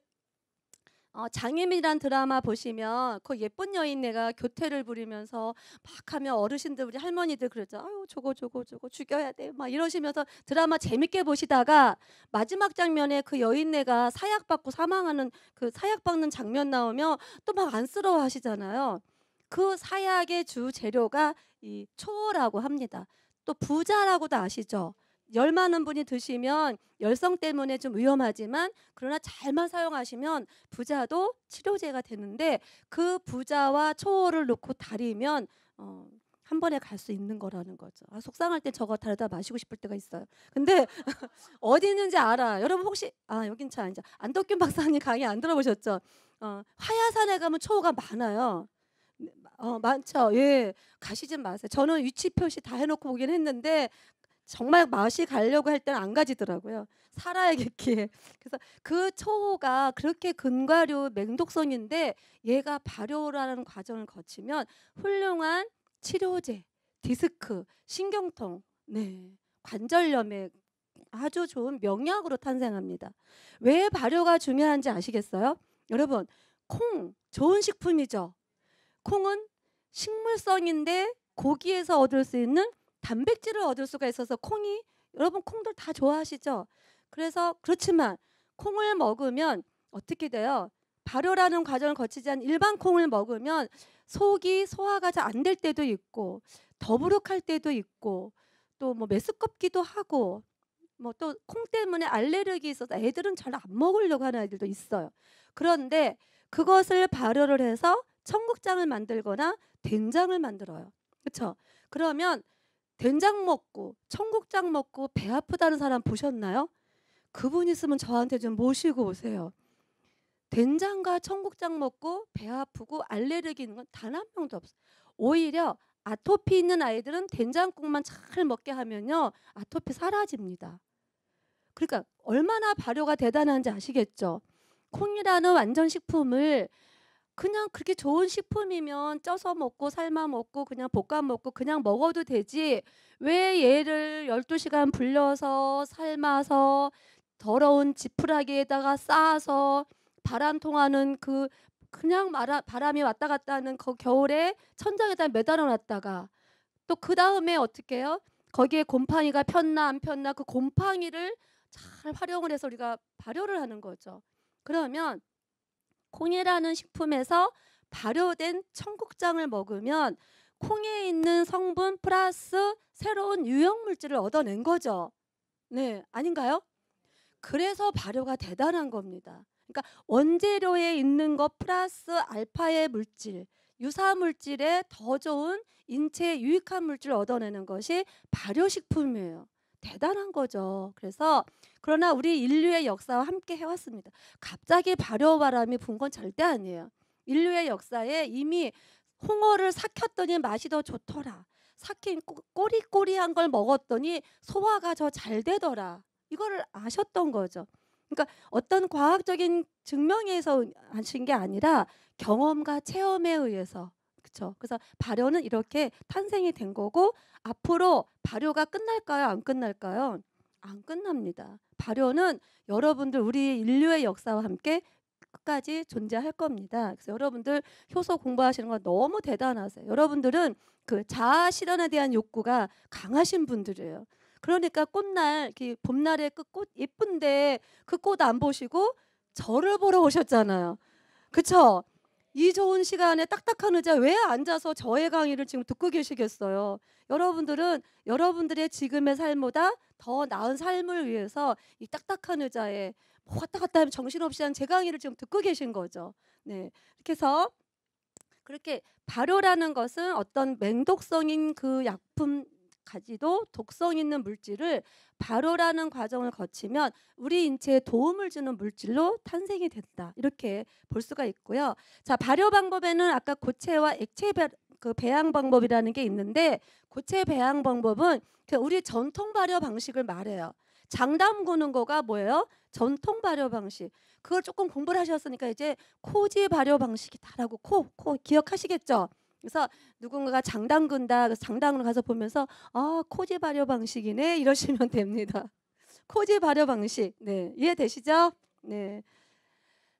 A: 어, 장애미란 드라마 보시면 그 예쁜 여인네가 교태를 부리면서 막 하면 어르신들 우리 할머니들 그러죠. 아유 저거 저거 저거 죽여야 돼. 막 이러시면서 드라마 재밌게 보시다가 마지막 장면에 그 여인네가 사약 받고 사망하는 그 사약 받는 장면 나오면 또 막 안쓰러워 하시잖아요. 그 사약의 주 재료가 이 초라고 합니다. 또 부자라고도 아시죠. 열 많은 분이 드시면 열성 때문에 좀 위험하지만 그러나 잘만 사용하시면 부자도 치료제가 되는데 그 부자와 초월을 놓고 다리면 어, 한 번에 갈 수 있는 거라는 거죠. 아, 속상할 때 저거 다르다 마시고 싶을 때가 있어요. 근데 [LAUGHS] 어디 있는지 알아. 여러분 혹시 아 여긴 차아니 안덕균 박사님 강의 안 들어보셨죠? 어, 화야산에 가면 초호가 많아요. 어, 많죠. 예. 가시진 마세요. 저는 위치 표시 다 해놓고 보긴 했는데 정말 맛이 가려고 할 때는 안 가지더라고요. 살아야겠기에. [LAUGHS] 그래서 그 초호가 그렇게 근과류 맹독성인데 얘가 발효라는 과정을 거치면 훌륭한 치료제, 디스크, 신경통, 네, 관절염에 아주 좋은 명약으로 탄생합니다. 왜 발효가 중요한지 아시겠어요? 여러분, 콩 좋은 식품이죠. 콩은 식물성인데 고기에서 얻을 수 있는 단백질을 얻을 수가 있어서 콩이 여러분 콩들 다 좋아하시죠? 그래서 그렇지만 콩을 먹으면 어떻게 돼요? 발효라는 과정을 거치지 않은 일반 콩을 먹으면 속이 소화가 잘 안 될 때도 있고 더부룩할 때도 있고 또 뭐 메스껍기도 하고 뭐 또 콩 때문에 알레르기 있어서 애들은 잘 안 먹으려고 하는 애들도 있어요. 그런데 그것을 발효를 해서 청국장을 만들거나 된장을 만들어요. 그렇죠? 그러면 된장 먹고 청국장 먹고 배 아프다는 사람 보셨나요? 그분 있으면 저한테 좀 모시고 오세요. 된장과 청국장 먹고 배 아프고 알레르기 있는 건 단 한 명도 없어요. 오히려 아토피 있는 아이들은 된장국만 잘 먹게 하면요. 아토피 사라집니다. 그러니까 얼마나 발효가 대단한지 아시겠죠? 콩이라는 완전 식품을 그냥 그렇게 좋은 식품이면 쪄서 먹고 삶아 먹고 그냥 볶아 먹고 그냥 먹어도 되지 왜 얘를 12시간 불려서 삶아서 더러운 지푸라기에다가 쌓아서 바람 통하는 그 그냥 말아, 바람이 왔다 갔다 하는 그 겨울에 천장에다 매달아 놨다가 또 그 다음에 어떻게 해요? 거기에 곰팡이가 폈나 안 폈나 그 곰팡이를 잘 활용을 해서 우리가 발효를 하는 거죠. 그러면 콩이라는 식품에서 발효된 청국장을 먹으면 콩에 있는 성분 플러스 새로운 유형 물질을 얻어낸 거죠. 네, 아닌가요? 그래서 발효가 대단한 겁니다. 그러니까 원재료에 있는 것 플러스 알파의 물질, 유사 물질에 더 좋은 인체에 유익한 물질을 얻어내는 것이 발효식품이에요. 대단한 거죠. 그래서 그러나 우리 인류의 역사와 함께 해왔습니다. 갑자기 발효바람이 분 건 절대 아니에요. 인류의 역사에 이미 홍어를 삭혔더니 맛이 더 좋더라. 삭힌 꼬리꼬리한 걸 먹었더니 소화가 더 잘 되더라. 이거를 아셨던 거죠. 그러니까 어떤 과학적인 증명에서 아신 게 아니라 경험과 체험에 의해서 그렇죠. 그래서 발효는 이렇게 탄생이 된 거고 앞으로 발효가 끝날까요? 안 끝날까요? 안 끝납니다. 발효는 여러분들 우리 인류의 역사와 함께 끝까지 존재할 겁니다. 그래서 여러분들 효소 공부하시는 건 너무 대단하세요. 여러분들은 그 자아 실현에 대한 욕구가 강하신 분들이에요. 그러니까 꽃날, 봄날에 그 꽃 예쁜데 그 꽃 안 보시고 저를 보러 오셨잖아요. 그쵸? 이 좋은 시간에 딱딱한 의자 왜 앉아서 저의 강의를 지금 듣고 계시겠어요? 여러분들은 여러분들의 지금의 삶보다 더 나은 삶을 위해서 이 딱딱한 의자에 뭐 왔다 갔다 하면 정신없이 한제 강의를 지금 듣고 계신 거죠. 네. 이렇게 해서 그렇게 발효라는 것은 어떤 맹독성인 그 약품 가지도 독성 있는 물질을 발효라는 과정을 거치면 우리 인체에 도움을 주는 물질로 탄생이 된다. 이렇게 볼 수가 있고요. 자, 발효 방법에는 아까 고체와 액체 배, 그 배양 방법이라는 게 있는데 고체 배양 방법은 그 우리 전통 발효 방식을 말해요. 장담 구는 거가 뭐예요? 전통 발효 방식. 그걸 조금 공부를 하셨으니까 이제 코지 발효 방식이다라고 코, 코 기억하시겠죠? 그래서 누군가가 장당 근다 장당으로 가서 보면서 아 코제 발효 방식이네 [LAUGHS] 이러시면 됩니다. 코제 발효 방식 네 이해되시죠? 네.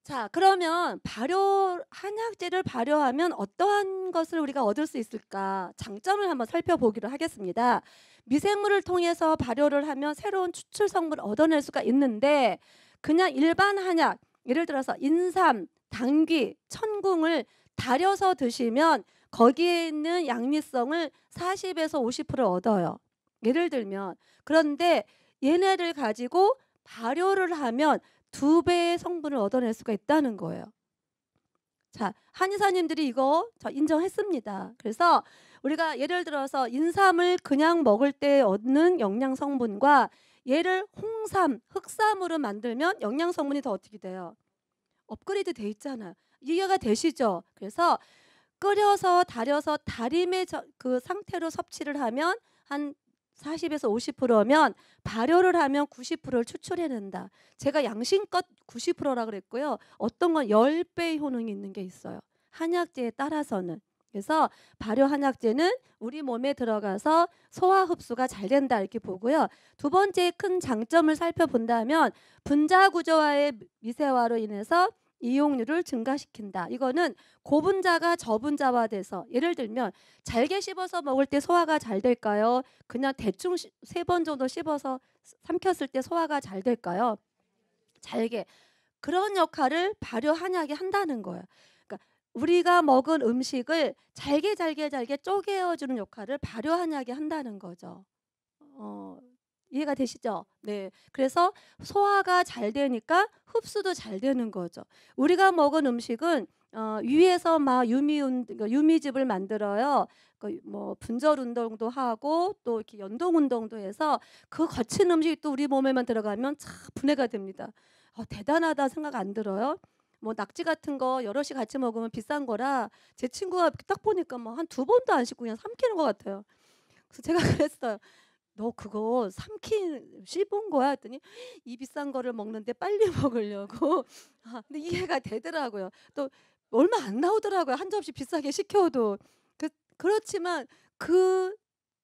A: 자 그러면 발효 한약재를 발효하면 어떠한 것을 우리가 얻을 수 있을까 장점을 한번 살펴보기로 하겠습니다. 미생물을 통해서 발효를 하면 새로운 추출 성분을 얻어낼 수가 있는데 그냥 일반 한약 예를 들어서 인삼, 당귀, 천궁을 달여서 드시면 거기에 있는 양립성을 40에서 50% 얻어요. 예를 들면 그런데 얘네를 가지고 발효를 하면 두 배의 성분을 얻어낼 수가 있다는 거예요. 자, 한의사님들이 이거 인정했습니다. 그래서 우리가 예를 들어서 인삼을 그냥 먹을 때 얻는 영양 성분과 얘를 홍삼, 흑삼으로 만들면 영양 성분이 더 어떻게 돼요? 업그레이드 돼 있잖아요. 이해가 되시죠? 그래서 끓여서 달여서 다림의 저, 그 상태로 섭취를 하면 한 40에서 50%면 발효를 하면 90%를 추출해낸다. 제가 양심껏 90%라 그랬고요. 어떤 건 10배의 효능이 있는 게 있어요. 한약재에 따라서는. 그래서 발효 한약재는 우리 몸에 들어가서 소화 흡수가 잘 된다 이렇게 보고요. 두 번째 큰 장점을 살펴본다면 분자 구조와의 미세화로 인해서 이용률을 증가시킨다. 이거는 고분자가 저분자화돼서 예를 들면 잘게 씹어서 먹을 때 소화가 잘 될까요? 그냥 대충 세 번 정도 씹어서 삼켰을 때 소화가 잘 될까요? 잘게 그런 역할을 발효 한약이 한다는 거예요. 그러니까 우리가 먹은 음식을 잘게 잘게 잘게 쪼개어 주는 역할을 발효 한약이 한다는 거죠. 어, 이해가 되시죠? 네. 그래서 소화가 잘 되니까 흡수도 잘 되는 거죠. 우리가 먹은 음식은 어, 위에서 막 유미 운, 그러니까 유미즙을 만들어요. 그 뭐 분절 운동도 하고 또 이렇게 연동 운동도 해서 그 거친 음식이 또 우리 몸에만 들어가면 참 분해가 됩니다. 어, 대단하다 생각 안 들어요? 뭐 낙지 같은 거 여럿이 같이 먹으면 비싼 거라 제 친구가 딱 보니까 뭐한두 번도 안 씻고 그냥 삼키는 것 같아요. 그래서 제가 [LAUGHS] 그랬어요. 너 그거 삼킨 씹은 거야 했더니 이 비싼 거를 먹는데 빨리 [LAUGHS] 먹으려고 아, 근데 이해가 되더라고요 또 얼마 안 나오더라고요 한 접시 비싸게 시켜도 그, 그렇지만 그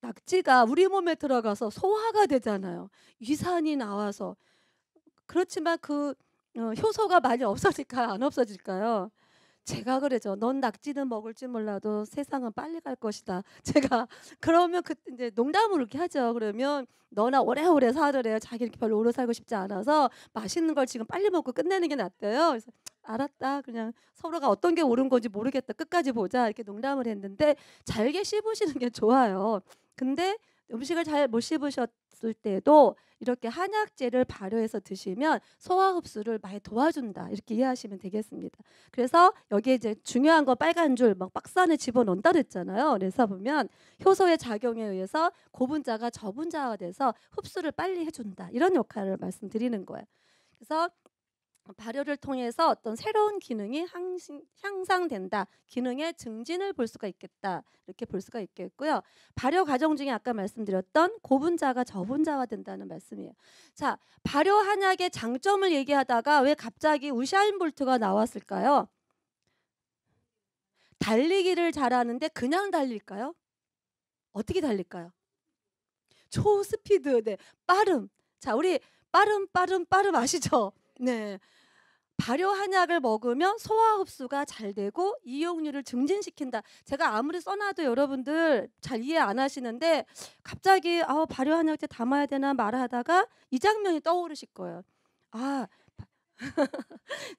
A: 낙지가 우리 몸에 들어가서 소화가 되잖아요 위산이 나와서 그렇지만 그 어, 효소가 많이 없어질까요 안 없어질까요 제가 그러죠. 넌 낙지는 먹을지 몰라도 세상은 빨리 갈 것이다. [LAUGHS] 제가 그러면 그 이제 농담으로 이렇게 하죠. 그러면 너나 오래오래 살으래요. 자기 이렇게 별로 오래 살고 싶지 않아서 맛있는 걸 지금 빨리 먹고 끝내는 게 낫대요. 그래서 알았다. 그냥 서로가 어떤 게 옳은 건지 모르겠다. 끝까지 보자. 이렇게 농담을 했는데 잘게 씹으시는 게 좋아요. 근데 음식을 잘 못 씹으셨을 때도 이렇게 한약재를 발효해서 드시면 소화 흡수를 많이 도와준다 이렇게 이해하시면 되겠습니다. 그래서 여기에 이제 중요한 거 빨간 줄 막 박스 안에 집어넣는다 그랬잖아요. 그래서 보면 효소의 작용에 의해서 고분자가 저분자화 돼서 흡수를 빨리 해준다 이런 역할을 말씀드리는 거예요. 그래서 어, 발효를 통해서 어떤 새로운 기능이 향상된다, 기능의 증진을 볼 수가 있겠다 이렇게 볼 수가 있겠고요. 발효 과정 중에 아까 말씀드렸던 고분자가 저분자화된다는 말씀이에요. 자, 발효 한약의 장점을 얘기하다가 왜 갑자기 우샤인 볼트가 나왔을까요? 달리기를 잘하는데 그냥 달릴까요? 어떻게 달릴까요? 초스피드, 네, 빠름. 자, 우리 빠름, 빠름, 빠름 아시죠? 네. 발효한약을 먹으면 소화 흡수가 잘 되고 이용률을 증진시킨다. 제가 아무리 써놔도 여러분들 잘 이해 안 하시는데 갑자기 아 발효한약제 담아야 되나 말하다가 이 장면이 떠오르실 거예요. 아,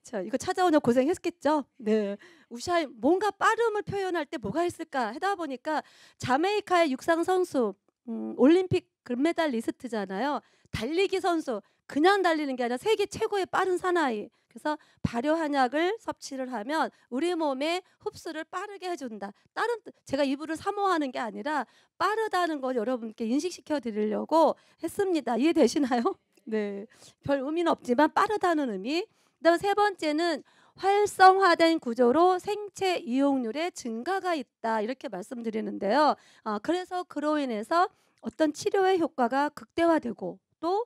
A: 자 이거 찾아오느 고생했겠죠. 네, 우샤이 뭔가 빠름을 표현할 때 뭐가 있을까 하다 보니까 자메이카의 육상 선수 음, 올림픽 금메달 리스트잖아요. 달리기 선수 그냥 달리는 게 아니라 세계 최고의 빠른 사나이 그래서 발효한약을 섭취를 하면 우리 몸의 흡수를 빠르게 해준다. 다른 제가 이분을 사모하는 게 아니라 빠르다는 걸 여러분께 인식시켜 드리려고 했습니다. 이해되시나요? [LAUGHS] 네, 별 의미는 없지만 빠르다는 의미. 그다음 세 번째는 활성화된 구조로 생체 이용률의 증가가 있다 이렇게 말씀드리는데요. 아, 그래서 그로 인해서 어떤 치료의 효과가 극대화되고 또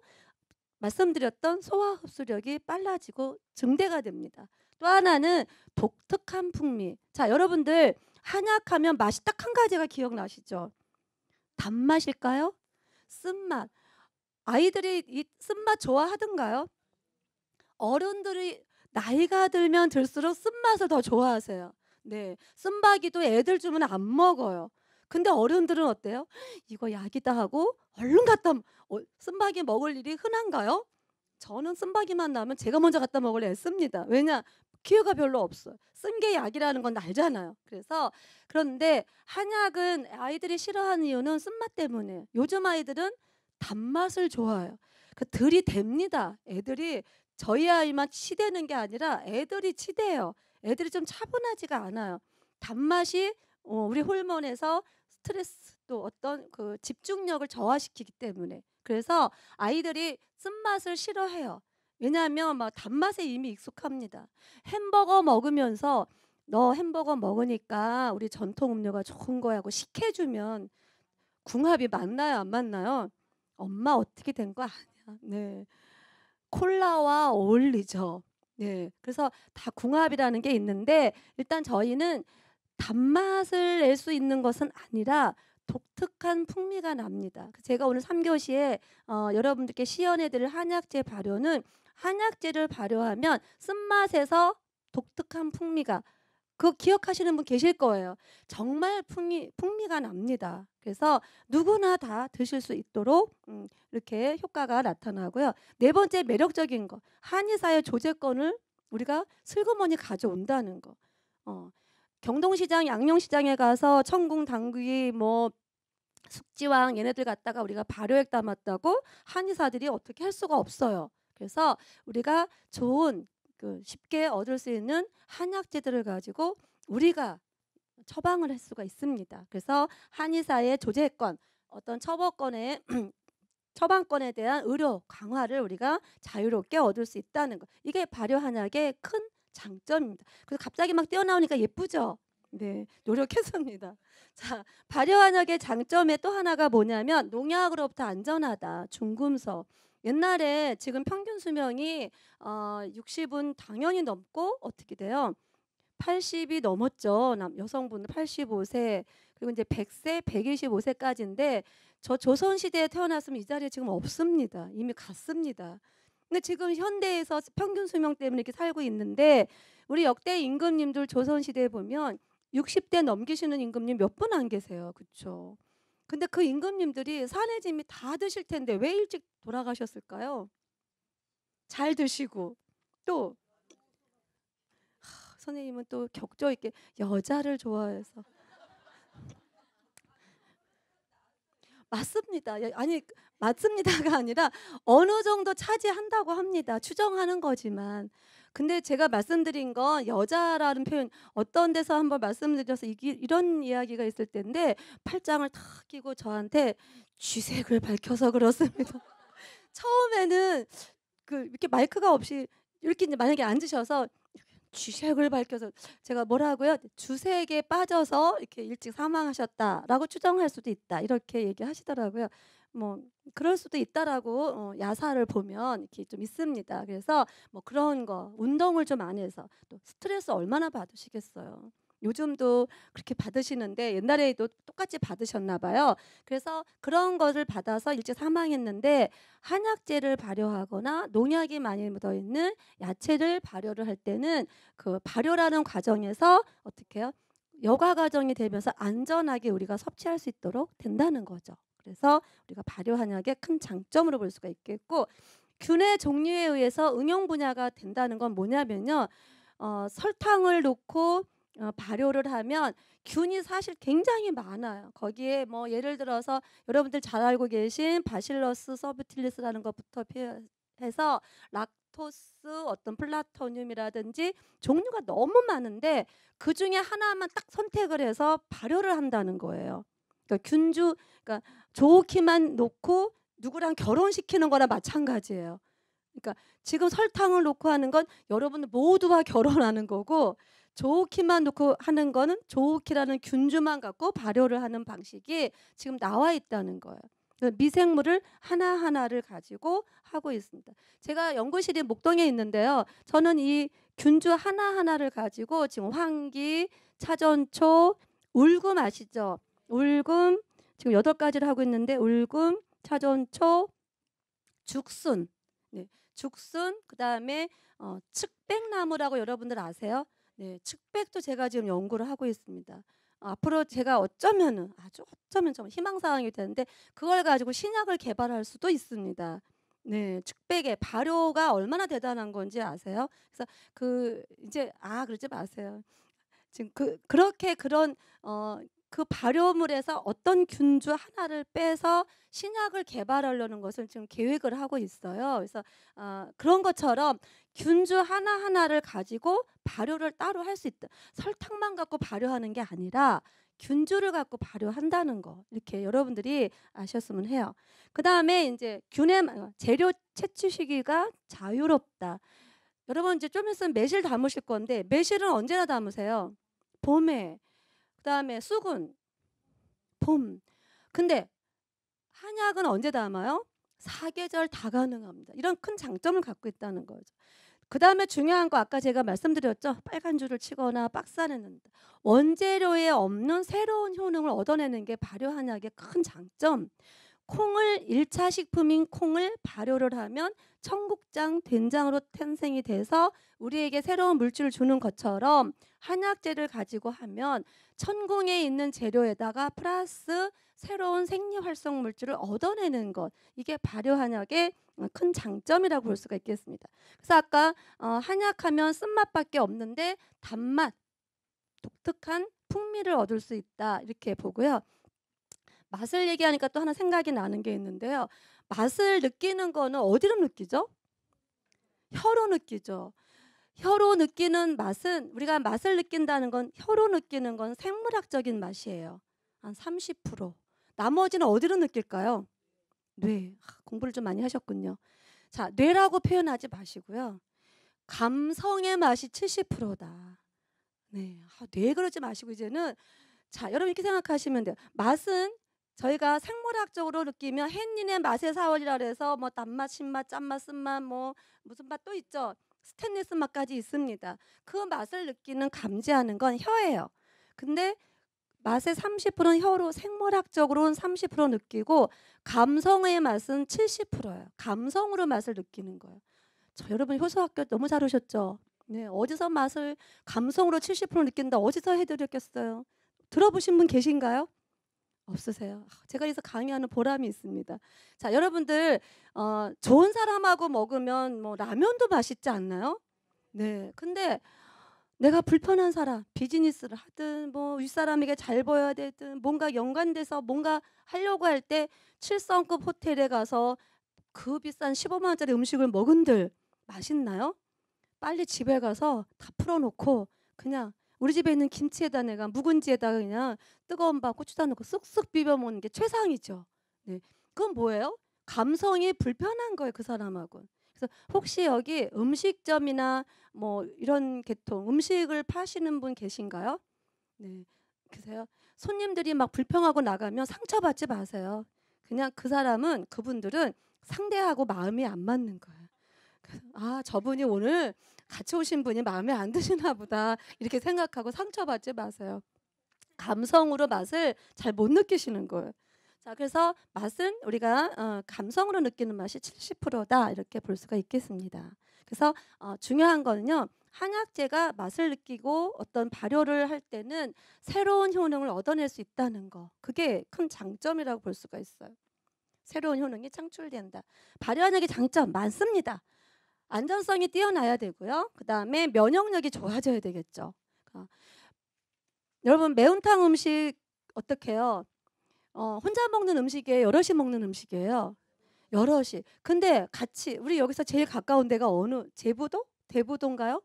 A: 말씀드렸던 소화 흡수력이 빨라지고 증대가 됩니다. 또 하나는 독특한 풍미. 자, 여러분들 한약하면 맛이 딱 한 가지가 기억나시죠? 단맛일까요? 쓴맛. 아이들이 이 쓴맛 좋아하던가요? 어른들이 나이가 들면 들수록 쓴맛을 더 좋아하세요. 네. 쓴바기도 애들 주면 안 먹어요. 근데 어른들은 어때요? 이거 약이다 하고 얼른 갖다 어, 쓴박이 먹을 일이 흔한가요? 저는 쓴박이만 나면 제가 먼저 갖다 먹으려 했습니다. 왜냐? 기회가 별로 없어요. 쓴 게 약이라는 건 알잖아요. 그래서 그런데 한약은 아이들이 싫어하는 이유는 쓴맛 때문에 요즘 아이들은 단맛을 좋아해요. 그 들이 됩니다. 애들이 저희 아이만 치대는 게 아니라 애들이 치대요. 애들이 좀 차분하지가 않아요. 단맛이 어, 우리 호르몬에서 스트레스 또 어떤 그 집중력을 저하시키기 때문에 그래서 아이들이 쓴맛을 싫어해요. 왜냐하면 막 단맛에 이미 익숙합니다. 햄버거 먹으면서 너 햄버거 먹으니까 우리 전통 음료가 좋은 거야고 식혀주면 궁합이 맞나요 안 맞나요? 엄마 어떻게 된 거 아니야. 네. 콜라와 어울리죠. 네. 그래서 다 궁합이라는 게 있는데 일단 저희는 단맛을 낼 수 있는 것은 아니라 독특한 풍미가 납니다. 그 제가 오늘 3교시에 어, 여러분들께 시연해드릴 한약재 발효는 한약재를 발효하면 쓴맛에서 독특한 풍미가 그 기억하시는 분 계실 거예요. 정말 풍미, 풍미가 납니다. 그래서 누구나 다 드실 수 있도록 음, 이렇게 효과가 나타나고요. 네 번째 매력적인 거 한의사의 조제권을 우리가 슬그머니 가져온다는 거. 어, 경동시장, 양녕시장에 가서 천궁 당귀 뭐 숙지왕 얘네들 갔다가 우리가 발효액 담았다고 한의사들이 어떻게 할 수가 없어요. 그래서 우리가 좋은 그 쉽게 얻을 수 있는 한약재들을 가지고 우리가 처방을 할 수가 있습니다. 그래서 한의사의 조제권, 어떤 처벌권의 [CLEARS THROAT] 처방권에 대한 의료 강화를 우리가 자유롭게 얻을 수 있다는 것. 이게 발효 한약의 큰 장점입니다. 그래서 갑자기 막 뛰어나오니까 예쁘죠. 네, 노력했습니다. [LAUGHS] 자, 발효한약의 장점의 또 하나가 뭐냐면 농약으로부터 안전하다. 중금속. 옛날에 지금 평균 수명이 어, 60은 당연히 넘고 어떻게 돼요? 80이 넘었죠. 남 여성분은 85세 그리고 이제 100세, 125세까지인데 저 조선 시대에 태어났으면 이 자리에 지금 없습니다. 이미 갔습니다. 근데 지금 현대에서 평균 수명 때문에 이렇게 살고 있는데 우리 역대 임금님들 조선 시대에 보면 60대 넘기시는 임금님 몇 분 안 계세요. 그렇죠? 근데 그 임금님들이 산해짐이 다 드실 텐데 왜 일찍 돌아가셨을까요? 잘 드시고 또 하, 선생님은 또 격조 있게 여자를 좋아해서 맞습니다. 아니 맞습니다가 아니라 어느 정도 차지한다고 합니다. 추정하는 거지만. 근데 제가 말씀드린 건 여자라는 표현 어떤 데서 한번 말씀드려서 이기, 이런 이야기가 있을 텐데 팔짱을 탁 끼고 저한테 쥐색을 밝혀서 그렇습니다. [LAUGHS] 처음에는 그 이렇게 마이크가 없이 이렇게 이제 만약에 앉으셔서 주색을 밝혀서 제가 뭐라고요? 주색에 빠져서 이렇게 일찍 사망하셨다라고 추정할 수도 있다 이렇게 얘기하시더라고요. 뭐 그럴 수도 있다라고 어, 야사를 보면 이렇게 좀 있습니다. 그래서 뭐 그런 거 운동을 좀 안 해서 또 스트레스 얼마나 받으시겠어요. 요즘도 그렇게 받으시는데 옛날에도 똑같이 받으셨나 봐요. 그래서 그런 것을 받아서 일제 사망했는데 한약재를 발효하거나 농약이 많이 묻어 있는 야채를 발효를 할 때는 그 발효라는 과정에서 어떻게 해요? 여과 과정이 되면서 안전하게 우리가 섭취할 수 있도록 된다는 거죠. 그래서 우리가 발효 한약의 큰 장점으로 볼 수가 있겠고 균의 종류에 의해서 응용 분야가 된다는 건 뭐냐면요. 어, 설탕을 놓고 어, 발효를 하면 균이 사실 굉장히 많아요. 거기에 뭐 예를 들어서 여러분들 잘 알고 계신 바실러스 서브틸리스라는 것부터 해서 락토스 어떤 플라토늄이라든지 종류가 너무 많은데 그 중에 하나만 딱 선택을 해서 발효를 한다는 거예요. 그러니까 균주, 그러니까 좋기만 놓고 누구랑 결혼시키는 거나 마찬가지예요. 그러니까 지금 설탕을 놓고 하는 건 여러분 모두와 결혼하는 거고 좋기만 놓고 하는 거는 좋기라는 균주만 갖고 발효를 하는 방식이 지금 나와 있다는 거예요. 미생물을 하나하나를 가지고 하고 있습니다. 제가 연구실이 목동에 있는데요. 저는 이 균주 하나하나를 가지고 지금 황기, 차전초, 울금 아시죠? 울금 지금 여덟 가지를 하고 있는데 울금, 차전초, 죽순, 네, 죽순 그 다음에 어, 측백나무라고 여러분들 아세요? 네, 측백도 제가 지금 연구를 하고 있습니다. 앞으로 제가 어쩌면은 아주 어쩌면 좀 희망 사항이 되는데 그걸 가지고 신약을 개발할 수도 있습니다. 네, 측백의 발효가 얼마나 대단한 건지 아세요? 그래서 그 이제 아 그러지 마세요. 지금 그 그렇게 그런 어그 발효물에서 어떤 균주 하나를 빼서 신약을 개발하려는 것을 지금 계획을 하고 있어요. 그래서 어, 그런 것처럼 균주 하나 하나를 가지고 발효를 따로 할 수 있다. 설탕만 갖고 발효하는 게 아니라 균주를 갖고 발효한다는 거 이렇게 여러분들이 아셨으면 해요. 그 다음에 이제 균의 재료 채취 시기가 자유롭다. 여러분 이제 좀 있으면 매실 담으실 건데 매실은 언제나 담으세요. 봄에 그다음에 쑥은 봄. 근데 한약은 언제 담아요? 사계절 다 가능합니다. 이런 큰 장점을 갖고 있다는 거죠. 그 다음에 중요한 거 아까 제가 말씀드렸죠. 빨간 줄을 치거나 박사내는 원재료에 없는 새로운 효능을 얻어내는 게 발효 한약의 큰 장점. 콩을 1차 식품인 콩을 발효를 하면 청국장 된장으로 탄생이 돼서 우리에게 새로운 물질을 주는 것처럼 한약재를 가지고 하면 천공에 있는 재료에다가 플러스 새로운 생리 활성 물질을 얻어내는 것 이게 발효 한약의 큰 장점이라고 볼 수가 있겠습니다. 그래서 아까 어, 한약하면 쓴맛밖에 없는데 단맛 독특한 풍미를 얻을 수 있다 이렇게 보고요. 맛을 얘기하니까 또 하나 생각이 나는 게 있는데요. 맛을 느끼는 거는 어디로 느끼죠? 혀로 느끼죠. 혀로 느끼는 맛은 우리가 맛을 느낀다는 건 혀로 느끼는 건 생물학적인 맛이에요. 한 30%. 나머지는 어디로 느낄까요? 뇌. 아, 공부를 좀 많이 하셨군요. 자, 뇌라고 표현하지 마시고요. 감성의 맛이 70%다. 네. 아, 뇌 그러지 마시고 이제는 자, 여러분 이렇게 생각하시면 돼요. 맛은 저희가 생물학적으로 느끼면 헨니의 맛의 사월이라 그래서 뭐 단맛, 신맛, 짠맛, 쓴맛 뭐 무슨 맛 또 있죠. 스탠리스 맛까지 있습니다. 그 맛을 느끼는 감지하는 건 혀예요. 근데 맛의 30%는 혀로 생물학적으로는 30% 느끼고 감성의 맛은 70%예요. 감성으로 맛을 느끼는 거예요. 저 여러분 효소학교 너무 잘 오셨죠? 네, 어디서 맛을 감성으로 70% 느낀다. 어디서 해드렸겠어요? 들어보신 분 계신가요? 없으세요? 아, 제가 여래서 강의하는 보람이 있습니다. 자, 여러분들 어, 좋은 사람하고 먹으면 뭐 라면도 맛있지 않나요? 네. 근데 내가 불편한 사람, 비즈니스를 하든 뭐 윗사람에게 잘 보여야 되든 뭔가 연관돼서 뭔가 하려고 할때칠성급 호텔에 가서 그 비싼 15만 원짜리 음식을 먹은들 맛있나요? 빨리 집에 가서 다 풀어놓고 그냥 우리 집에 있는 김치에다 내가 묵은지에다가 그냥 뜨거운 밥 고추장 넣고 쑥쑥 비벼 먹는 게 최상이죠. 네. 그건 뭐예요? 감성이 불편한 거예요, 그사람하고 그래서 혹시 여기 음식점이나 뭐 이런 계통 음식을 파시는 분 계신가요? 네. 그세요. 손님들이 막 불평하고 나가면 상처받지 마세요. 그냥 그 사람은 그분들은 상대하고 마음이 안 맞는 거예요. 아, 저분이 오늘 같이 오신 분이 마음에 안 드시나 보다 이렇게 생각하고 상처받지 마세요. 감성으로 맛을 잘 못 느끼시는 거예요. 자, 그래서 맛은 우리가 어, 감성으로 느끼는 맛이 70%다 이렇게 볼 수가 있겠습니다. 그래서 어, 중요한 거는요. 한약재가 맛을 느끼고 어떤 발효를 할 때는 새로운 효능을 얻어낼 수 있다는 거. 그게 큰 장점이라고 볼 수가 있어요. 새로운 효능이 창출된다. 발효한약의 장점 많습니다. 안전성이 뛰어나야 되고요. 그 다음에 면역력이 좋아져야 되겠죠. 그러니까 여러분 매운탕 음식 어떻게요? 어, 혼자 먹는 음식이에요. 여럿이 먹는 음식이에요. 여럿이. 근데 같이 우리 여기서 제일 가까운 데가 어느 제부도? 대부도인가요?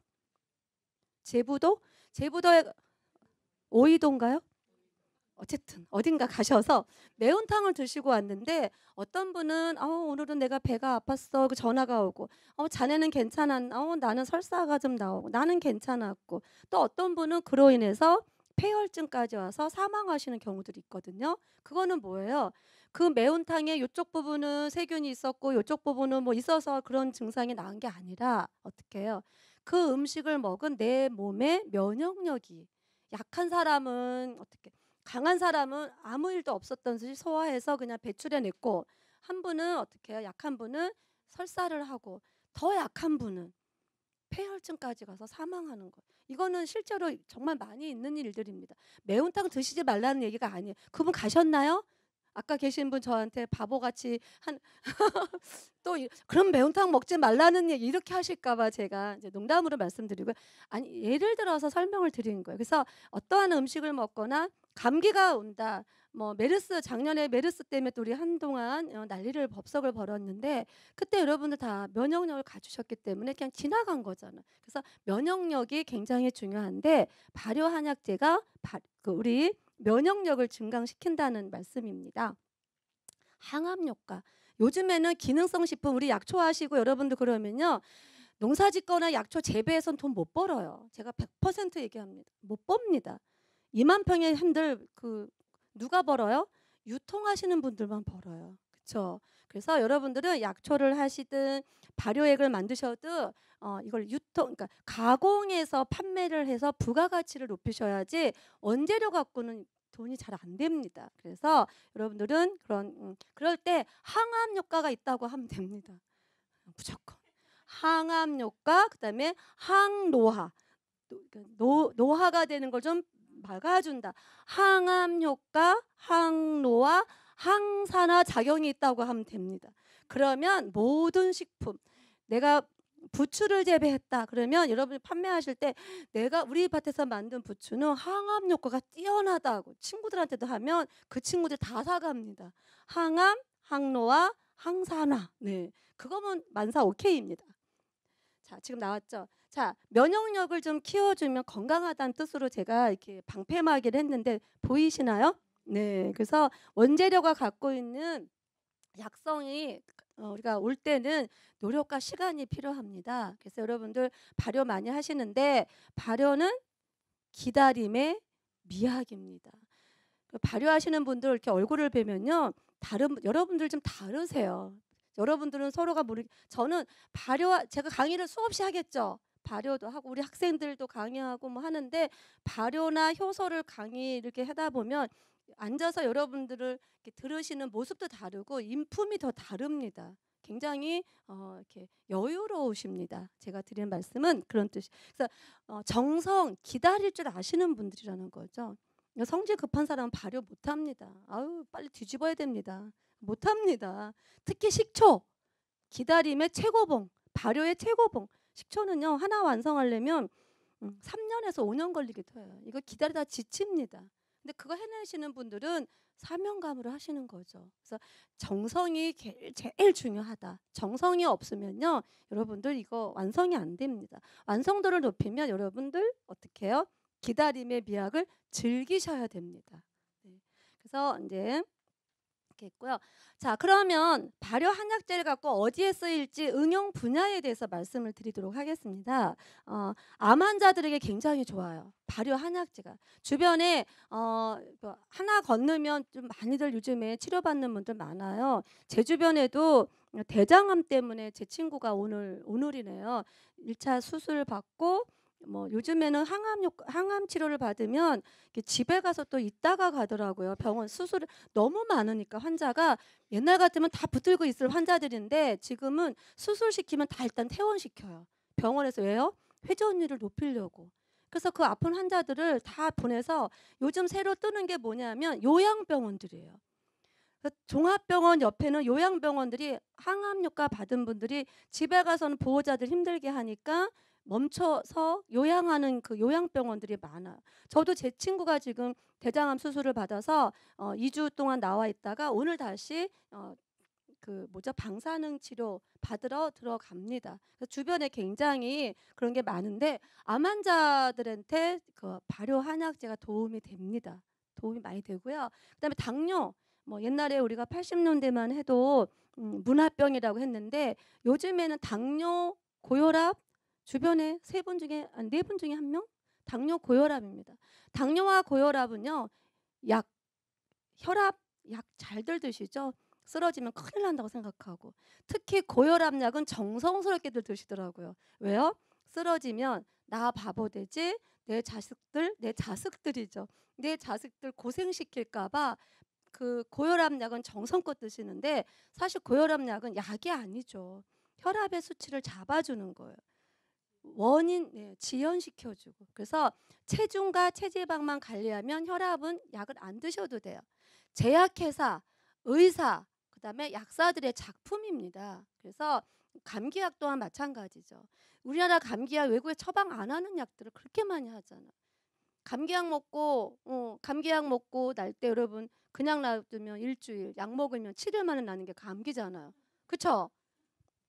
A: 제부도? 제부도에 오이도인가요? 어쨌든 어딘가 가셔서 매운탕을 드시고 왔는데 어떤 분은 어, 오늘은 내가 배가 아팠어 그 전화가 오고 어, 자네는 괜찮았나 어, 나는 설사가 좀 나오고 나는 괜찮았고 또 어떤 분은 그로 인해서 폐혈증까지 와서 사망하시는 경우들이 있거든요. 그거는 뭐예요? 그 매운탕에 이쪽 부분은 세균이 있었고 이쪽 부분은 뭐 있어서 그런 증상이 나은 게 아니라 어떻게 해요? 그 음식을 먹은 내 몸의 면역력이 약한 사람은 어떻게 강한 사람은 아무 일도 없었던 듯이 소화해서 그냥 배출해냈고 한 분은 어떻게 해요? 약한 분은 설사를 하고 더 약한 분은 폐혈증까지 가서 사망하는 거. 이거는 실제로 정말 많이 있는 일들입니다. 매운탕 드시지 말라는 얘기가 아니에요. 그분 가셨나요? 아까 계신 분 저한테 바보같이 한 또그런 [LAUGHS] 매운탕 먹지 말라는 얘기 이렇게 하실까봐 제가 이제 농담으로 말씀드리고 아니 예를 들어서 설명을 드리는 거예요. 그래서 어떠한 음식을 먹거나 감기가 온다. 뭐 메르스 작년에 메르스 때문에 또 우리 한동안 어, 난리를 법석을 벌었는데 그때 여러분들 다 면역력을 갖추셨기 때문에 그냥 지나간 거잖아. 그래서 면역력이 굉장히 중요한데 발효 한약제가 그 우리 면역력을 증강시킨다는 말씀입니다. 항암 효과. 요즘에는 기능성 식품 우리 약초 하시고 여러분들 그러면요. 농사 짓거나 약초 재배해선 돈못 벌어요. 제가 100% 얘기합니다. 못 법니다. 2만 평의 핸들 그 누가 벌어요? 유통하시는 분들만 벌어요. 그렇죠? 그래서 여러분들은 약초를 하시든 발효액을 만드셔도 어, 이걸 유통, 그러니까 가공해서 판매를 해서 부가가치를 높이셔야지 원재료 갖고는 돈이 잘 안 됩니다. 그래서 여러분들은 그런 음, 그럴 때 항암 효과가 있다고 하면 됩니다. 무조건 항암 효과, 그다음에 항노화. 노, 그러니까 노화가 되는 걸좀 막아준다. 항암 효과, 항노화, 항산화 작용이 있다고 하면 됩니다. 그러면 모든 식품 내가 부추를 재배했다. 그러면 여러분이 판매하실 때 내가 우리 밭에서 만든 부추는 항암 효과가 뛰어나다고 친구들한테도 하면 그 친구들 다 사갑니다. 항암, 항노화, 항산화. 네. 그거면 만사 오케이입니다. 자, 지금 나왔죠. 자, 면역력을 좀 키워주면 건강하다는 뜻으로 제가 이렇게 방패막이를 했는데 보이시나요? 네, 그래서 원재료가 갖고 있는 약성이 어, 우리가 올 때는 노력과 시간이 필요합니다. 그래서 여러분들 발효 많이 하시는데 발효는 기다림의 미학입니다. 그 발효하시는 분들 이렇게 얼굴을 뵈면요, 다른 여러분들 좀 다르세요. 여러분들은 서로가 모르. 저는 발효 제가 강의를 수없이 하겠죠. 발효도 하고 우리 학생들도 강의하고 뭐 하는데 발효나 효소를 강의 이렇게 하다 보면 앉아서 여러분들을 이렇게 들으시는 모습도 다르고 인품이 더 다릅니다. 굉장히 어, 이렇게 여유로우십니다. 제가 드리는 말씀은 그런 뜻이. 그래서 어, 정성 기다릴 줄 아시는 분들이라는 거죠. 성질 급한 사람은 발효 못합니다. 아유 빨리 뒤집어야 됩니다. 못합니다. 특히 식초 기다림의 최고봉, 발효의 최고봉. 식초는요 하나 완성하려면 3년에서 음, 5년 걸리기도 해요. 이거 기다리다 지칩니다. 근데 그거 해내시는 분들은 사명감으로 하시는 거죠. 그래서 정성이 제일, 제일 중요하다. 정성이 없으면요, 여러분들 이거 완성이 안 됩니다. 완성도를 높이면 여러분들 어떻게 해요? 기다림의 미학을 즐기셔야 됩니다. 네. 그래서 이제 했고요 자, 그러면 발효 한약재를 갖고 어디에 쓰일지 응용 분야에 대해서 말씀을 드리도록 하겠습니다. 어, 암 환자들에게 굉장히 좋아요. 발효 한약재가 주변에 어, 뭐 하나 건너면 좀 많이들 요즘에 치료받는 분들 많아요. 제 주변에도 대장암 때문에 제 친구가 오늘 오늘이네요. 1차 수술 받고 뭐 요즘에는 항암 효 항암 치료를 받으면 집에 가서 또 있다가 가더라고요. 병원 수술을 너무 많으니까 환자가 옛날 같으면 다 붙들고 있을 환자들인데 지금은 수술 시키면 다 일단 퇴원시켜요. 병원에서 왜요? 회전율을 높이려고. 그래서 그 아픈 환자들을 다 보내서 요즘 새로 뜨는 게 뭐냐면 요양병원들이에요. 그 종합병원 옆에는 요양병원들이 항암 효과 받은 분들이 집에 가서는 보호자들 힘들게 하니까 멈춰서 요양하는 그 요양병원들이 많아요. 저도 제 친구가 지금 대장암 수술을 받아서 어, 2주 동안 나와 있다가 오늘 다시 어, 그 뭐죠 방사능 치료 받으러 들어갑니다. 주변에 굉장히 그런 게 많은데 암 환자들한테 그 발효 한약제가 도움이 됩니다. 도움이 많이 되고요. 그다음에 당뇨 뭐 옛날에 우리가 80년대만 해도 음, 문화병이라고 했는데 요즘에는 당뇨 고혈압 주변에 세 분 중에 네 분 중에 한 명 당뇨 고혈압입니다. 당뇨와 고혈압은요 약 혈압 약 잘 들 드시죠? 쓰러지면 큰일 난다고 생각하고 특히 고혈압 약은 정성스럽게들 드시더라고요. 왜요? 쓰러지면 나 바보 되지 내 자식들 내 자식들이죠. 내 자식들 고생시킬까봐 그 고혈압 약은 정성껏 드시는데 사실 고혈압 약은 약이 아니죠. 혈압의 수치를 잡아주는 거예요. 원인 네, 지연시켜주고 그래서 체중과 체지방만 관리하면 혈압은 약을 안 드셔도 돼요. 제약회사, 의사, 그다음에 약사들의 작품입니다. 그래서 감기약 또한 마찬가지죠. 우리나라 감기약 외국에 처방 안 하는 약들을 그렇게 많이 하잖아. 감기약 먹고 어, 감기약 먹고 날 때 여러분 그냥 놔두면 일주일 약 먹으면 7일 만에 나는 게 감기잖아요. 그쵸?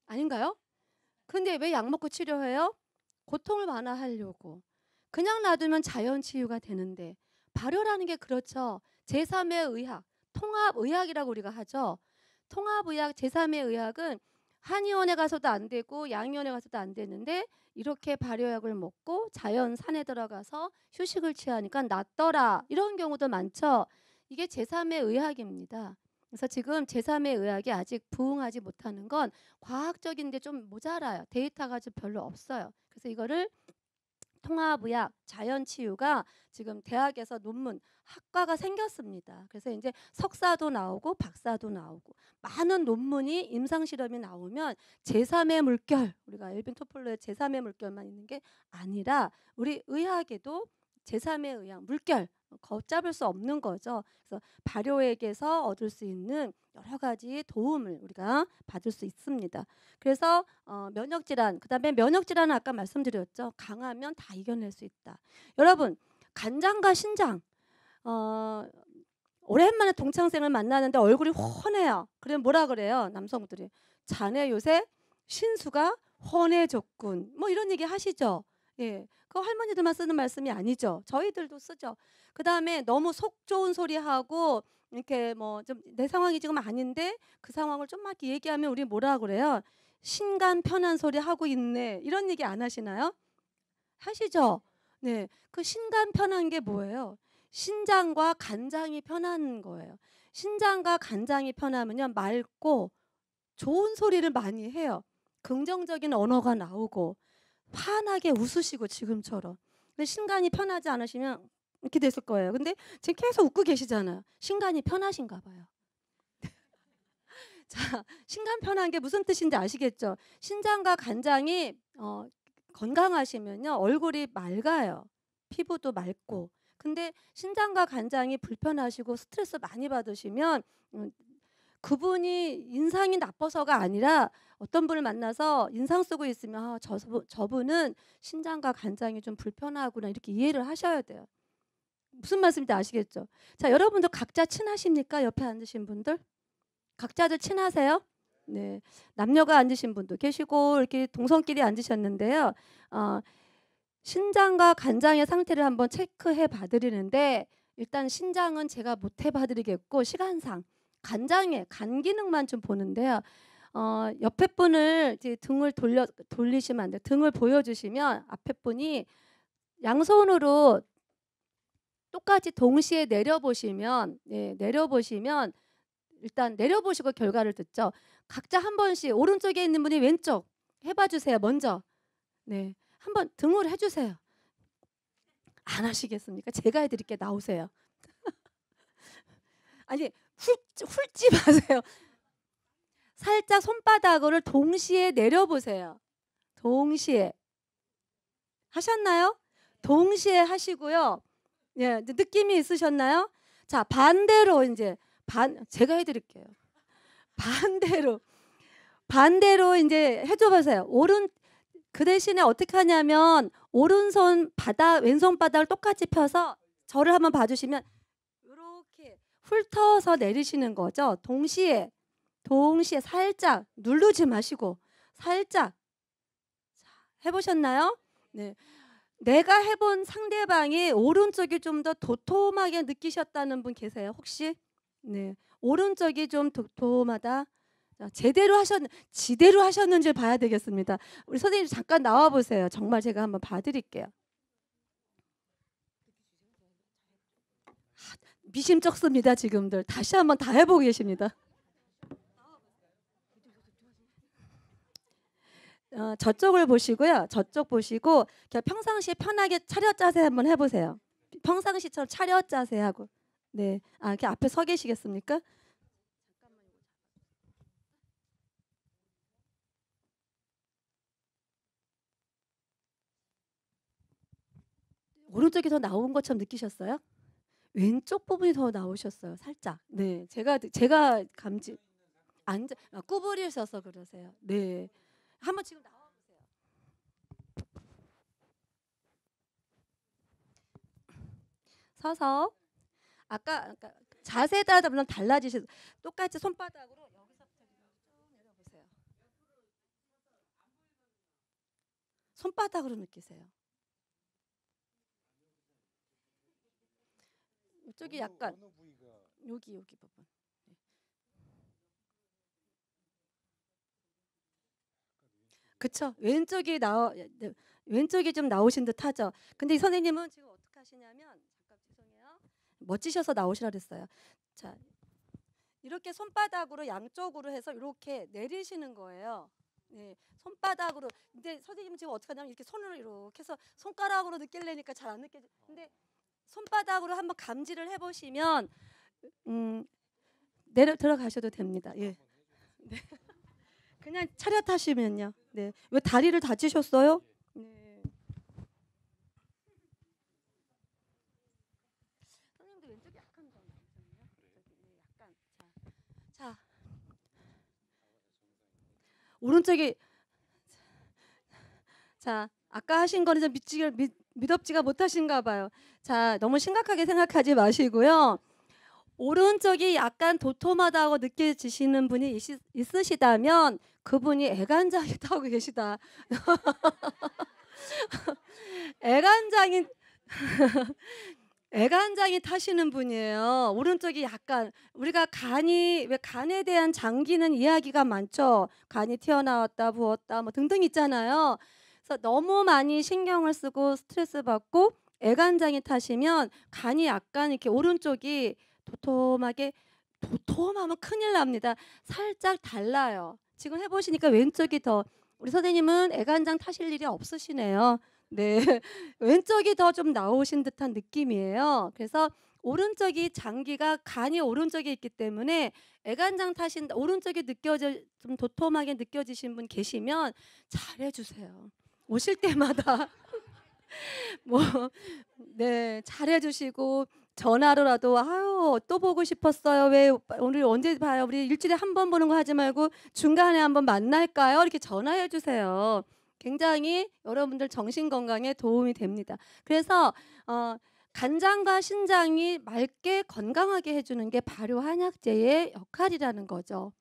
A: 아닌가요? 근데 왜 약 먹고 치료해요? 고통을 완화하려고 그냥 놔두면 자연 치유가 되는데 발효라는 게 그렇죠. 제3의 의학, 통합 의학이라고 우리가 하죠. 통합 의학, 제3의 의학은 한의원에 가서도 안 되고 양의원에 가서도 안 되는데 이렇게 발효약을 먹고 자연 산에 들어가서 휴식을 취하니까 낫더라 이런 경우도 많죠. 이게 제3의 의학입니다. 그래서 지금 제3의 의학이 아직 부응하지 못하는 건 과학적인데 좀 모자라요. 데이터가 좀 별로 없어요. 그래서 이거를 통합의학 자연치유가 지금 대학에서 논문 학과가 생겼습니다. 그래서 이제 석사도 나오고 박사도 나오고 많은 논문이 임상 실험이 나오면 제3의 물결 우리가 엘빈 토플러의 제3의 물결만 있는 게 아니라 우리 의학에도 제3의 의학 물결 어, 걷잡을 수 없는 거죠. 그래서 발효액에서 얻을 수 있는 여러 가지 도움을 우리가 받을 수 있습니다. 그래서 어, 면역 질환, 그다음에 면역 질환은 아까 말씀드렸죠. 강하면 다 이겨낼 수 있다. 여러분, 간장과 신장 어, 오랜만에 동창생을 만나는데 얼굴이 훤해요. 그럼 뭐라 그래요? 남성들이 자네 요새 신수가 훤해졌군. 뭐 이런 얘기 하시죠. 예. 그 할머니들만 쓰는 말씀이 아니죠. 저희들도 쓰죠. 그 다음에 너무 속 좋은 소리하고 이렇게 뭐 좀 내 상황이 지금 아닌데 그 상황을 좀 막 얘기하면 우리 뭐라 그래요? 신간 편한 소리 하고 있네 이런 얘기 안 하시나요? 하시죠. 네, 그 신간 편한 게 뭐예요? 신장과 간장이 편한 거예요. 신장과 간장이 편하면요 맑고 좋은 소리를 많이 해요. 긍정적인 언어가 나오고 환하게 웃으시고 지금처럼. 근데 신간이 편하지 않으시면 이렇게 됐을 거예요. 근데 지금 계속 웃고 계시잖아요. 신간이 편하신가 봐요. [LAUGHS] 자, 신간 편한 게 무슨 뜻인지 아시겠죠? 신장과 간장이 어, 건강하시면요 얼굴이 맑아요. 피부도 맑고. 근데 신장과 간장이 불편하시고 스트레스 많이 받으시면 음, 그분이 인상이 나빠서가 아니라 어떤 분을 만나서 인상 쓰고 있으면 아, 저, 저분은 신장과 간장이 좀 불편하구나 이렇게 이해를 하셔야 돼요. 무슨 말씀인지 아시겠죠? 자, 여러분들 각자 친하십니까? 옆에 앉으신 분들? 각자들 친하세요? 네. 남녀가 앉으신 분도 계시고 이렇게 동성끼리 앉으셨는데요. 어, 신장과 간장의 상태를 한번 체크해 봐드리는데 일단 신장은 제가 못해 봐드리겠고 시간상 간장에 간 기능만 좀 보는데요. 어, 옆에 분을 이제 등을 돌려 돌리시면 안 돼요. 등을 보여주시면 앞에 분이 양손으로 똑같이 동시에 내려보시면 예, 내려보시면 일단 내려보시고 결과를 듣죠. 각자 한 번씩 오른쪽에 있는 분이 왼쪽 해봐 주세요. 먼저 네 한 번 등을 해주세요. 안 하시겠습니까? 제가 해드릴게 나오세요. [LAUGHS] 아니 훌, 훑지 마세요. 살짝 손바닥을 동시에 내려보세요. 동시에 하셨나요? 동시에 하시고요. 예, 느낌이 있으셨나요? 자, 반대로 이제 반 제가 해 드릴게요. 반대로 반대로 이제 해줘 보세요. 오른 그 대신에 어떻게 하냐면 오른손 바닥 왼손 바닥을 똑같이 펴서 저를 한번 봐 주시면 이렇게 훑어서 내리시는 거죠. 동시에 동시에 살짝 누르지 마시고 살짝 해보셨나요? 네. 내가 해본 상대방이 오른쪽이 좀 더 도톰하게 느끼셨다는 분 계세요? 혹시? 네. 오른쪽이 좀 도톰하다. 제대로 하셨 지대로 하셨는지 봐야 되겠습니다. 우리 선생님 잠깐 나와 보세요. 정말 제가 한번 봐 드릴게요. 미심쩍습니다 지금들 다시 한번 다 해보고 계십니다. 어, 저쪽을 보시고요. 저쪽 보시고 평상시에 편하게 차렷 자세 한번 해보세요. 평상시처럼 차렷 자세 하고 네, 아, 이렇게 앞에 서 계시겠습니까? 오른쪽에서 나온 것처럼 느끼셨어요? 왼쪽 부분이 더 나오셨어요. 살짝. 네. 제가 제가 감지 앉아 아, 구부리셔서 그러세요. 네. 한번 지금 나와 보세요. 서서 아까, 아까 자세 따라 물론 달라지셔 똑같이 손바닥으로 손바닥으로 느끼세요. 이쪽이 약간 여기 여기 부분. 네. 그쵸 왼쪽이 나와 네. 왼쪽이 좀 나오신 듯하죠. 근데 선생님은 지금 어떻게 하시냐면 잠깐 죄송해요. 멋지셔서 나오시라 그랬어요. 자 이렇게 손바닥으로 양쪽으로 해서 이렇게 내리시는 거예요. 네, 손바닥으로. 근데 선생님 지금 어떻게 하냐면 이렇게 손으로 이렇게 해서 손가락으로 느끼려니까 잘 안 느껴지. 근데 손바닥으로 한번 감지를 해보시면 음, 내려 들어가셔도 됩니다. 예. 네. [LAUGHS] 그냥 차렷 하시면요. 네. 왜 다리를 다치셨어요? 네. 선생님도 왼쪽이 약간 좀 네. 네, 약간 자. 자. 오른쪽이 자, 아까 하신 거는 좀 미치게 미덥지가 못하신가 봐요. 자, 너무 심각하게 생각하지 마시고요. 오른쪽이 약간 도톰하다고 느껴지시는 분이 있, 있으시다면 그분이 애간장이 타고 [LAUGHS] 계시다. 애간장이 애간장이 타시는 분이에요. 오른쪽이 약간 우리가 간이 왜 간에 대한 장기는 이야기가 많죠. 간이 튀어나왔다 부었다 뭐 등등 있잖아요. 그래서 너무 많이 신경을 쓰고 스트레스 받고 애간장이 타시면 간이 약간 이렇게 오른쪽이 도톰하게 도톰하면 큰일 납니다. 살짝 달라요. 지금 해보시니까 왼쪽이 더 우리 선생님은 애간장 타실 일이 없으시네요. 네, [LAUGHS] 왼쪽이 더 좀 나오신 듯한 느낌이에요. 그래서 오른쪽이 장기가 간이 오른쪽에 있기 때문에 애간장 타신 오른쪽이 느껴져 좀 도톰하게 느껴지신 분 계시면 잘해주세요. 오실 때마다 [LAUGHS] 뭐 네 잘해주시고 전화로라도 아유 또 보고 싶었어요 왜 오늘 언제 봐요 우리 일주일에 한 번 보는 거 하지 말고 중간에 한 번 만날까요 이렇게 전화해 주세요 굉장히 여러분들 정신 건강에 도움이 됩니다 그래서 어, 간장과 신장이 맑게 건강하게 해주는 게 발효 한약재의 역할이라는 거죠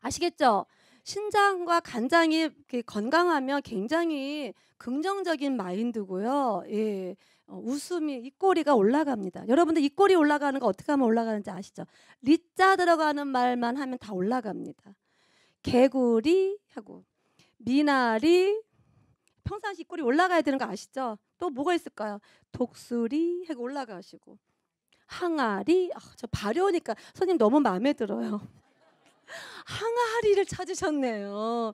A: 아시겠죠 신장과 간장이 건강하면 굉장히 긍정적인 마인드고요. 예. 어, 웃음이 입꼬리가 올라갑니다. 여러분들 입꼬리 올라가는 거 어떻게 하면 올라가는지 아시죠? 리자 들어가는 말만 하면 다 올라갑니다. 개구리 하고 미나리 평상시 입꼬리 올라가야 되는 거 아시죠? 또 뭐가 있을까요? 독수리 하고 올라가시고 항아리 아, 저 발효니까 선님 너무 마음에 들어요. 항아리를 찾으셨네요.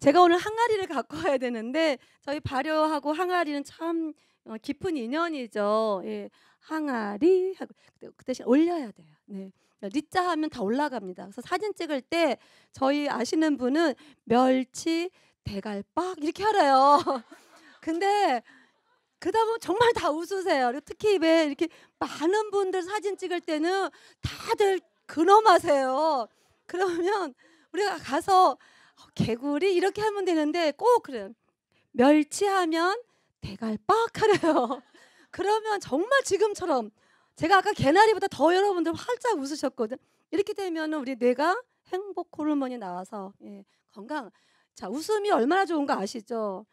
A: 제가 오늘 항아리를 갖고 와야 되는데 저희 발효하고 항아리는 참 어, 깊은 인연이죠. 예, 항아리 하고 그, 그 대신 올려야 돼요. 네. 리자 하면 다 올라갑니다. 그래서 사진 찍을 때 저희 아시는 분은 멸치, 대갈박 이렇게 알아요. [LAUGHS] 근데 그다 보면 정말 다 웃으세요. 특히 왜 이렇게 많은 분들 사진 찍을 때는 다들 근엄하세요. 그러면 우리가 가서 어, 개구리 이렇게 하면 되는데 꼭그래 멸치하면 대갈빡 하래요. [LAUGHS] 그러면 정말 지금처럼 제가 아까 개나리보다 더 여러분들 활짝 웃으셨거든. 이렇게 되면 우리 뇌가 행복 호르몬이 나와서 예, 건강. 자 웃음이 얼마나 좋은 거 아시죠?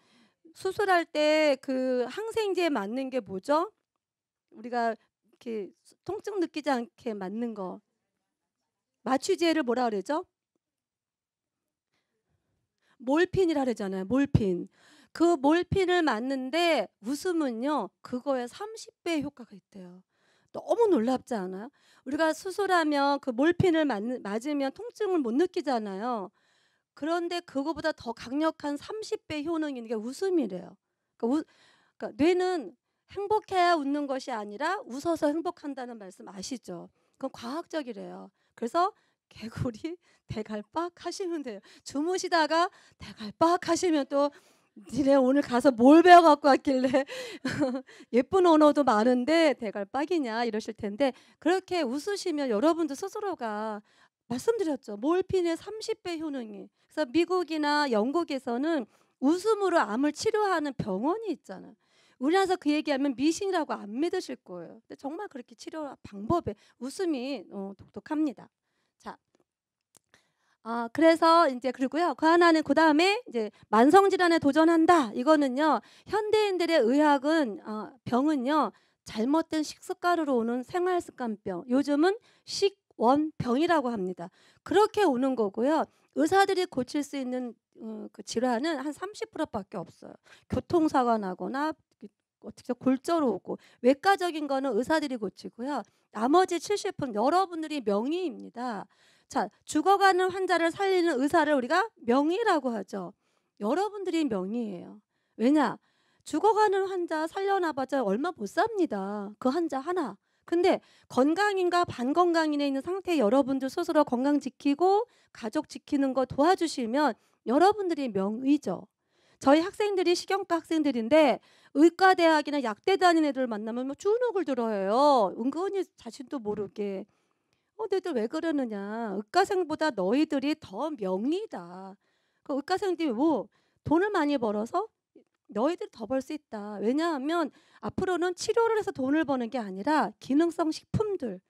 A: 수술할 때 그 항생제 맞는 게 뭐죠? 우리가 이렇게 통증 느끼지 않게 맞는 거 마취제를 뭐라 그러죠? 몰핀이라 그러잖아요. 몰핀. 그 몰핀을 맞는데 웃음은요. 그거에 30배의 효과가 있대요. 너무 놀랍지 않아요? 우리가 수술하면 그 몰핀을 맞, 으면 통증을 못 느끼잖아요. 그런데 그거보다 더 강력한 30배 효능이 있는 게 웃음이래요. 그러니까, 우, 그러니까 뇌는 행복해야 웃는 것이 아니라 웃어서 행복한다는 말씀 아시죠? 그건 과학적이래요. 그래서 개구리 [LAUGHS] 대갈박 하시면 돼요. 주무시다가 대갈박 하시면 또 니네 오늘 가서 뭘 배워갖고 왔길래 [LAUGHS] 예쁜 언어도 많은데 대갈박이냐 이러실 텐데 그렇게 웃으시면 여러분도 스스로가 말씀드렸죠. 몰핀의 30배 효능이. 그래서 미국이나 영국에서는 웃음으로 암을 치료하는 병원이 있잖아요. 우리 나서 라에그 얘기하면 미신이라고 안 믿으실 거예요. 근데 정말 그렇게 치료 방법에 웃음이 어, 독특합니다. 자, 어, 그래서 이제 그리고요. 그 하나는 그 다음에 이제 만성 질환에 도전한다. 이거는요. 현대인들의 의학은 어, 병은요. 잘못된 식습관으로 오는 생활습관병. 요즘은 식원병이라고 합니다. 그렇게 오는 거고요. 의사들이 고칠 수 있는 어, 그 질환은 한 30%밖에 없어요. 교통사고 나거나 그 어떻게 골절 오고 외과적인 거는 의사들이 고치고요. 나머지 70% 여러분들이 명의입니다. 자, 죽어가는 환자를 살리는 의사를 우리가 명의라고 하죠. 여러분들이 명의예요. 왜냐? 죽어가는 환자 살려놔봐자 얼마 못 삽니다. 그 환자 하나. 근데 건강인가 반건강인에 있는 상태 여러분들 스스로 건강 지키고 가족 지키는 거 도와주시면 여러분들이 명의죠. 저희 학생들이 식영과 학생들인데 의과대학이나 약대 다니는 애들 만나면 뭐 주눅을 들어요. 은근히 자신도 모르게 어, 너희들 왜 그러느냐. 의과생보다 너희들이 더 명의다. 그 의과생들이 뭐 돈을 많이 벌어서 너희들 더 벌 수 있다. 왜냐하면 앞으로는 치료를 해서 돈을 버는 게 아니라 기능성 식품들.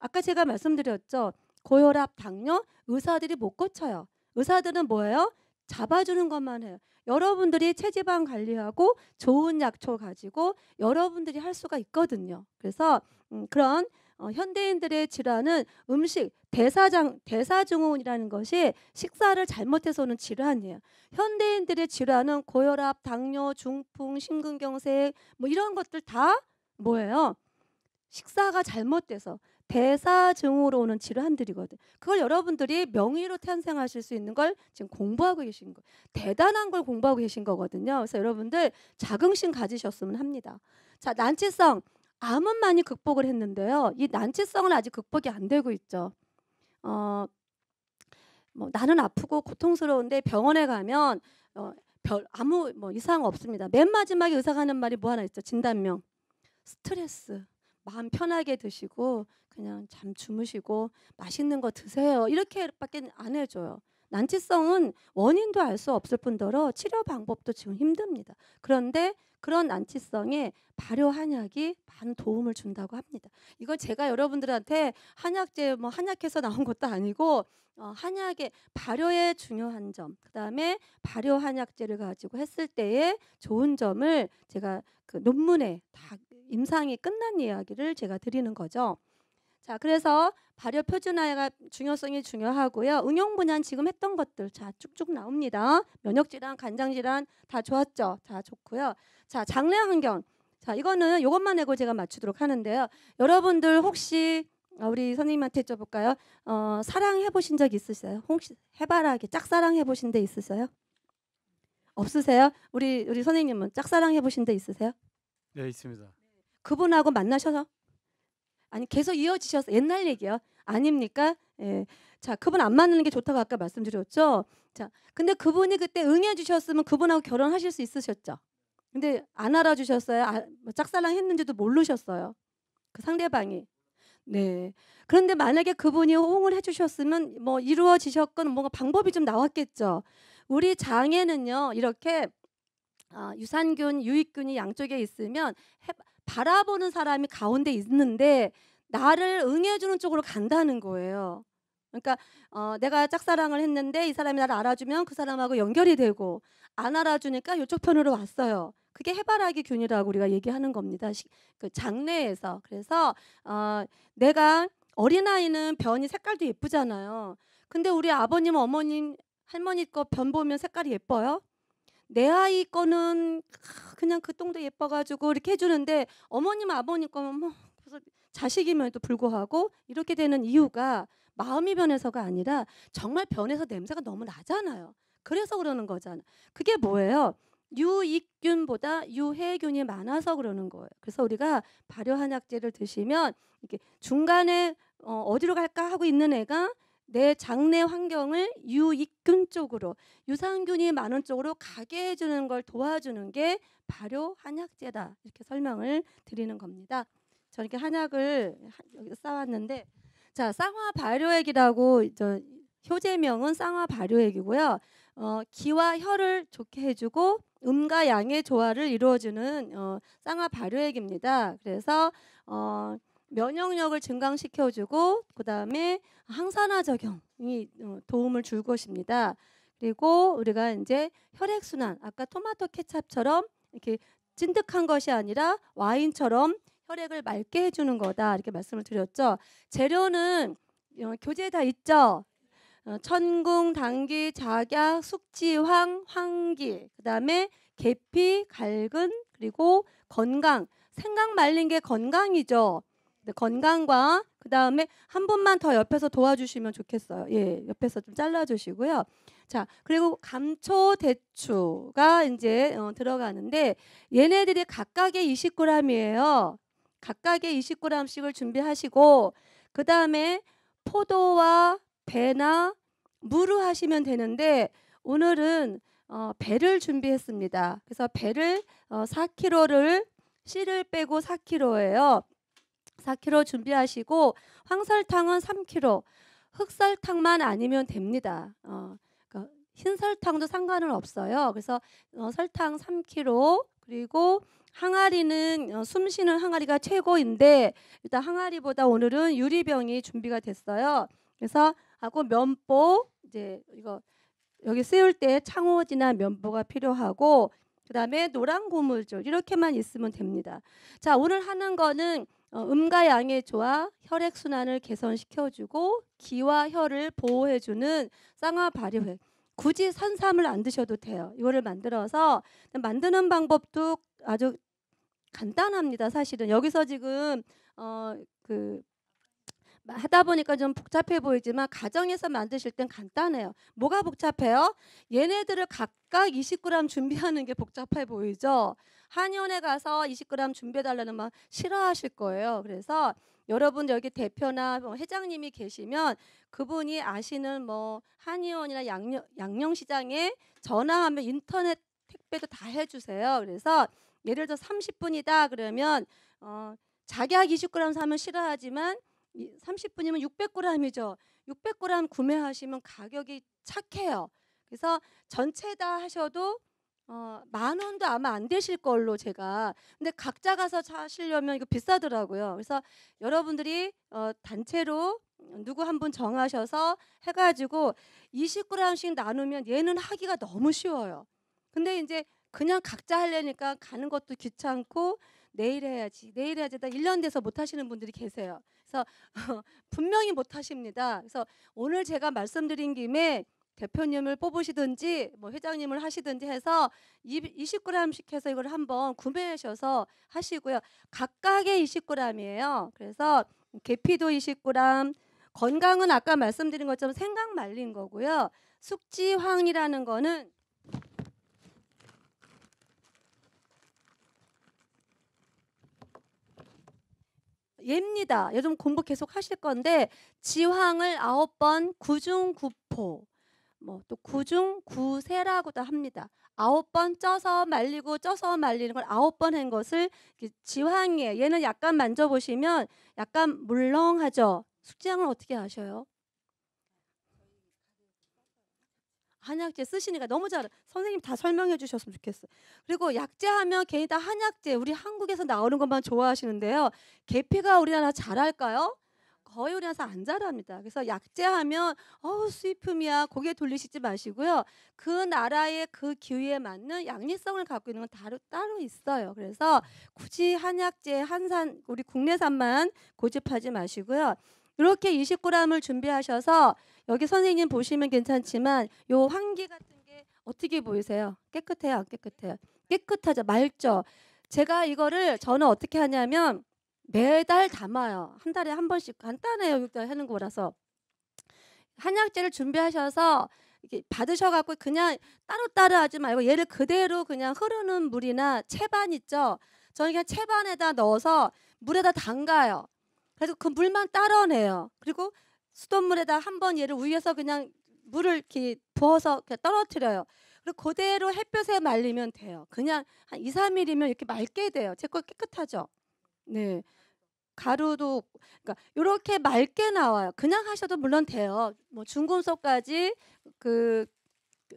A: 아까 제가 말씀드렸죠. 고혈압, 당뇨 의사들이 못 고쳐요. 의사들은 뭐예요? 잡아주는 것만 해요. 여러분들이 체지방 관리하고 좋은 약초 가지고 여러분들이 할 수가 있거든요. 그래서 음, 그런 어, 현대인들의 질환은 음식 대사장 대사증후군이라는 것이 식사를 잘못해서 오는 질환이에요. 현대인들의 질환은 고혈압, 당뇨, 중풍, 심근경색 뭐 이런 것들 다 뭐예요? 식사가 잘못돼서 대사증후로 오는 질환들이거든. 그걸 여러분들이 명의로 탄생하실 수 있는 걸 지금 공부하고 계신 거. 대단한 걸 공부하고 계신 거거든요. 그래서 여러분들 자긍심 가지셨으면 합니다. 자, 난치성 암은 많이 극복을 했는데요. 이 난치성은 아직 극복이 안 되고 있죠. 어, 뭐 나는 아프고 고통스러운데 병원에 가면 어, 별 아무 뭐 이상 없습니다. 맨 마지막에 의사가 하는 말이 뭐 하나 있죠. 진단명. 스트레스. 마음 편하게 드시고 그냥 잠 주무시고 맛있는 거 드세요. 이렇게밖에 안 해줘요. 난치성은 원인도 알 수 없을 뿐더러 치료 방법도 지금 힘듭니다. 그런데 그런 난치성에 발효 한약이 많은 도움을 준다고 합니다. 이건 제가 여러분들한테 한약제 뭐 한약해서 나온 것도 아니고 어, 한약의 발효의 중요한 점, 그다음에 발효 한약제를 가지고 했을 때의 좋은 점을 제가 그 논문에 다 임상이 끝난 이야기를 제가 드리는 거죠. 자, 그래서 발효 표준화가 중요성이 중요하고요. 응용 분야는 지금 했던 것들 자 쭉쭉 나옵니다. 면역 질환, 간장 질환 다 좋았죠. 다 좋고요. 자, 장내 환경. 자, 이거는 이것만 해고 제가 맞추도록 하는데요. 여러분들 혹시 어, 우리 선생님한테 여쭤볼까요? 어, 사랑해 보신 적 있으세요? 혹시 해바라기 짝사랑 해보신 데 있으세요? 없으세요? 우리 우리 선생님은 짝사랑 해보신 데 있으세요? 네 있습니다. 그분하고 만나셔서 아니 계속 이어지셔서 옛날 얘기요. 아닙니까? 예. 자, 그분 안맞는게 좋다고 아까 말씀드렸죠. 자, 근데 그분이 그때 응해 주셨으면 그분하고 결혼하실 수 있으셨죠. 근데 안 알아주셨어요. 아, 뭐 짝사랑 했는지도 모르셨어요. 그 상대방이. 네. 그런데 만약에 그분이 호응을 해주셨으면 뭐 이루어지셨건 뭔가 방법이 좀 나왔겠죠. 우리 장에는요 이렇게 아, 유산균, 유익균이 양쪽에 있으면 해, 바라보는 사람이 가운데 있는데 나를 응해주는 쪽으로 간다는 거예요. 그러니까 어, 내가 짝사랑을 했는데 이 사람이 나를 알아주면 그 사람하고 연결이 되고 안 알아주니까 이쪽 편으로 왔어요. 그게 해바라기 균이라고 우리가 얘기하는 겁니다. 시, 그장래에서 그래서 어, 내가 어린아이는 변이 색깔도 예쁘잖아요. 근데 우리 아버님, 어머님, 할머니 거 변 보면 색깔이 예뻐요? 내 아이 거는 그냥 그 똥도 예뻐가지고 이렇게 해주는데 어머님 아버님 거는 뭐자식이면도 불구하고 이렇게 되는 이유가 마음이 변해서가 아니라 정말 변해서 냄새가 너무 나잖아요. 그래서 그러는 거잖아. 그게 뭐예요? 유익균보다 유해균이 많아서 그러는 거예요. 그래서 우리가 발효 한약제를 드시면 이렇게 중간에 어, 어디로 갈까 하고 있는 애가 내 장내 환경을 유익균 쪽으로 유산균이 많은 쪽으로 가게 해주는 걸 도와주는 게 발효 한약제다 이렇게 설명을 드리는 겁니다. 저 이렇게 한약을 여기서 싸는데자 쌍화 발효액이라고 저 효제명은 쌍화 발효액이고요. 어, 기와 혀를 좋게 해주고 음과 양의 조화를 이루어주는 어, 쌍화 발효액입니다. 그래서 어, 면역력을 증강시켜주고 그다음에 항산화 작용이 어, 도움을 줄 것입니다. 그리고 우리가 이제 혈액 순환 아까 토마토 케찹처럼 이렇게 찐득한 것이 아니라 와인처럼 혈액을 맑게 해주는 거다 이렇게 말씀을 드렸죠. 재료는 어, 교재에 다 있죠. 어, 천궁, 당귀, 작약, 숙지황, 황기, 그다음에 계피, 갈근, 그리고 건강. 생강 말린 게 건강이죠. 네, 건강과 그 다음에 한 분만 더 옆에서 도와주시면 좋겠어요. 예, 옆에서 좀 잘라주시고요. 자, 그리고 감초 대추가 이제 어, 들어가는데 얘네들이 각각의 20g이에요. 각각의 20g씩을 준비하시고 그 다음에 포도와 배나 무를 하시면 되는데 오늘은 어, 배를 준비했습니다. 그래서 배를 어, 4kg를 씨를 빼고 4kg예요. 4kg 준비하시고 황설탕은 3kg, 흑설탕만 아니면 됩니다. 어, 그러니까 흰 설탕도 상관은 없어요. 그래서 어, 설탕 3kg 그리고 항아리는 어, 숨쉬는 항아리가 최고인데 일단 항아리보다 오늘은 유리병이 준비가 됐어요. 그래서 하고 면보 이제 이거 여기 쓰일 때 창호지나 면보가 필요하고 그다음에 노란 고물줄 이렇게만 있으면 됩니다. 자 오늘 하는 거는 어, 음과 양의 조화, 혈액 순환을 개선시켜주고 기와 혈을 보호해주는 쌍화 발효액. 굳이 산삼을 안 드셔도 돼요. 이거를 만들어서 만드는 방법도 아주 간단합니다. 사실은 여기서 지금 어그 하다 보니까 좀 복잡해 보이지만 가정에서 만드실 땐 간단해요. 뭐가 복잡해요? 얘네들을 각각 20g 준비하는 게 복잡해 보이죠. 한의원에 가서 20g 준비해 달라는 말 싫어하실 거예요. 그래서 여러분 여기 대표나 뭐 회장님이 계시면 그분이 아시는 뭐 한의원이나 양령 양령시장에 전화하면 인터넷 택배도 다 해주세요. 그래서 예를 들어 30분이다 그러면 어, 자기 약 20g 사면 싫어하지만 30분이면 600g이죠. 600g 구매하시면 가격이 착해요. 그래서 전체 다 하셔도 어, 만 원도 아마 안 되실 걸로 제가 근데 각자 가서 사시려면 이거 비싸더라고요. 그래서 여러분들이 어, 단체로 누구 한 분 정하셔서 해가지고 20g씩 나누면 얘는 하기가 너무 쉬워요. 근데 이제 그냥 각자 하려니까 가는 것도 귀찮고 내일 해야지, 내일 해야지. 다 1년 돼서 못 하시는 분들이 계세요. 그래서 [LAUGHS] 분명히 못 하십니다. 그래서 오늘 제가 말씀드린 김에 대표님을 뽑으시든지 뭐 회장님을 하시든지 해서 20g씩 해서 이걸 한번 구매하셔서 하시고요. 각각의 20g이에요. 그래서 계피도 20g, 건강은 아까 말씀드린 것처럼 생강 말린 거고요. 숙지황이라는 거는 예입니다. 요즘 공부 계속 하실 건데 지황을 아홉 번 구중구포 뭐 또 구중구세라고도 합니다. 아홉 번 쪄서 말리고 쪄서 말리는 걸 아홉 번 한 것을 지황이에요. 얘는 약간 만져보시면 약간 물렁하죠. 숙지양은 어떻게 아셔요? 한약재 쓰시니까 너무 잘 선생님 다 설명해 주셨으면 좋겠어요. 그리고 약재하면 괜히 다 한약재 우리 한국에서 나오는 것만 좋아하시는데요. 계피가 우리나라 잘할까요? 거의 우리나라에서 안 자랍니다. 그래서 약재하면 어우 수입품이야 고개 돌리시지 마시고요. 그 나라의 그 기후에 맞는 양리성을 갖고 있는 건 따로, 따로 있어요. 그래서 굳이 한약재 한산 우리 국내산만 고집하지 마시고요. 이렇게 20g을 준비하셔서 여기 선생님 보시면 괜찮지만 요 환기 같은 게 어떻게 보이세요? 깨끗해요, 안 깨끗해요? 깨끗하죠, 맑죠. 제가 이거를 저는 어떻게 하냐면 매달 담아요. 한 달에 한 번씩 간단해요, 일단 하는 거라서 한약재를 준비하셔서 이렇게 받으셔갖고 그냥 따로따로 하지 말고 얘를 그대로 그냥 흐르는 물이나 채반 있죠. 저는 그냥 채반에다 넣어서 물에다 담가요. 그래서 그 물만 따라내요. 그리고 수돗물에다 한 번 얘를 우려서 그냥 물을 이렇게 부어서 그냥 떨어뜨려요. 그리고 그대로 햇볕에 말리면 돼요. 그냥 한 2, 3일이면 이렇게 맑게 돼요. 제 거 깨끗하죠. 네. 가루도 그러니까 이렇게 맑게 나와요. 그냥 하셔도 물론 돼요. 뭐 중금속까지 그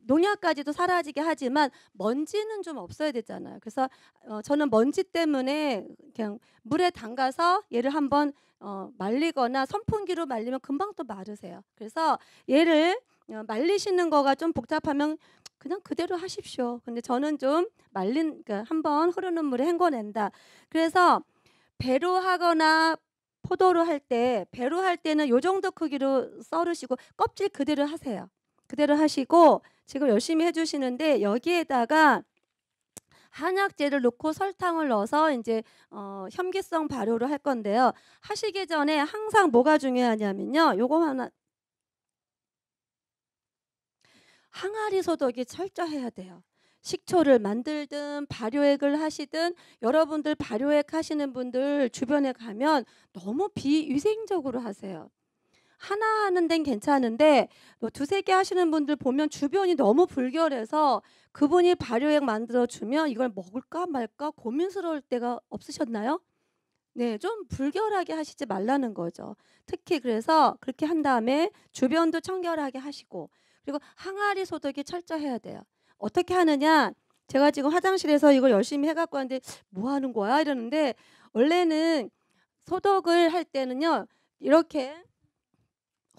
A: 농약까지도 사라지게 하지만 먼지는 좀 없어야 되잖아요. 그래서 어, 저는 먼지 때문에 그냥 물에 담가서 얘를 한번 어, 말리거나 선풍기로 말리면 금방 또 마르세요. 그래서 얘를 어, 말리시는 거가 좀 복잡하면 그냥 그대로 하십시오. 근데 저는 좀 말린 그러니까 한번 흐르는 물에 헹궈낸다. 그래서 배로 하거나 포도로 할 때 배로 할 때는 요 정도 크기로 썰으시고 껍질 그대로 하세요. 그대로 하시고 지금 열심히 해주시는데 여기에다가 한약재를 넣고 설탕을 넣어서 이제 어, 혐기성 발효를 할 건데요. 하시기 전에 항상 뭐가 중요하냐면요. 요거 하나 항아리 소독이 철저해야 돼요. 식초를 만들든 발효액을 하시든 여러분들 발효액 하시는 분들 주변에 가면 너무 비위생적으로 하세요. 하나는 하된 괜찮은데 뭐 두세 개 하시는 분들 보면 주변이 너무 불결해서 그분이 발효액 만들어 주면 이걸 먹을까 말까 고민스러울 때가 없으셨나요? 네, 좀 불결하게 하시지 말라는 거죠. 특히 그래서 그렇게 한 다음에 주변도 청결하게 하시고 그리고 항아리 소독이 철저해야 돼요. 어떻게 하느냐? 제가 지금 화장실에서 이걸 열심히 해갖고 하는데 뭐 하는 거야 이러는데 원래는 소독을 할 때는요 이렇게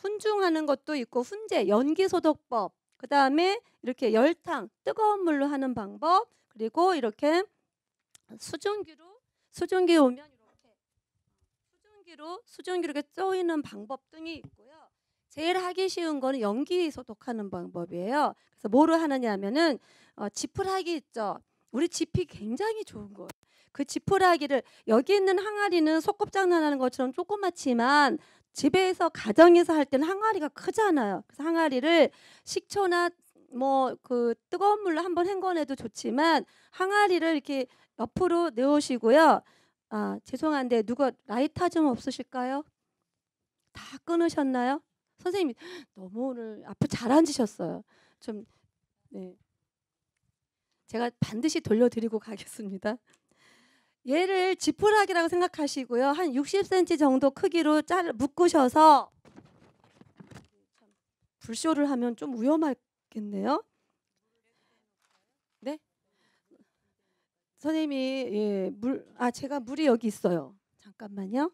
A: 훈중하는 것도 있고 훈제, 연기 소독법, 그 다음에 이렇게 열탕, 뜨거운 물로 하는 방법, 그리고 이렇게 수증기로 수증기 오면 이렇게 수증기로 수증기로 이렇게 쪼이는 방법 등이 있고요. 제일 하기 쉬운 거는 연기 소독하는 방법이에요. 그래서 뭐를 하느냐면은 어, 지푸라기 있죠. 우리 지피 굉장히 좋은 거예요. 그 지푸라기를 여기 있는 항아리는 소꿉장난하는 것처럼 조그맣지만 집에서 가정에서 할 때는 항아리가 크잖아요. 그래서 항아리를 식초나 뭐 그 뜨거운 물로 한번 헹궈내도 좋지만 항아리를 이렇게 옆으로 내오시고요. 아 죄송한데 누가 라이터 좀 없으실까요? 다 끊으셨나요? 선생님 너무 오늘 앞을잘 앉으셨어요. 좀 네. 제가 반드시 돌려드리고 가겠습니다. 얘를 지푸라기라고 생각하시고요. 한 60cm 정도 크기로 잘 묶으셔서 불쇼를 하면 좀 위험하겠네요. 네? 선생님이 예, 물, 아 제가 물이 여기 있어요. 잠깐만요.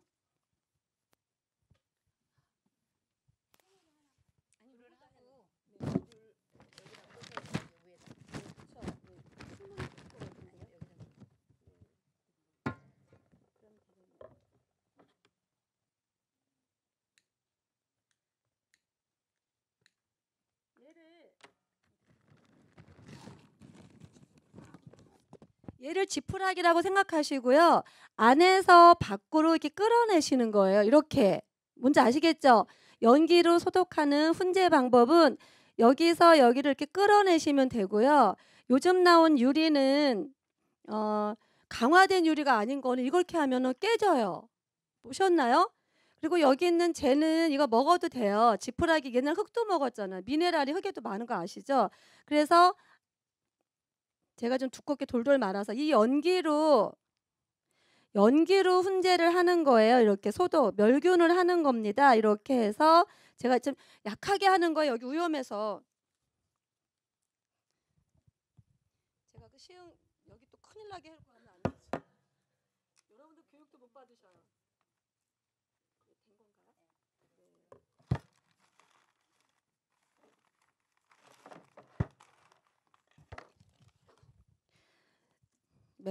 A: 얘를 지푸라기라고 생각하시고요. 안에서 밖으로 이렇게 끌어내시는 거예요. 이렇게. 뭔지 아시겠죠? 연기로 소독하는 훈제 방법은 여기서 여기를 이렇게 끌어내시면 되고요. 요즘 나온 유리는 어, 강화된 유리가 아닌 거는 이렇게 하면 깨져요. 보셨나요? 그리고 여기 있는 쟤는 이거 먹어도 돼요. 지푸라기 얘는 흙도 먹었잖아요. 미네랄이 흙에도 많은 거 아시죠? 그래서 제가 좀 두껍게 돌돌 말아서 이 연기로 연기로 훈제를 하는 거예요. 이렇게 소도 멸균을 하는 겁니다. 이렇게 해서 제가 좀 약하게 하는 거예요. 여기 위험해서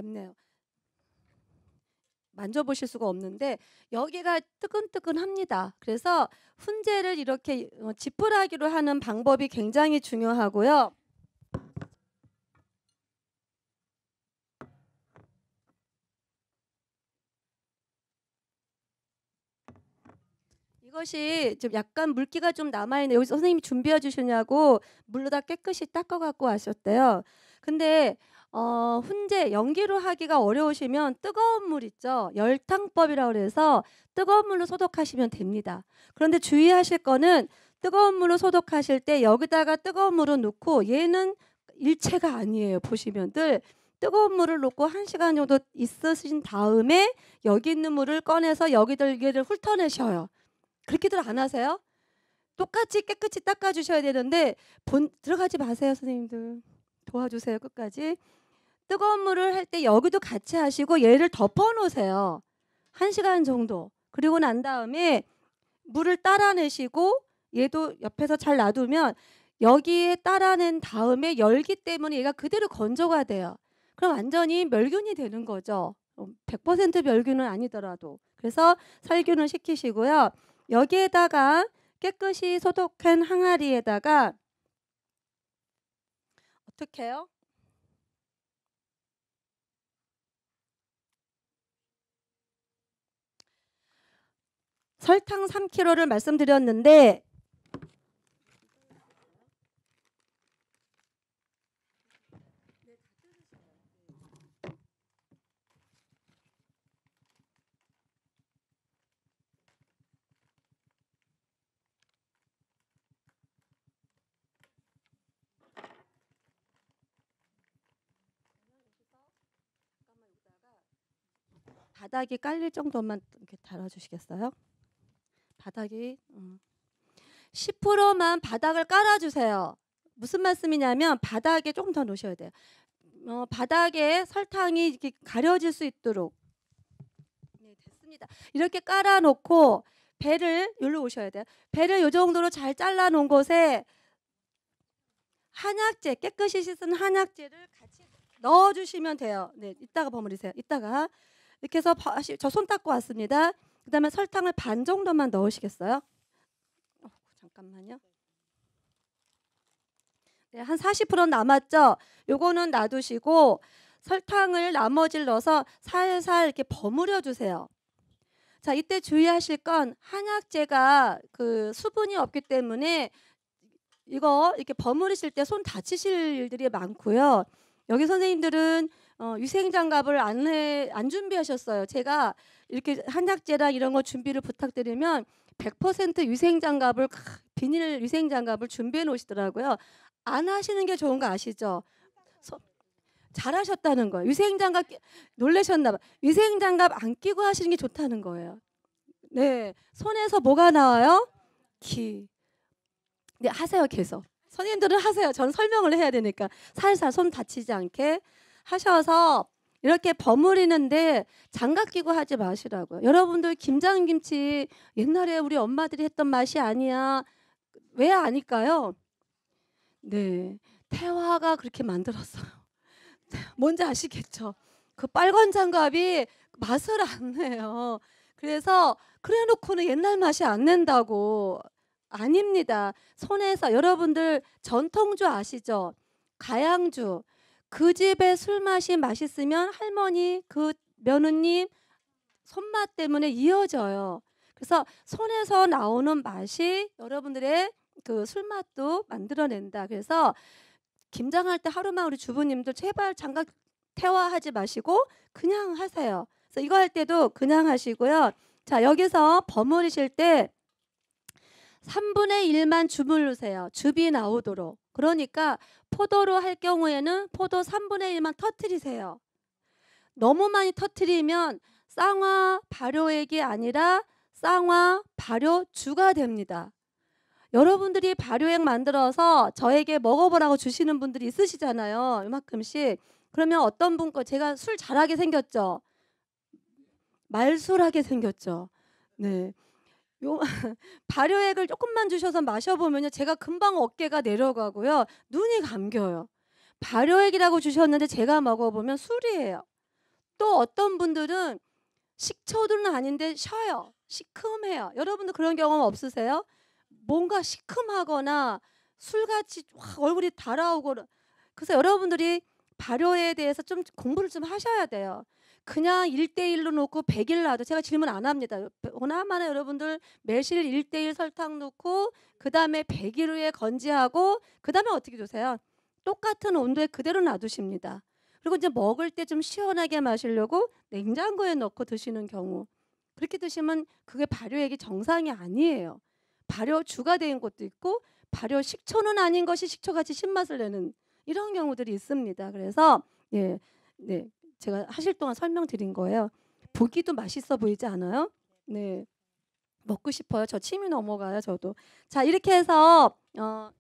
A: 맵네요. 만져보실 수가 없는데 여기가 뜨끈뜨끈합니다. 그래서 훈제를 이렇게 어, 지푸라기로 하는 방법이 굉장히 중요하고요. 이것이 좀 약간 물기가 좀 남아있는데 여기서 선생님이 준비해 주시냐고 물로다 깨끗이 닦아갖고 왔었대요. 근데 어, 훈제 연기로 하기가 어려우시면 뜨거운 물 있죠. 열탕법이라고 그래서 뜨거운 물로 소독하시면 됩니다. 그런데 주의하실 거는 뜨거운 물로 소독하실 때 여기다가 뜨거운 물을 넣고 얘는 일체가 아니에요. 보시면 늘 뜨거운 물을 놓고 한시간 정도 있으신 다음에 여기 있는 물을 꺼내서 여기들 얘를 훑어내셔요. 그렇게들 안 하세요? 똑같이 깨끗이 닦아주셔야 되는데 본, 들어가지 마세요, 선생님들. 도와주세요, 끝까지. 뜨거운 물을 할 때 여기도 같이 하시고 얘를 덮어 놓으세요. 한 시간 정도. 그리고 난 다음에 물을 따라내시고 얘도 옆에서 잘 놔두면 여기에 따라낸 다음에 열기 때문에 얘가 그대로 건조가 돼요. 그럼 완전히 멸균이 되는 거죠. 100% 음, 멸균은 아니더라도. 그래서 살균을 시키시고요. 여기에다가 깨끗이 소독한 항아리에다가 어떻게 해요? 설탕 3kg를 말씀드렸는데 바닥이 깔릴 정도만 이렇게 달아주시겠어요? 바닥이 음. 10%만 바닥을 깔아주세요. 무슨 말씀이냐면 바닥에 조금 더 놓으셔야 돼요. 어, 바닥에 설탕이 이렇게 가려질 수 있도록 네, 됐습니다. 이렇게 깔아놓고 배를 여기로 오셔야 돼요. 배를 이 정도로 잘 잘라놓은 곳에 한약재 깨끗이 씻은 한약재를 같이 넣어주시면 돼요. 네, 이따가 버무리세요. 이따가 이렇게 해서 저 손 닦고 왔습니다. 그다음에 설탕을 반 정도만 넣으시겠어요? 어, 잠깐만요. 네, 한40% 남았죠. 요거는 놔두시고 설탕을 나머지를 넣어서 살살 이렇게 버무려 주세요. 자, 이때 주의하실 건 한약재가 그 수분이 없기 때문에 이거 이렇게 버무리실 때 손 다치실 일들이 많고요. 여기 선생님들은 어, 위생장갑을 안, 안 준비하셨어요. 제가 이렇게 한약재랑 이런 거 준비를 부탁드리면 100% 위생 장갑을 비닐 위생 장갑을 준비해 놓으시더라고요. 안 하시는 게 좋은 거 아시죠? 잘하셨다는 거예요. 위생 장갑 놀래셨나 봐. 위생 장갑 안 끼고 하시는 게 좋다는 거예요. 네. 손에서 뭐가 나와요? 기. 네, 하세요, 계속. 선생님들은 하세요. 저는 설명을 해야 되니까 살살 손 다치지 않게 하셔서 이렇게 버무리는데 장갑 끼고 하지 마시라고요. 여러분들 김장김치 옛날에 우리 엄마들이 했던 맛이 아니야. 왜 아닐까요? 네. 태화가 그렇게 만들었어요. [LAUGHS] 뭔지 아시겠죠? 그 빨간 장갑이 맛을 안 내요. 그래서 그래 놓고는 옛날 맛이 안 낸다고 아닙니다. 손에서 여러분들 전통주 아시죠? 가양주 그 집의 술맛이 맛있으면 할머니, 그 며느님 손맛 때문에 이어져요. 그래서 손에서 나오는 맛이 여러분들의 그 술맛도 만들어낸다. 그래서 김장할 때 하루만 우리 주부님들 제발 장갑 태화하지 마시고 그냥 하세요. 그래서 이거 할 때도 그냥 하시고요. 자, 여기서 버무리실 때 3분의 1만 주물르세요. 즙이 나오도록. 그러니까 포도로 할 경우에는 포도 3분의 1만 터트리세요. 너무 많이 터트리면 쌍화 발효액이 아니라 쌍화 발효주가 됩니다. 여러분들이 발효액 만들어서 저에게 먹어보라고 주시는 분들이 있으시잖아요. 이만큼씩. 그러면 어떤 분 거 제가 술 잘하게 생겼죠. 말술하게 생겼죠. 네. 요 [LAUGHS] 발효액을 조금만 주셔서 마셔보면요 제가 금방 어깨가 내려가고요 눈이 감겨요 발효액이라고 주셨는데 제가 먹어보면 술이에요 또 어떤 분들은 식초들은 아닌데 셔요 시큼해요 여러분도 그런 경험 없으세요 뭔가 시큼하거나 술같이 확 얼굴이 달아오고 그래서 여러분들이 발효에 대해서 좀 공부를 좀 하셔야 돼요 그냥 일대일로 놓고 백일 놔도 제가 질문 안 합니다. 호나마나 여러분들 매실 일대일 설탕 놓고 그다음에 백일 후에 건지하고 그다음에 어떻게 두세요? 똑같은 온도에 그대로 놔두십니다. 그리고 이제 먹을 때 좀 시원하게 마시려고 냉장고에 넣고 드시는 경우 그렇게 드시면 그게 발효액이 정상이 아니에요. 발효주가 된 것도 있고 발효 식초는 아닌 것이 식초같이 신맛을 내는 이런 경우들이 있습니다. 그래서 예, 네, 제가 하실 동안 설명드린 거예요. 보기도 맛있어 보이지 않아요? 네. 먹고 싶어요. 저 침이 넘어가요. 저도. 자, 이렇게 해서 어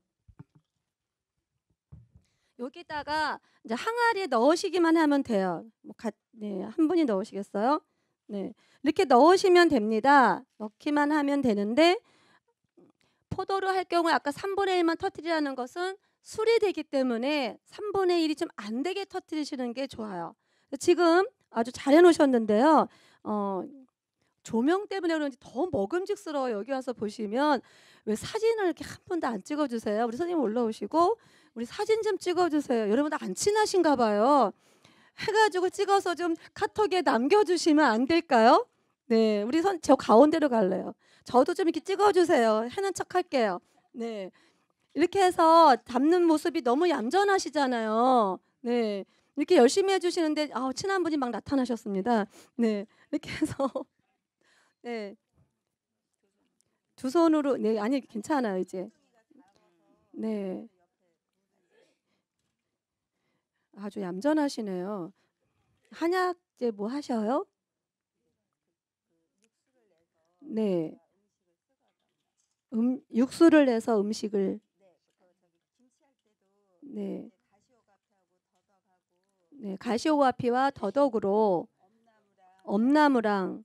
A: 여기다가 이제 항아리에 넣으시기만 하면 돼요. 뭐 가, 네, 한 분이 넣으시겠어요? 네. 이렇게 넣으시면 됩니다. 넣기만 하면 되는데 포도를 할 경우에 아까 3분의 1만 터트리라는 것은 술이 되기 때문에 3분의 1이 좀 안 되게 터트리시는 게 좋아요. 지금 아주 잘 해놓으셨는데요. 어, 조명 때문에 그런지 더 먹음직스러워 여기 와서 보시면 왜 사진을 이렇게 한 번도 안 찍어주세요. 우리 선생님 올라오시고 우리 사진 좀 찍어주세요. 여러분들 안 친하신가 봐요. 해가지고 찍어서 좀 카톡에 남겨주시면 안 될까요? 네, 우리 선, 저 가운데로 갈래요. 저도 좀 이렇게 찍어주세요. 해는 척 할게요. 네. 이렇게 해서 담는 모습이 너무 얌전하시잖아요. 네. 이렇게 열심히 해주시는데 아, 친한 분이 막 나타나셨습니다. 네, 이렇게 해서 [LAUGHS] 네. 두 손으로 네 아니 괜찮아요 이제 네 아주 얌전하시네요 한약제 뭐 하셔요 네 음, 육수를 내서 음식을 네 네, 가시오와피와 더덕으로 엄나무랑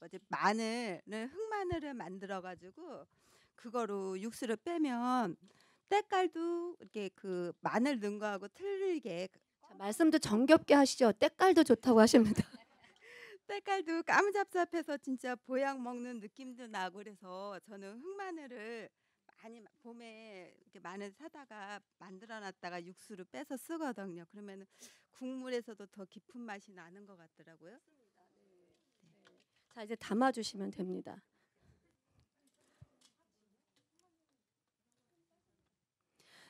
A: 뭐지 마늘 흑마늘을 만들어 가지고 그거로 육수를 빼면 때깔도 이렇게 그 마늘 넣은 거하고 틀리게 말씀도 정겹게 하시죠. 때깔도 좋다고 하십니다. [LAUGHS] 때깔도 까무잡잡해서 진짜 보약 먹는 느낌도 나고 그래서 저는 흑마늘을 많이 봄에 이렇게 마늘 사다가 만들어놨다가 육수를 빼서 쓰거든요. 그러면 국물에서도 더 깊은 맛이 나는 것 같더라고요. 네. 네. 네. 자 이제 담아주시면 됩니다.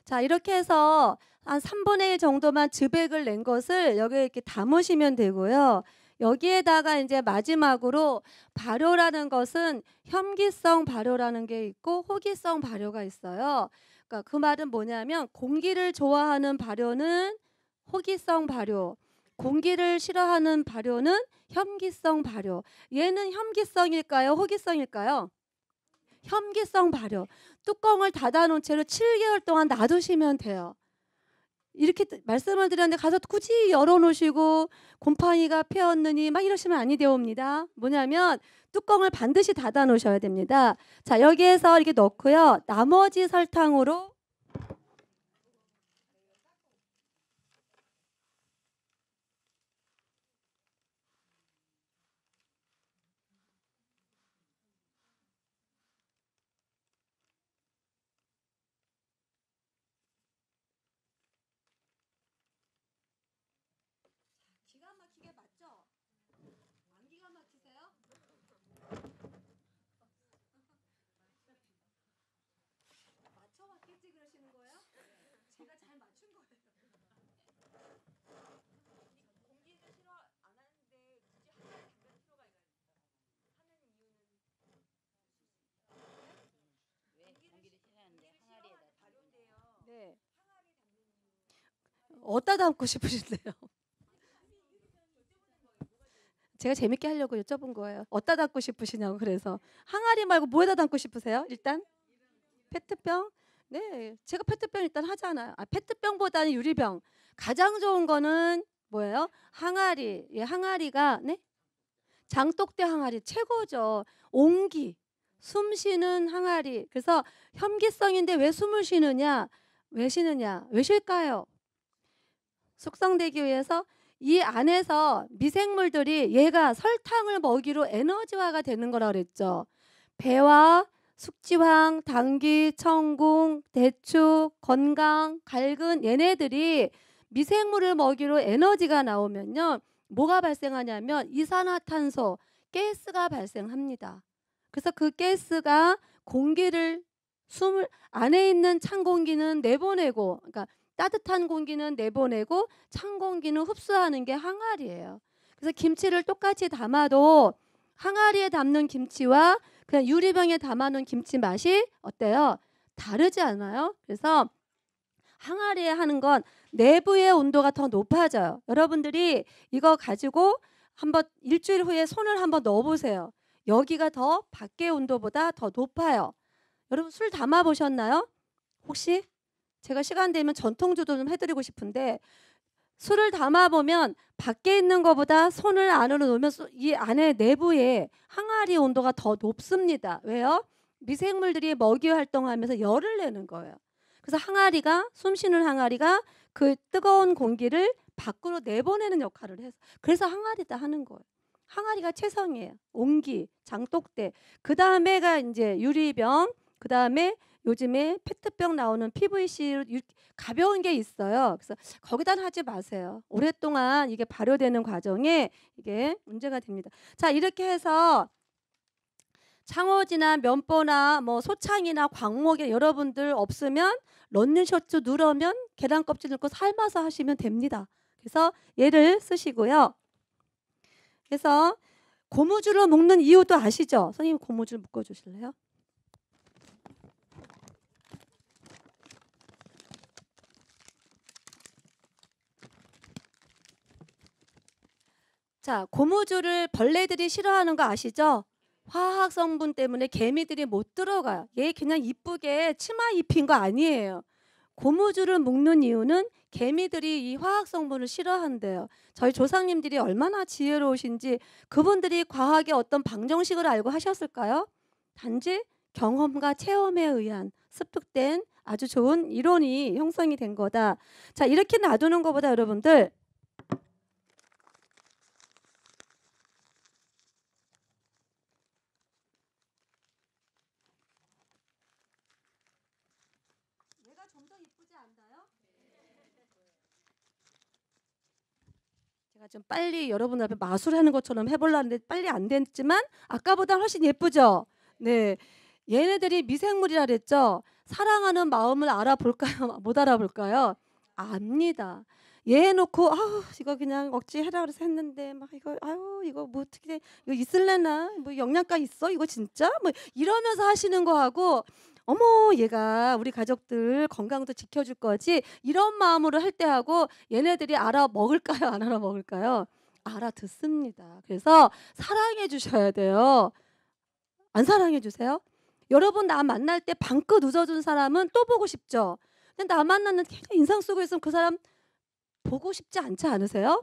A: 자 이렇게 해서 한 3분의 1 정도만 즙액을 낸 것을 여기에 이렇게 담으시면 되고요. 여기에다가 이제 마지막으로 발효라는 것은 혐기성 발효라는 게 있고 호기성 발효가 있어요. 그러니까 그 말은 뭐냐면 공기를 좋아하는 발효는 호기성 발효, 공기를 싫어하는 발효는 혐기성 발효. 얘는 혐기성일까요? 호기성일까요? 혐기성 발효. 뚜껑을 닫아놓은 채로 7개월 동안 놔두시면 돼요. 이렇게 말씀을 드렸는데 가서 굳이 열어놓으시고 곰팡이가 피었느니 막 이러시면 아니 되옵니다. 뭐냐면 뚜껑을 반드시 닫아 놓으셔야 됩니다. 자 여기에서 이렇게 넣고요. 나머지 설탕으로 어디다 담고 싶으신데요? 제가 재밌게 하려고 여쭤본 거예요. 어디다 담고 싶으시냐고 그래서 항아리 말고 뭐에다 담고 싶으세요? 일단 페트병. 네, 제가 페트병 일단 하잖아요. 아, 페트병보다는 유리병. 가장 좋은 거는 뭐예요? 항아리. 예, 항아리가 네 장독대 항아리 최고죠. 옹기. 숨 쉬는 항아리. 그래서 현기성인데 왜 숨을 쉬느냐? 왜 쉬느냐? 왜 쉴까요? 숙성되기 위해서 이 안에서 미생물들이 얘가 설탕을 먹이로 에너지화가 되는 거라 그랬죠. 배와 숙지황, 당귀, 청궁, 대추, 건강, 갈근 얘네들이 미생물을 먹이로 에너지가 나오면요. 뭐가 발생하냐면 이산화탄소, 가스가 발생합니다. 그래서 그 가스가 공기를 숨을 안에 있는 찬 공기는 내보내고 그러니까 따뜻한 공기는 내보내고 찬 공기는 흡수하는 게 항아리예요. 그래서 김치를 똑같이 담아도 항아리에 담는 김치와 그냥 유리병에 담아놓은 김치 맛이 어때요? 다르지 않아요? 그래서 항아리에 하는 건 내부의 온도가 더 높아져요. 여러분들이 이거 가지고 한번 일주일 후에 손을 한번 넣어보세요. 여기가 더 밖의 온도보다 더 높아요. 여러분 술 담아 보셨나요? 혹시 제가 시간 되면 전통주도 좀 해드리고 싶은데 술을 담아보면 밖에 있는 것보다 손을 안으로 놓으면 이 안에 내부에 항아리 온도가 더 높습니다. 왜요? 미생물들이 먹이 활동하면서 열을 내는 거예요. 그래서 항아리가 숨쉬는 항아리가 그 뜨거운 공기를 밖으로 내보내는 역할을 해서 그래서 항아리다 하는 거예요. 항아리가 최상이에요. 옹기, 장독대, 그 다음에가 이제 유리병, 그 다음에 요즘에 페트병 나오는 PVC 가벼운 게 있어요. 그래서 거기다 하지 마세요. 오랫동안 이게 발효되는 과정에 이게 문제가 됩니다. 자 이렇게 해서 창호지나 면보나 뭐 소창이나 광목에 여러분들 없으면 런닝 셔츠 누르면 계단 껍질 넣고 삶아서 하시면 됩니다. 그래서 얘를 쓰시고요. 그래서 고무줄로 묶는 이유도 아시죠? 선생님 고무줄 묶어 주실래요? 자, 고무줄을 벌레들이 싫어하는 거 아시죠? 화학 성분 때문에 개미들이 못 들어가요. 얘 그냥 이쁘게 치마 입힌 거 아니에요. 고무줄을 묶는 이유는 개미들이 이 화학 성분을 싫어한대요. 저희 조상님들이 얼마나 지혜로우신지 그분들이 과학의 어떤 방정식을 알고 하셨을까요? 단지 경험과 체험에 의한 습득된 아주 좋은 이론이 형성이 된 거다. 자, 이렇게 놔두는 것보다 여러분들 좀 빨리 여러분 앞에 마술하는 것처럼 해보려는데 빨리 안 됐지만 아까보다 훨씬 예쁘죠. 네, 얘네들이 미생물이라 그랬죠. 사랑하는 마음을 알아볼까요? [LAUGHS] 못 알아볼까요? 압니다. 얘 해놓고 아우 이거 그냥 억지 해라 그래서 했는데 막 이거 아유 이거 뭐 어떻게 이거 있을래나 뭐 영양가 있어 이거 진짜 뭐 이러면서 하시는 거하고 어머 얘가 우리 가족들 건강도 지켜줄 거지 이런 마음으로 할 때 하고 얘네들이 알아 먹을까요 안 알아 먹을까요? 알아 듣습니다. 그래서 사랑해 주셔야 돼요. 안 사랑해 주세요? 여러분 나 만날 때 방긋 웃어준 사람은 또 보고 싶죠. 근데 나 만나는 굉장 인상 쓰고 있으면 그 사람 보고 싶지 않지 않으세요?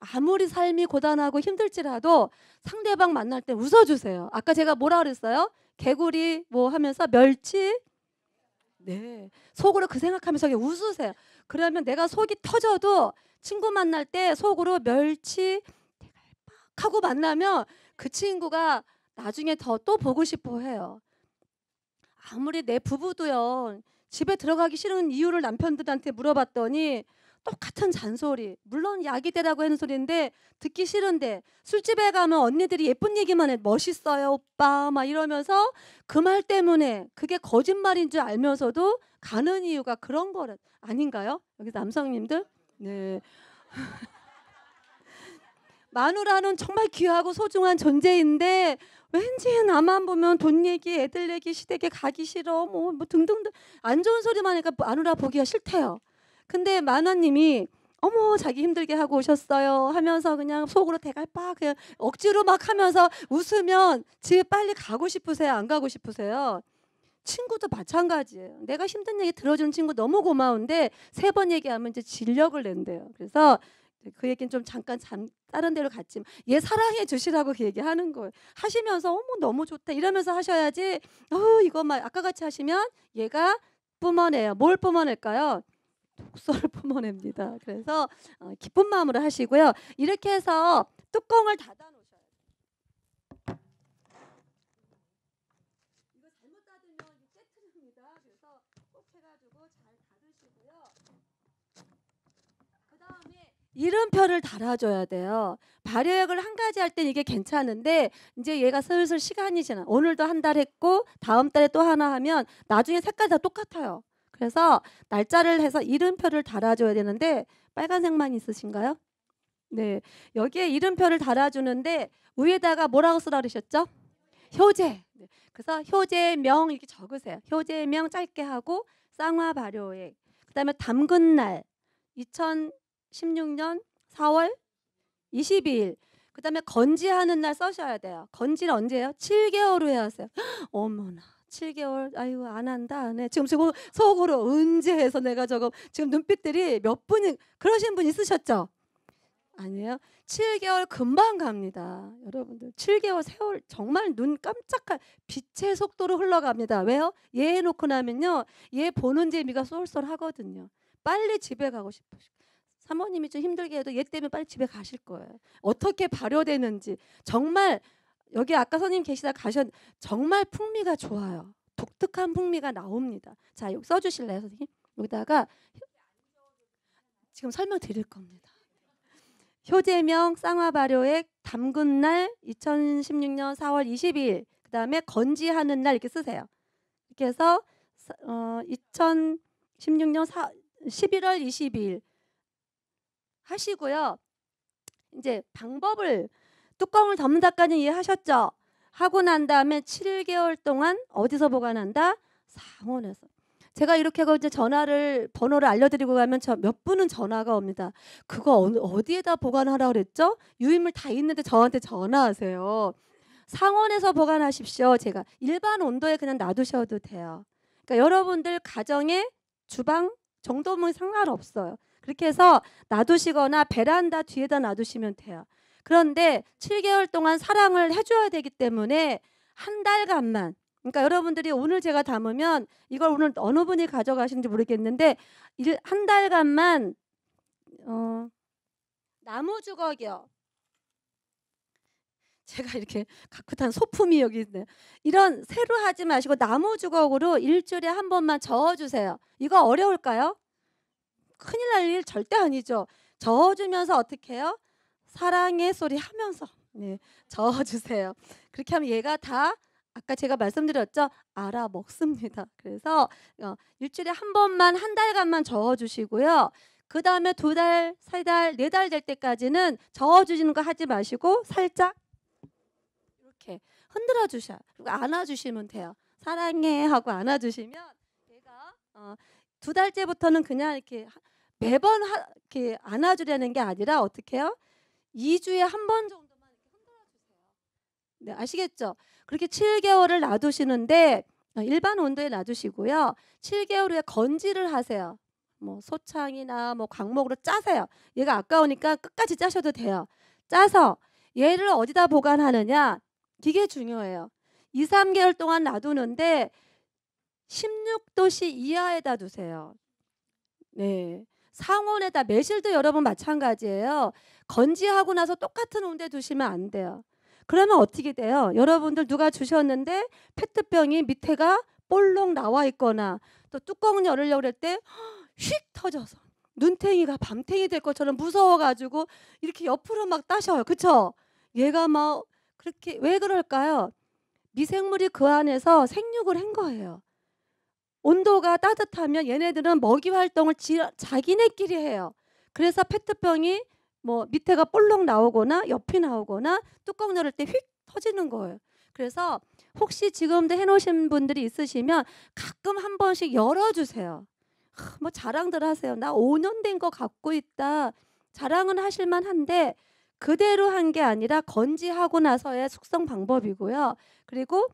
A: 아무리 삶이 고단하고 힘들지라도 상대방 만날 때 웃어주세요. 아까 제가 뭐라 그랬어요? 개구리 뭐 하면서 멸치 네 속으로 그 생각하면서 웃으세요. 그러면 내가 속이 터져도 친구 만날 때 속으로 멸치 대갈빡 하고 만나면 그 친구가 나중에 더 또 보고 싶어 해요. 아무리 내 부부도요 집에 들어가기 싫은 이유를 남편들한테 물어봤더니 똑같은 잔소리 물론 약이되라고 하는 소리인데 듣기 싫은데 술집에 가면 언니들이 예쁜 얘기만 해 멋있어요 오빠 막 이러면서 그 말 때문에 그게 거짓말인 줄 알면서도 가는 이유가 그런 거는 아닌가요? 여기 남성님들 네 [LAUGHS] 마누라는 정말 귀하고 소중한 존재인데 왠지 나만 보면 돈 얘기 애들 얘기 시댁에 가기 싫어 뭐, 뭐 등등등 안 좋은 소리만 하니까 마누라 보기가 싫대요 근데 만화님이 어머 자기 힘들게 하고 오셨어요 하면서 그냥 속으로 대갈빡 그냥 억지로 막 하면서 웃으면 집에 빨리 가고 싶으세요 안 가고 싶으세요 친구도 마찬가지예요 내가 힘든 얘기 들어주는 친구 너무 고마운데 세 번 얘기하면 이제 진력을 낸대요 그래서 그 얘기는 좀 잠깐 잠, 다른 데로 갔지만 얘 사랑해 주시라고 그 얘기 하는 거예요 하시면서 어머 너무 좋다 이러면서 하셔야지 어 이거 막 아까 같이 하시면 얘가 뿜어내요 뭘 뿜어낼까요 독서를 품어냅니다 [LAUGHS] 그래서 어, 기쁜 마음으로 하시고요. 이렇게 해서 뚜껑을 닫아 놓으셔야 돼요. 이거 잘못 닫으면 깨트립니다. 그래서 꼭 해가지고 잘 닫으시고요. 그 다음에 이름표를 달아줘야 돼요. 발효액을 한 가지 할땐 이게 괜찮은데 이제 얘가 슬슬 시간이 지나 오늘도 한 달 했고 다음 달에 또 하나 하면 나중에 색깔 다 똑같아요. 그래서 날짜를 해서 이름표를 달아줘야 되는데 빨간색만 있으신가요? 네, 여기에 이름표를 달아주는데 위에다가 뭐라고 쓰라 그러셨죠? 효제. 네, 그래서 효제명 이렇게 적으세요. 효제명 짧게 하고 쌍화 발효액. 그다음에 담근 날 2016년 4월 22일. 그다음에 건지하는 날 써셔야 돼요. 건지를 언제예요? 7개월 후에 하세요. [GASPS] 어머나. 7개월 아유안 한다 네. 지금 저거 속으로 언제 해서 내가 저거 지금 눈빛들이 몇 분이 그러신 분 있으셨죠? 아니에요. 7개월 금방 갑니다. 여러분들 7개월 세월 정말 눈 깜짝할 빛의 속도로 흘러갑니다. 왜요? 얘 놓고 나면요. 얘 보는 재미가 쏠쏠하거든요. 빨리 집에 가고 싶으시고 사모님이 좀 힘들게 해도 얘 때문에 빨리 집에 가실 거예요. 어떻게 발효되는지 정말 여기 아까 선님 계시다 가셨 정말 풍미가 좋아요. 독특한 풍미가 나옵니다. 자, 여기 써 주실래요, 선생님? 여기다가 지금 설명 드릴 겁니다. 효재명 쌍화발효액 담근 날 2016년 4월 22일 그다음에 건지하는 날 이렇게 쓰세요. 이렇게 해서 어, 2016년 4, 11월 22일 하시고요. 이제 방법을 뚜껑을 덮는다까지 이해하셨죠? 하고 난 다음에 7개월 동안 어디서 보관한다? 상온에서. 제가 이렇게 하고 이제 전화를 번호를 알려드리고 가면 몇 분은 전화가 옵니다. 그거 어디에다 보관하라 그랬죠? 유인물다 있는데 저한테 전화하세요. 상온에서 보관하십시오. 제가 일반 온도에 그냥 놔두셔도 돼요. 그러니까 여러분들 가정에 주방 정도면 상관없어요. 그렇게 해서 놔두시거나 베란다 뒤에다 놔두시면 돼요. 그런데 7개월 동안 사랑을 해줘야 되기 때문에 한 달간만 그러니까 여러분들이 오늘 제가 담으면 이걸 오늘 어느 분이 가져가시는지 모르겠는데 한 달간만 어, 나무 주걱이요. 제가 이렇게 갖고 탄 소품이 여기 있네요. 이런 새로 하지 마시고 나무 주걱으로 일주일에 한 번만 저어주세요. 이거 어려울까요? 큰일 날 일 절대 아니죠. 저어주면서 어떻게 해요? 사랑의 소리 하면서 네, 저어주세요. 그렇게 하면 얘가 다 아까 제가 말씀드렸죠 알아 먹습니다. 그래서 어, 일주일에 한 번만 한 달간만 저어주시고요. 그 다음에 두 달, 세 달, 네 달 될 때까지는 저어주시는 거 하지 마시고 살짝 이렇게 흔들어 주셔. 그리고 안아주시면 돼요. 사랑해 하고 안아주시면 얘가 어, 두 달째부터는 그냥 이렇게 매번 하, 이렇게 안아주려는 게 아니라 어떻게 해요? 2주에 한 번 정도만 흔들어 주세요. 네, 아시겠죠? 그렇게 7개월을 놔두시는데 어, 일반 온도에 놔두시고요. 7개월 후에 건지를 하세요. 뭐 소창이나 뭐 광목으로 짜세요. 얘가 아까우니까 끝까지 짜셔도 돼요. 짜서 얘를 어디다 보관하느냐? 이게 중요해요. 2, 3개월 동안 놔두는데 16도씨 이하에다 두세요. 네. 상온에다 매실도 여러분 마찬가지예요. 건지하고 나서 똑같은 온도에 두시면 안 돼요. 그러면 어떻게 돼요? 여러분들 누가 주셨는데 페트병이 밑에가 볼록 나와 있거나 또 뚜껑을 열으려고 그럴 때 휙 터져서 눈탱이가 밤탱이 될 것처럼 무서워가지고 이렇게 옆으로 막 따셔요. 그쵸? 얘가 막 뭐 그렇게 왜 그럴까요? 미생물이 그 안에서 생육을 한 거예요. 온도가 따뜻하면 얘네들은 먹이 활동을 지, 자기네끼리 해요. 그래서 페트병이 뭐 밑에가 볼록 나오거나 옆이 나오거나 뚜껑 열을 때 휙 터지는 거예요. 그래서 혹시 지금도 해놓으신 분들이 있으시면 가끔 한 번씩 열어주세요. 뭐 자랑들 하세요. 나 5년 된 거 갖고 있다. 자랑은 하실만 한데 그대로 한 게 아니라 건지하고 나서의 숙성 방법이고요. 그리고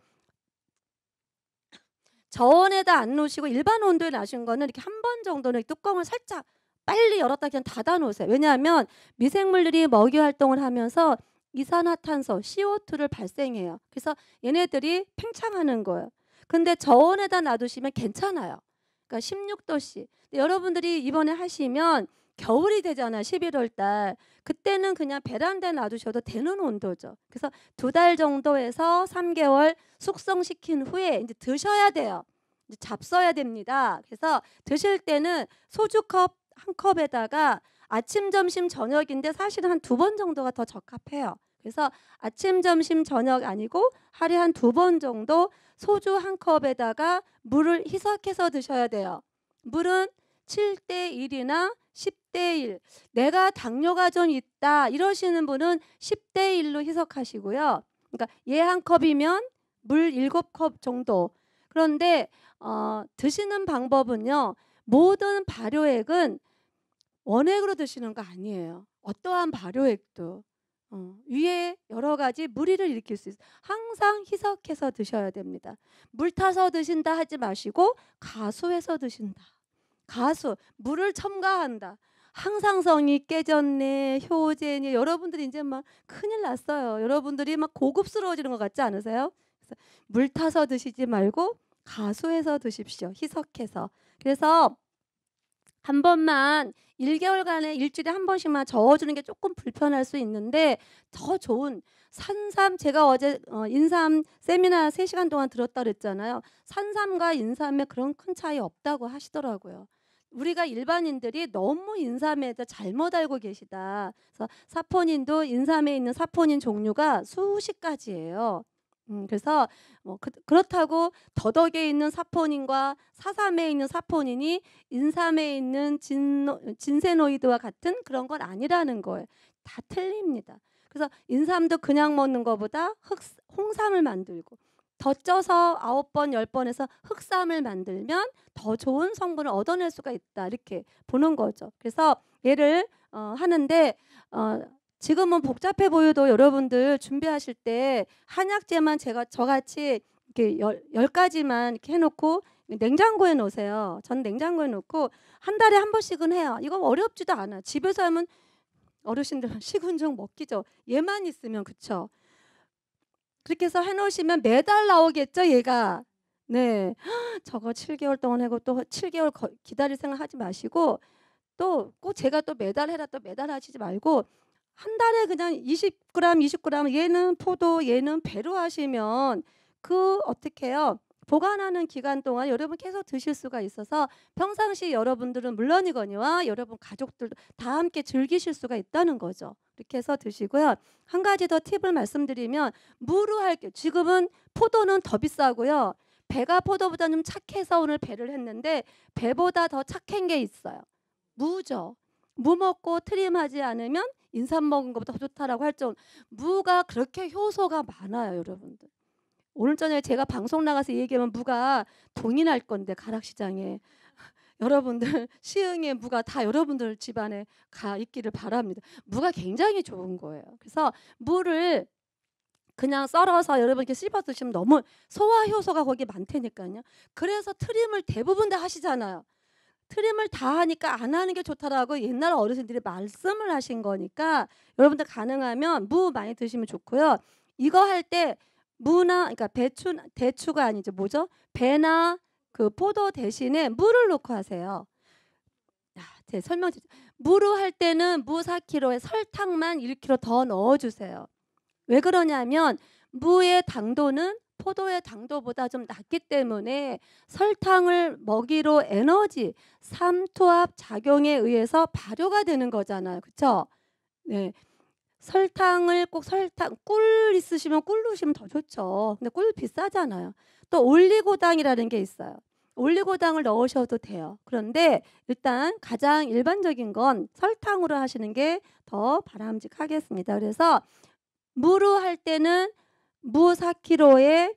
A: 저온에다 안 놓으시고 일반 온도에 놔신 거는 이렇게 한 번 정도는 뚜껑을 살짝 빨리 열었다 그냥 닫아 놓으세요. 왜냐하면 미생물들이 먹이 활동을 하면서 이산화탄소 CO2를 발생해요. 그래서 얘네들이 팽창하는 거예요. 근데 저온에다 놔두시면 괜찮아요. 그러니까 16도씨. 여러분들이 이번에 하시면 겨울이 되잖아 11월 달 그때는 그냥 베란다에 놔두셔도 되는 온도죠 그래서 두 달 정도에서 3개월 숙성시킨 후에 이제 드셔야 돼요 이제 잡숴야 됩니다 그래서 드실 때는 소주컵 한 컵에다가 아침 점심 저녁인데 사실은 한 두 번 정도가 더 적합해요 그래서 아침, 점심, 저녁 아니고 하루에 한 두 번 정도 소주 한 컵에다가 물을 희석해서 드셔야 돼요. 물은 7대 1이나 10대 1. 내가 당뇨가 좀 있다 이러시는 분은 10대 1로 희석하시고요. 그러니까 얘한 예 컵이면 물 7컵 정도. 그런데 어, 드시는 방법은요. 모든 발효액은 원액으로 드시는 거 아니에요. 어떠한 발효액도 어, 위에 여러 가지 무리를 일으킬 수 있어요. 항상 희석해서 드셔야 됩니다. 물 타서 드신다 하지 마시고 가수해서 드신다. 가수 물을 첨가한다. 항상성이 깨졌네, 효제니 여러분들이 이제 막 큰일 났어요. 여러분들이 막 고급스러워지는 것 같지 않으세요? 물 타서 드시지 말고 가수해서 드십시오. 희석해서. 그래서 한 번만 1개월간에 일주일에 한 번씩만 저어주는 게 조금 불편할 수 있는데 더 좋은 산삼 제가 어제 어, 인삼 세미나 3시간 동안 들었다 그랬잖아요. 산삼과 인삼에 그런 큰 차이 없다고 하시더라고요. 우리가 일반인들이 너무 인삼에 대해 잘못 알고 계시다. 그래서 사포닌도 인삼에 있는 사포닌 종류가 수십 가지예요. 음, 그래서 뭐 그, 렇다고 더덕에 있는 사포닌과 사삼에 있는 사포닌이 인삼에 있는 진, 진세노이드와 같은 그런 건 아니라는 거예요. 다 틀립니다. 그래서 인삼도 그냥 먹는 것보다 흑, 홍삼을 만들고 더 쪄서 아홉 번, 열 번에서 흑삼을 만들면 더 좋은 성분을 얻어낼 수가 있다. 이렇게 보는 거죠. 그래서 얘를 어, 하는데 어, 지금은 복잡해 보여도 여러분들 준비하실 때 한약재만 제가 저같이 이렇게 열, 열 가지만 이렇게 해놓고 냉장고에 놓으세요. 전 냉장고에 놓고 한 달에 한 번씩은 해요. 이거 어렵지도 않아. 집에서 하면 어르신들 [LAUGHS] 식은 죽 먹기죠. 얘만 있으면 그쵸. 그렇게 해서 해놓으시면 매달 나오겠죠, 얘가. 네. [GASPS] 저거 7개월 동안 하고 또 7개월 기다릴 생각 하지 마시고 또 꼭 제가 또 매달 해라 또 매달 하시지 말고 한 달에 그냥 20g, 20g 얘는 포도, 얘는 배로 하시면 그 어떻게 해요? 보관하는 기간 동안 여러분 계속 드실 수가 있어서 평상시 여러분들은 물론이거니와 여러분 가족들도 다 함께 즐기실 수가 있다는 거죠. 이렇게 해서 드시고요. 한 가지 더 팁을 말씀드리면 무루할게 지금은 포도는 더 비싸고요. 배가 포도보다 좀 착해서 오늘 배를 했는데 배보다 더 착한 게 있어요. 무죠. 무 먹고 트림하지 않으면 인삼 먹은 것보다 더 좋다라고 할 정도 무가 그렇게 효소가 많아요, 여러분들. 오늘 저녁에 제가 방송 나가서 얘기하면 무가 동이할 건데 가락시장에 [LAUGHS] 여러분들 시흥의 무가 다 여러분들 집안에 가 있기를 바랍니다. 무가 굉장히 좋은 거예요. 그래서 무를 그냥 썰어서 여러분 이렇게 씹어 드시면 너무 소화 효소가 거기 에 많다니까요. 그래서 트림을 대부분 다 하시잖아요. 트림을 다 하니까 안 하는 게 좋다라고 옛날 어르신들이 말씀을 하신 거니까 여러분들 가능하면 무 많이 드시면 좋고요. 이거 할때 무나 그러니까 배추 대추가 아니죠 뭐죠 배나 그 포도 대신에 무를 넣고 하세요. 아, 제 설명 좀 무로 할 때는 무 4kg에 설탕만 1kg 더 넣어주세요. 왜 그러냐면 무의 당도는 포도의 당도보다 좀 낮기 때문에 설탕을 먹이로 에너지 삼투압 작용에 의해서 발효가 되는 거잖아요. 그렇죠? 네. 설탕을 꼭 설탕 꿀 있으시면 꿀 넣으시면 더 좋죠. 근데 꿀 비싸잖아요. 또 올리고당이라는 게 있어요. 올리고당을 넣으셔도 돼요. 그런데 일단 가장 일반적인 건 설탕으로 하시는 게 더 바람직하겠습니다. 그래서 무로할 때는 무 4kg에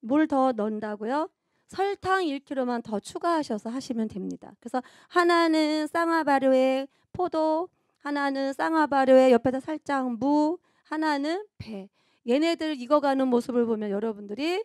A: 물 더 넣는다고요. 설탕 1kg만 더 추가하셔서 하시면 됩니다. 그래서 하나는 쌍화바효에 포도 하나는 쌍화바르의 옆에다 살짝 무, 하나는 배. 얘네들 익어가는 모습을 보면 여러분들이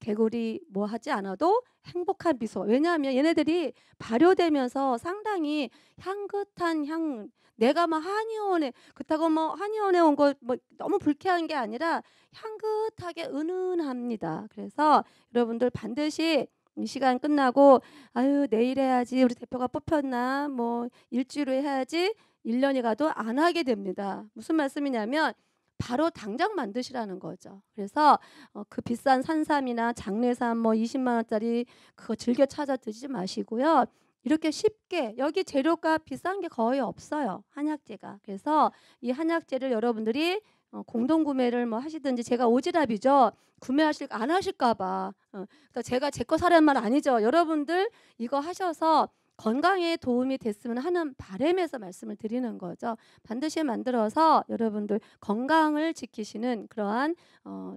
A: 개구리 뭐 하지 않아도 행복한 미소. 왜냐하면 얘네들이 발효되면서 상당히 향긋한 향. 내가 막 한의원에 그렇다고 뭐 한의원에 온거뭐 너무 불쾌한 게 아니라 향긋하게 은은합니다. 그래서 여러분들 반드시 이 시간 끝나고 아유 내일 해야지 우리 대표가 뽑혔나 뭐 일주일 후에 해야지 1년이 가도 안 하게 됩니다. 무슨 말씀이냐면 바로 당장 만드시라는 거죠. 그래서 어, 그 비싼 산삼이나 장례삼 뭐 20만 원짜리 그거 즐겨 찾아 드시지 마시고요. 이렇게 쉽게 여기 재료가 비싼 게 거의 없어요. 한약재가. 그래서 이 한약재를 여러분들이 어, 공동 구매를 뭐 하시든지 제가 오지랖이죠. 구매하실 안 하실까봐. 어, 그까 그러니까 제가 제 거 사라는 말 아니죠. 여러분들 이거 하셔서 건강에 도움이 됐으면 하는 바램에서 말씀을 드리는 거죠. 반드시 만들어서 여러분들 건강을 지키시는 그러한 어,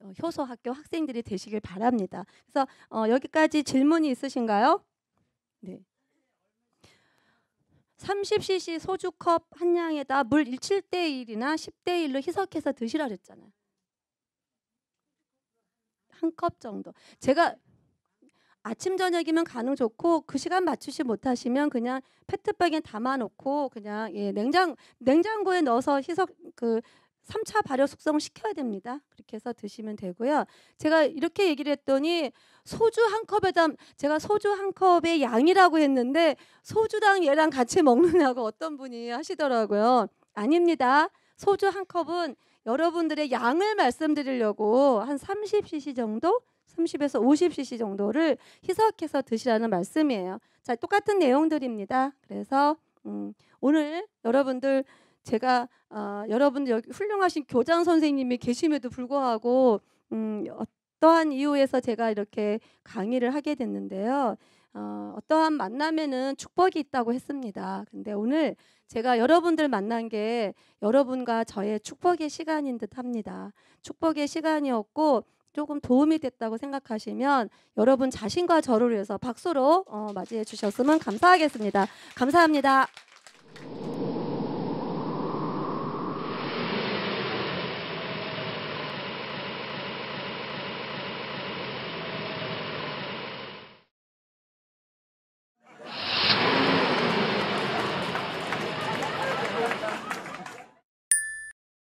A: 어 효소 학교 학생들이 되시길 바랍니다. 그래서 어, 여기까지 질문이 있으신가요? 네. 30cc 소주컵 한 양에다 물1 7대 1이나 10대 1로 희석해서 드시라 그랬잖아요. 한 컵 정도. 제가 아침 저녁이면 가능 좋고 그 시간 맞추지 못하시면 그냥 페트병에 담아놓고 그냥 예, 냉장 냉장고에 넣어서 희석 그 3차 발효 숙성을 시켜야 됩니다. 그렇게 해서 드시면 되고요. 제가 이렇게 얘기를 했더니 소주 한 컵에다 제가 소주 한 컵의 양이라고 했는데 소주당 얘랑 같이 먹느냐고 어떤 분이 하시더라고요. 아닙니다. 소주 한 컵은 여러분들의 양을 말씀드리려고 한 30cc 정도 30에서 50cc 정도를 희석해서 드시라는 말씀이에요. 자, 똑같은 내용들입니다. 그래서 음, 오늘 여러분들 제가 어, 여러분들 여기 훌륭하신 교장 선생님이 계심에도 불구하고 음, 어떠한 이유에서 제가 이렇게 강의를 하게 됐는데요. 어, 어떠한 만남에는 축복이 있다고 했습니다. 근데 오늘 제가 여러분들 만난 게 여러분과 저의 축복의 시간인 듯 합니다. 축복의 시간이었고 조금 도움이 됐다고 생각하시면 여러분 자신과 저를 위해서 박수로 어, 맞이해 주셨으면 감사하겠습니다. 감사합니다.